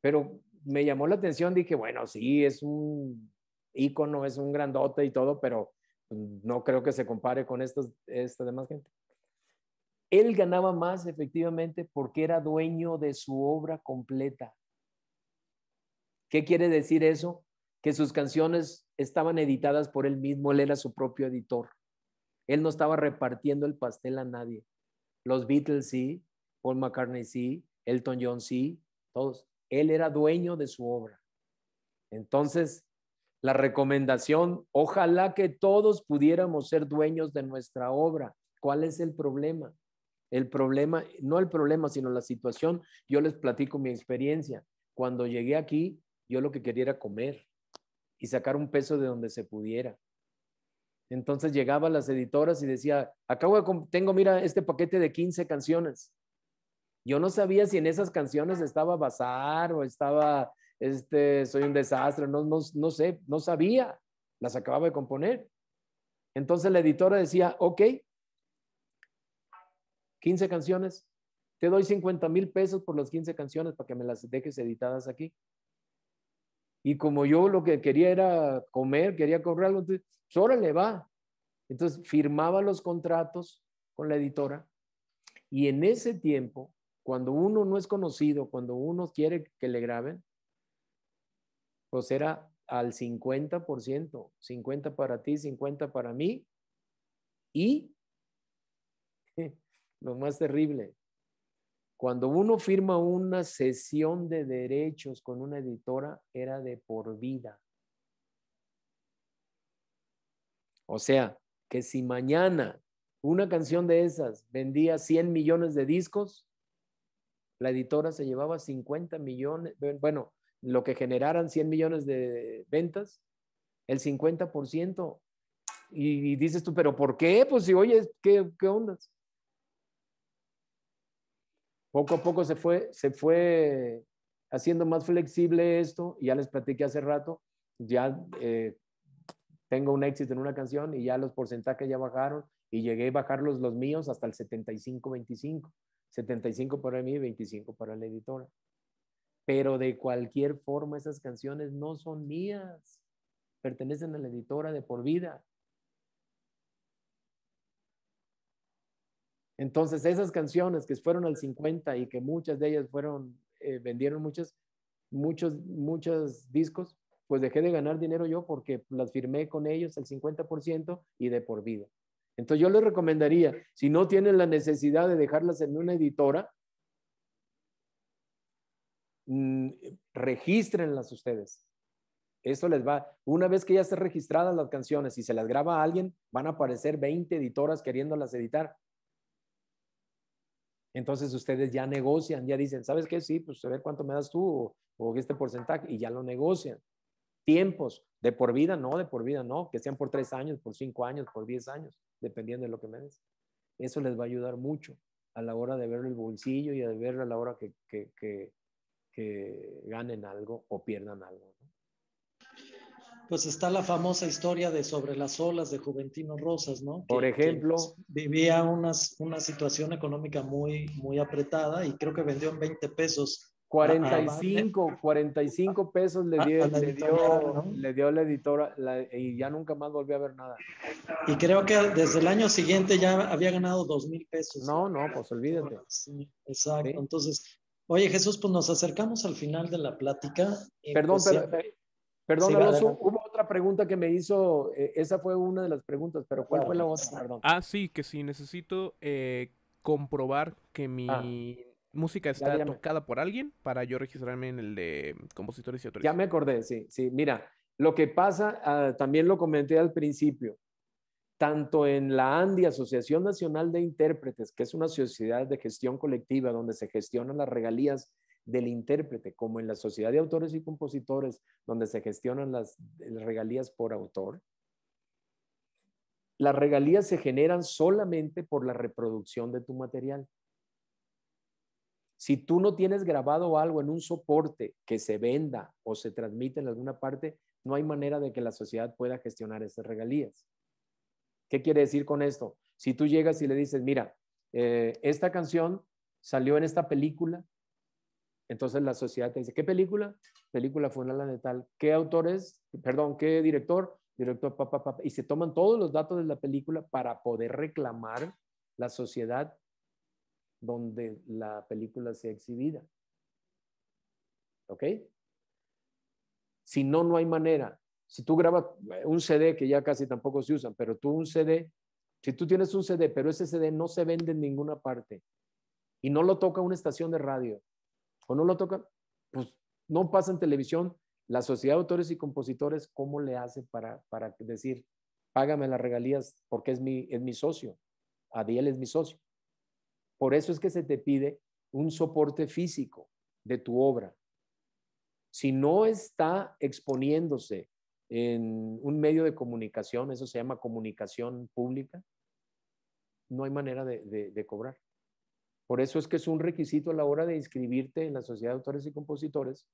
C: pero me llamó la atención, dije, bueno, sí, es un ícono, es un grandote y todo, pero pues, no creo que se compare con estos, esta demás gente. Él ganaba más efectivamente porque era dueño de su obra completa. ¿Qué quiere decir eso? Que sus canciones estaban editadas por él mismo, él era su propio editor. Él no estaba repartiendo el pastel a nadie. Los Beatles sí, Paul McCartney sí, Elton John sí, todos. Él era dueño de su obra. Entonces, la recomendación, ojalá que todos pudiéramos ser dueños de nuestra obra. ¿Cuál es el problema? El problema, no el problema, sino la situación. Yo les platico mi experiencia. Cuando llegué aquí, yo lo que quería era comer y sacar un peso de donde se pudiera. Entonces llegaba a las editoras y decía, acabo tengo, mira, este paquete de 15 canciones. Yo no sabía si en esas canciones estaba Bazar o estaba, este, Soy un desastre, no, no, no sé, no sabía, las acababa de componer. Entonces la editora decía, ok, 15 canciones, te doy 50 mil pesos por las 15 canciones para que me las dejes editadas aquí. Y como yo lo que quería era comer, quería cobrar algo, entonces, pues, va. Entonces firmaba los contratos con la editora. Y en ese tiempo, cuando uno no es conocido, cuando uno quiere que le graben, pues era al 50%, 50 para ti, 50 para mí. Y lo más terrible, cuando uno firma una sesión de derechos con una editora, era de por vida. O sea, que si mañana una canción de esas vendía 100 millones de discos, la editora se llevaba 50 millones, bueno, lo que generaran 100 millones de ventas, el 50%. Y, dices tú, pero ¿por qué? Pues si oye, ¿qué, qué ondas? poco a poco se fue, se fue haciendo más flexible esto, ya les platiqué hace rato, ya eh, tengo un éxito en una canción y ya los porcentajes ya bajaron y llegué a bajarlos los míos hasta el 75-25, 75 para mí, y 25 para la editora. Pero de cualquier forma esas canciones no son mías, pertenecen a la editora de por vida. Entonces, esas canciones que fueron al 50 y que muchas de ellas fueron, eh, vendieron muchas, muchos, muchos discos, pues dejé de ganar dinero yo porque las firmé con ellos al 50% y de por vida. Entonces yo les recomendaría, si no tienen la necesidad de dejarlas en una editora, mmm, regístrenlas ustedes. Eso les va, una vez que ya estén registradas las canciones y se las graba alguien, van a aparecer 20 editoras queriéndolas editar entonces ustedes ya negocian, ya dicen, ¿sabes qué? Sí, pues a ver cuánto me das tú o, este porcentaje y ya lo negocian. Tiempos, de por vida, no, de por vida, no, que sean por tres años, por cinco años, por diez años, dependiendo de lo que me des. Eso les va a ayudar mucho a la hora de ver el bolsillo y a ver a la hora que ganen algo o pierdan algo
A: pues está la famosa historia de Sobre las olas de Juventino Rosas, ¿no? Por ejemplo. vivía unas, una situación económica muy, muy apretada y creo que vendió en 20 pesos. 45, 45 ah, pesos le dio,
C: le, dio la editora
A: y ya nunca más volvió a ver nada. Y creo que desde el año siguiente ya había ganado 2 mil pesos. No, no, pues olvídate. exacto. Entonces, oye Jesús, pues nos acercamos al final de la plática. Perdón, este, eh, perdón, pero, Perdón, hubo, pregunta que
C: me hizo, eh, esa fue una de las preguntas, pero ¿cuál fue la otra? Perdón.
D: Ah, sí, que si sí, necesito eh, comprobar que mi ah. música está tocada por alguien para yo registrarme en el de compositores y autores. Ya me acordé, sí, sí. Mira, lo que pasa, ah, también
C: lo comenté al principio, tanto en la ANDI, Asociación Nacional de Intérpretes, que es una sociedad de gestión colectiva donde se gestionan las regalías del intérprete, como en la Sociedad de Autores y Compositores, donde se gestionan las, regalías por autor, las regalías se generan solamente por la reproducción de tu material. Si tú no tienes grabado algo en un soporte que se venda o se transmite en alguna parte, no hay manera de que la sociedad pueda gestionar esas regalías. ¿Qué quiere decir con esto? Si tú llegas y le dices, mira, eh, esta canción salió en esta película, entonces la sociedad te dice, ¿qué película? Película la de tal. ¿Qué autores? Perdón, ¿qué director? Director, papá, papá. Y se toman todos los datos de la película para poder reclamar la sociedad donde la película sea exhibida. ¿Ok? Si no, no hay manera. Si tú grabas eh, un CD, que ya casi tampoco se usan, pero tú un CD, si tú tienes un CD, pero ese CD no se vende en ninguna parte y no lo toca una estación de radio, o no lo tocan, pues no pasa en televisión. La Sociedad de Autores y Compositores, ¿cómo le hace para, para decir, págame las regalías porque es mi, es mi socio? Adiel es mi socio. Por eso es que se te pide un soporte físico de tu obra. Si no está exponiéndose en un medio de comunicación, eso se llama comunicación pública, no hay manera de cobrar. Por eso es que es un requisito a la hora de inscribirte en la Sociedad de Autores y Compositores,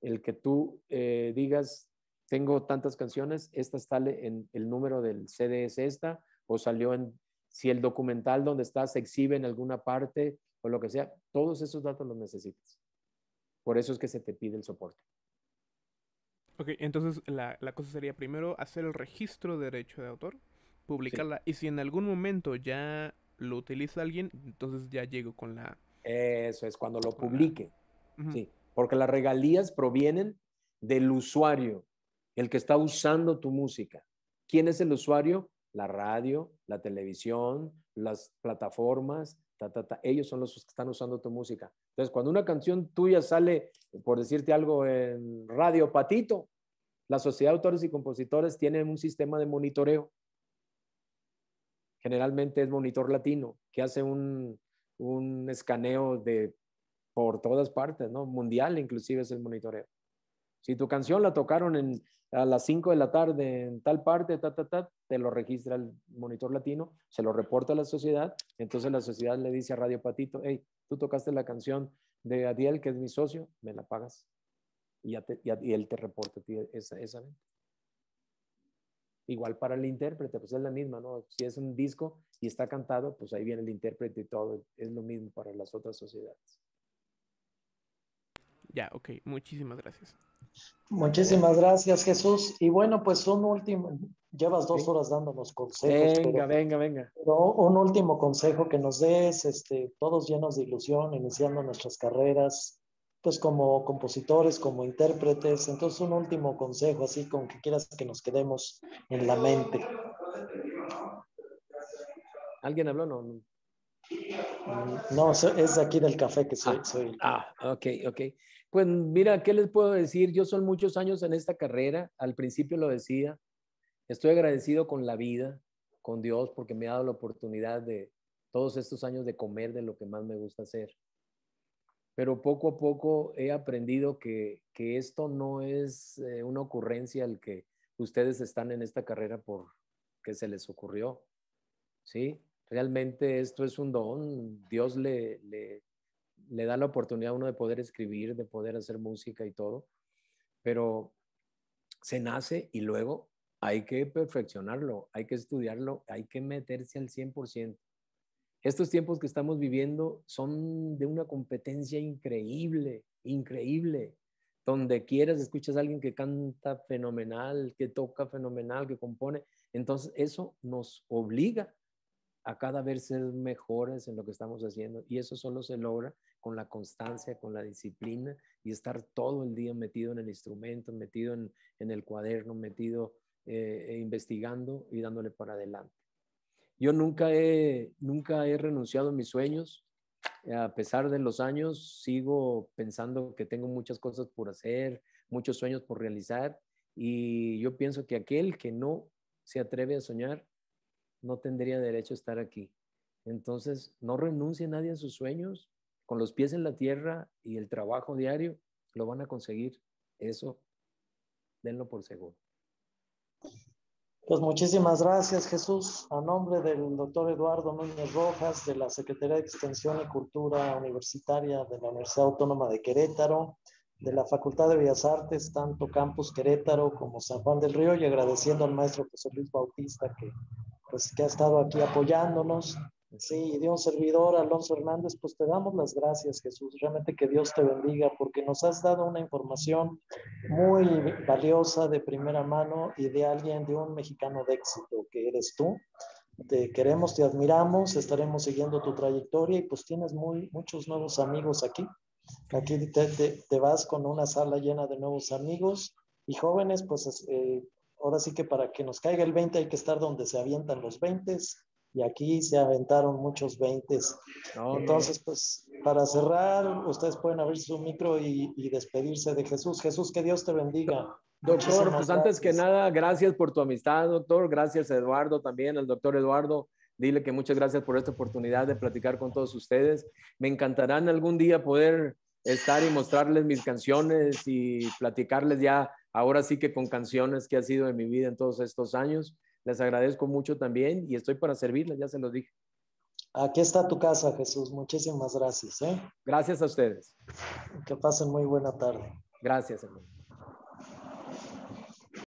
C: el que tú eh, digas, tengo tantas canciones, esta sale en el número del CD es esta, o salió en, si el documental donde estás se exhibe en alguna parte, o lo que sea, todos esos datos los necesitas. Por eso es que se te pide el soporte.
D: Ok, entonces la, la cosa sería primero hacer el registro de derecho de autor, publicarla, y si en algún momento ya lo utiliza alguien, entonces ya llego con la...
C: Eso es, cuando lo publique. Sí, porque las regalías provienen del usuario, el que está usando tu música. ¿Quién es el usuario? La radio, la televisión, las plataformas, ta, ta, ta. ellos son los que están usando tu música. Entonces, cuando una canción tuya sale, por decirte algo, en Radio Patito, la Sociedad de Autores y Compositores tiene un sistema de monitoreo generalmente es monitor latino, que hace un, escaneo de por todas partes, ¿no? Mundial inclusive es el monitoreo. Si tu canción la tocaron en, a las 5 de la tarde en tal parte, ta, ta, ta, te lo registra el monitor latino, se lo reporta a la sociedad, entonces la sociedad le dice a Radio Patito, hey, tú tocaste la canción de Adiel, que es mi socio, me la pagas. Y, ya él te reporta a ti esa, esa Igual para el intérprete, pues es la misma, ¿no? Si es un disco y está cantado, pues ahí viene el intérprete y todo, es lo mismo para las otras sociedades.
D: Ya,
A: ok, muchísimas gracias. Muchísimas gracias, Jesús. Y bueno, pues un último, llevas dos horas dándonos consejos. Venga, venga, venga. Pero un último consejo que nos des, este, todos llenos de ilusión, iniciando nuestras carreras, pues como compositores, como intérpretes. Entonces, un último consejo, así con que quieras que nos quedemos en la mente. ¿Alguien habló? No, no, mm, es aquí del café que soy. Ah, soy. ah, ok, ok.
C: Pues mira, ¿qué les puedo decir? Yo son muchos años en esta carrera, al principio lo decía, estoy agradecido con la vida, con Dios, porque me ha dado la oportunidad de todos estos años de comer de lo que más me gusta hacer pero poco a poco he aprendido que, esto no es eh, una ocurrencia al que ustedes están en esta carrera por que se les ocurrió, ¿sí? Realmente esto es un don, Dios le, le, le da la oportunidad a uno de poder escribir, de poder hacer música y todo, pero se nace y luego hay que perfeccionarlo, hay que estudiarlo, hay que meterse al 100%. Estos tiempos que estamos viviendo son de una competencia increíble, increíble. Donde quieras escuchas a alguien que canta fenomenal, que toca fenomenal, que compone. Entonces eso nos obliga a cada vez ser mejores en lo que estamos haciendo y eso solo se logra con la constancia, con la disciplina y estar todo el día metido en el instrumento, metido en, el cuaderno, metido eh, e investigando y dándole por adelante. Yo nunca he, nunca he renunciado a mis sueños. A pesar de los años, sigo pensando que tengo muchas cosas por hacer, muchos sueños por realizar. Y yo pienso que aquel que no se atreve a soñar, no tendría derecho a estar aquí. Entonces, no renuncie nadie a sus sueños. Con los pies en la tierra y el trabajo diario, lo van a conseguir. Eso, denlo por seguro.
A: Pues muchísimas gracias, Jesús. A nombre del doctor Eduardo Núñez Rojas, de la Secretaría de Extensión y Cultura Universitaria de la Universidad Autónoma de Querétaro, de la Facultad de Bellas Artes, tanto Campus Querétaro como San Juan del Río, y agradeciendo al maestro José Luis Bautista que, pues, que ha estado aquí apoyándonos, Sí, y de un servidor Alonso Hernández, pues te damos las gracias, Jesús. Realmente que Dios te bendiga porque nos has dado una información muy valiosa de primera mano y de alguien, de un mexicano de éxito que eres tú. Te queremos, te admiramos, estaremos siguiendo tu trayectoria y pues tienes muy, muchos nuevos amigos aquí. Aquí te, vas con una sala llena de nuevos amigos y jóvenes, pues eh, ahora sí que para que nos caiga el 20 hay que estar donde se avientan los 20 y aquí se aventaron muchos veintes Entonces, pues para cerrar, ustedes pueden abrir su micro y, despedirse de Jesús. Jesús, que Dios te bendiga. Doctor, pues antes
C: que nada, gracias por tu amistad, doctor. Gracias, Eduardo, también al doctor Eduardo. Dile que muchas gracias por esta oportunidad de platicar con todos ustedes. Me encantarán algún día poder estar y mostrarles mis canciones y platicarles ya, ahora sí que con canciones que ha sido en mi vida en todos estos años. Les agradezco mucho también y estoy para servirles, ya se los dije.
A: Aquí está tu casa, Jesús. Muchísimas gracias. ¿eh? Gracias a ustedes. Que pasen muy buena tarde. Gracias, hermano.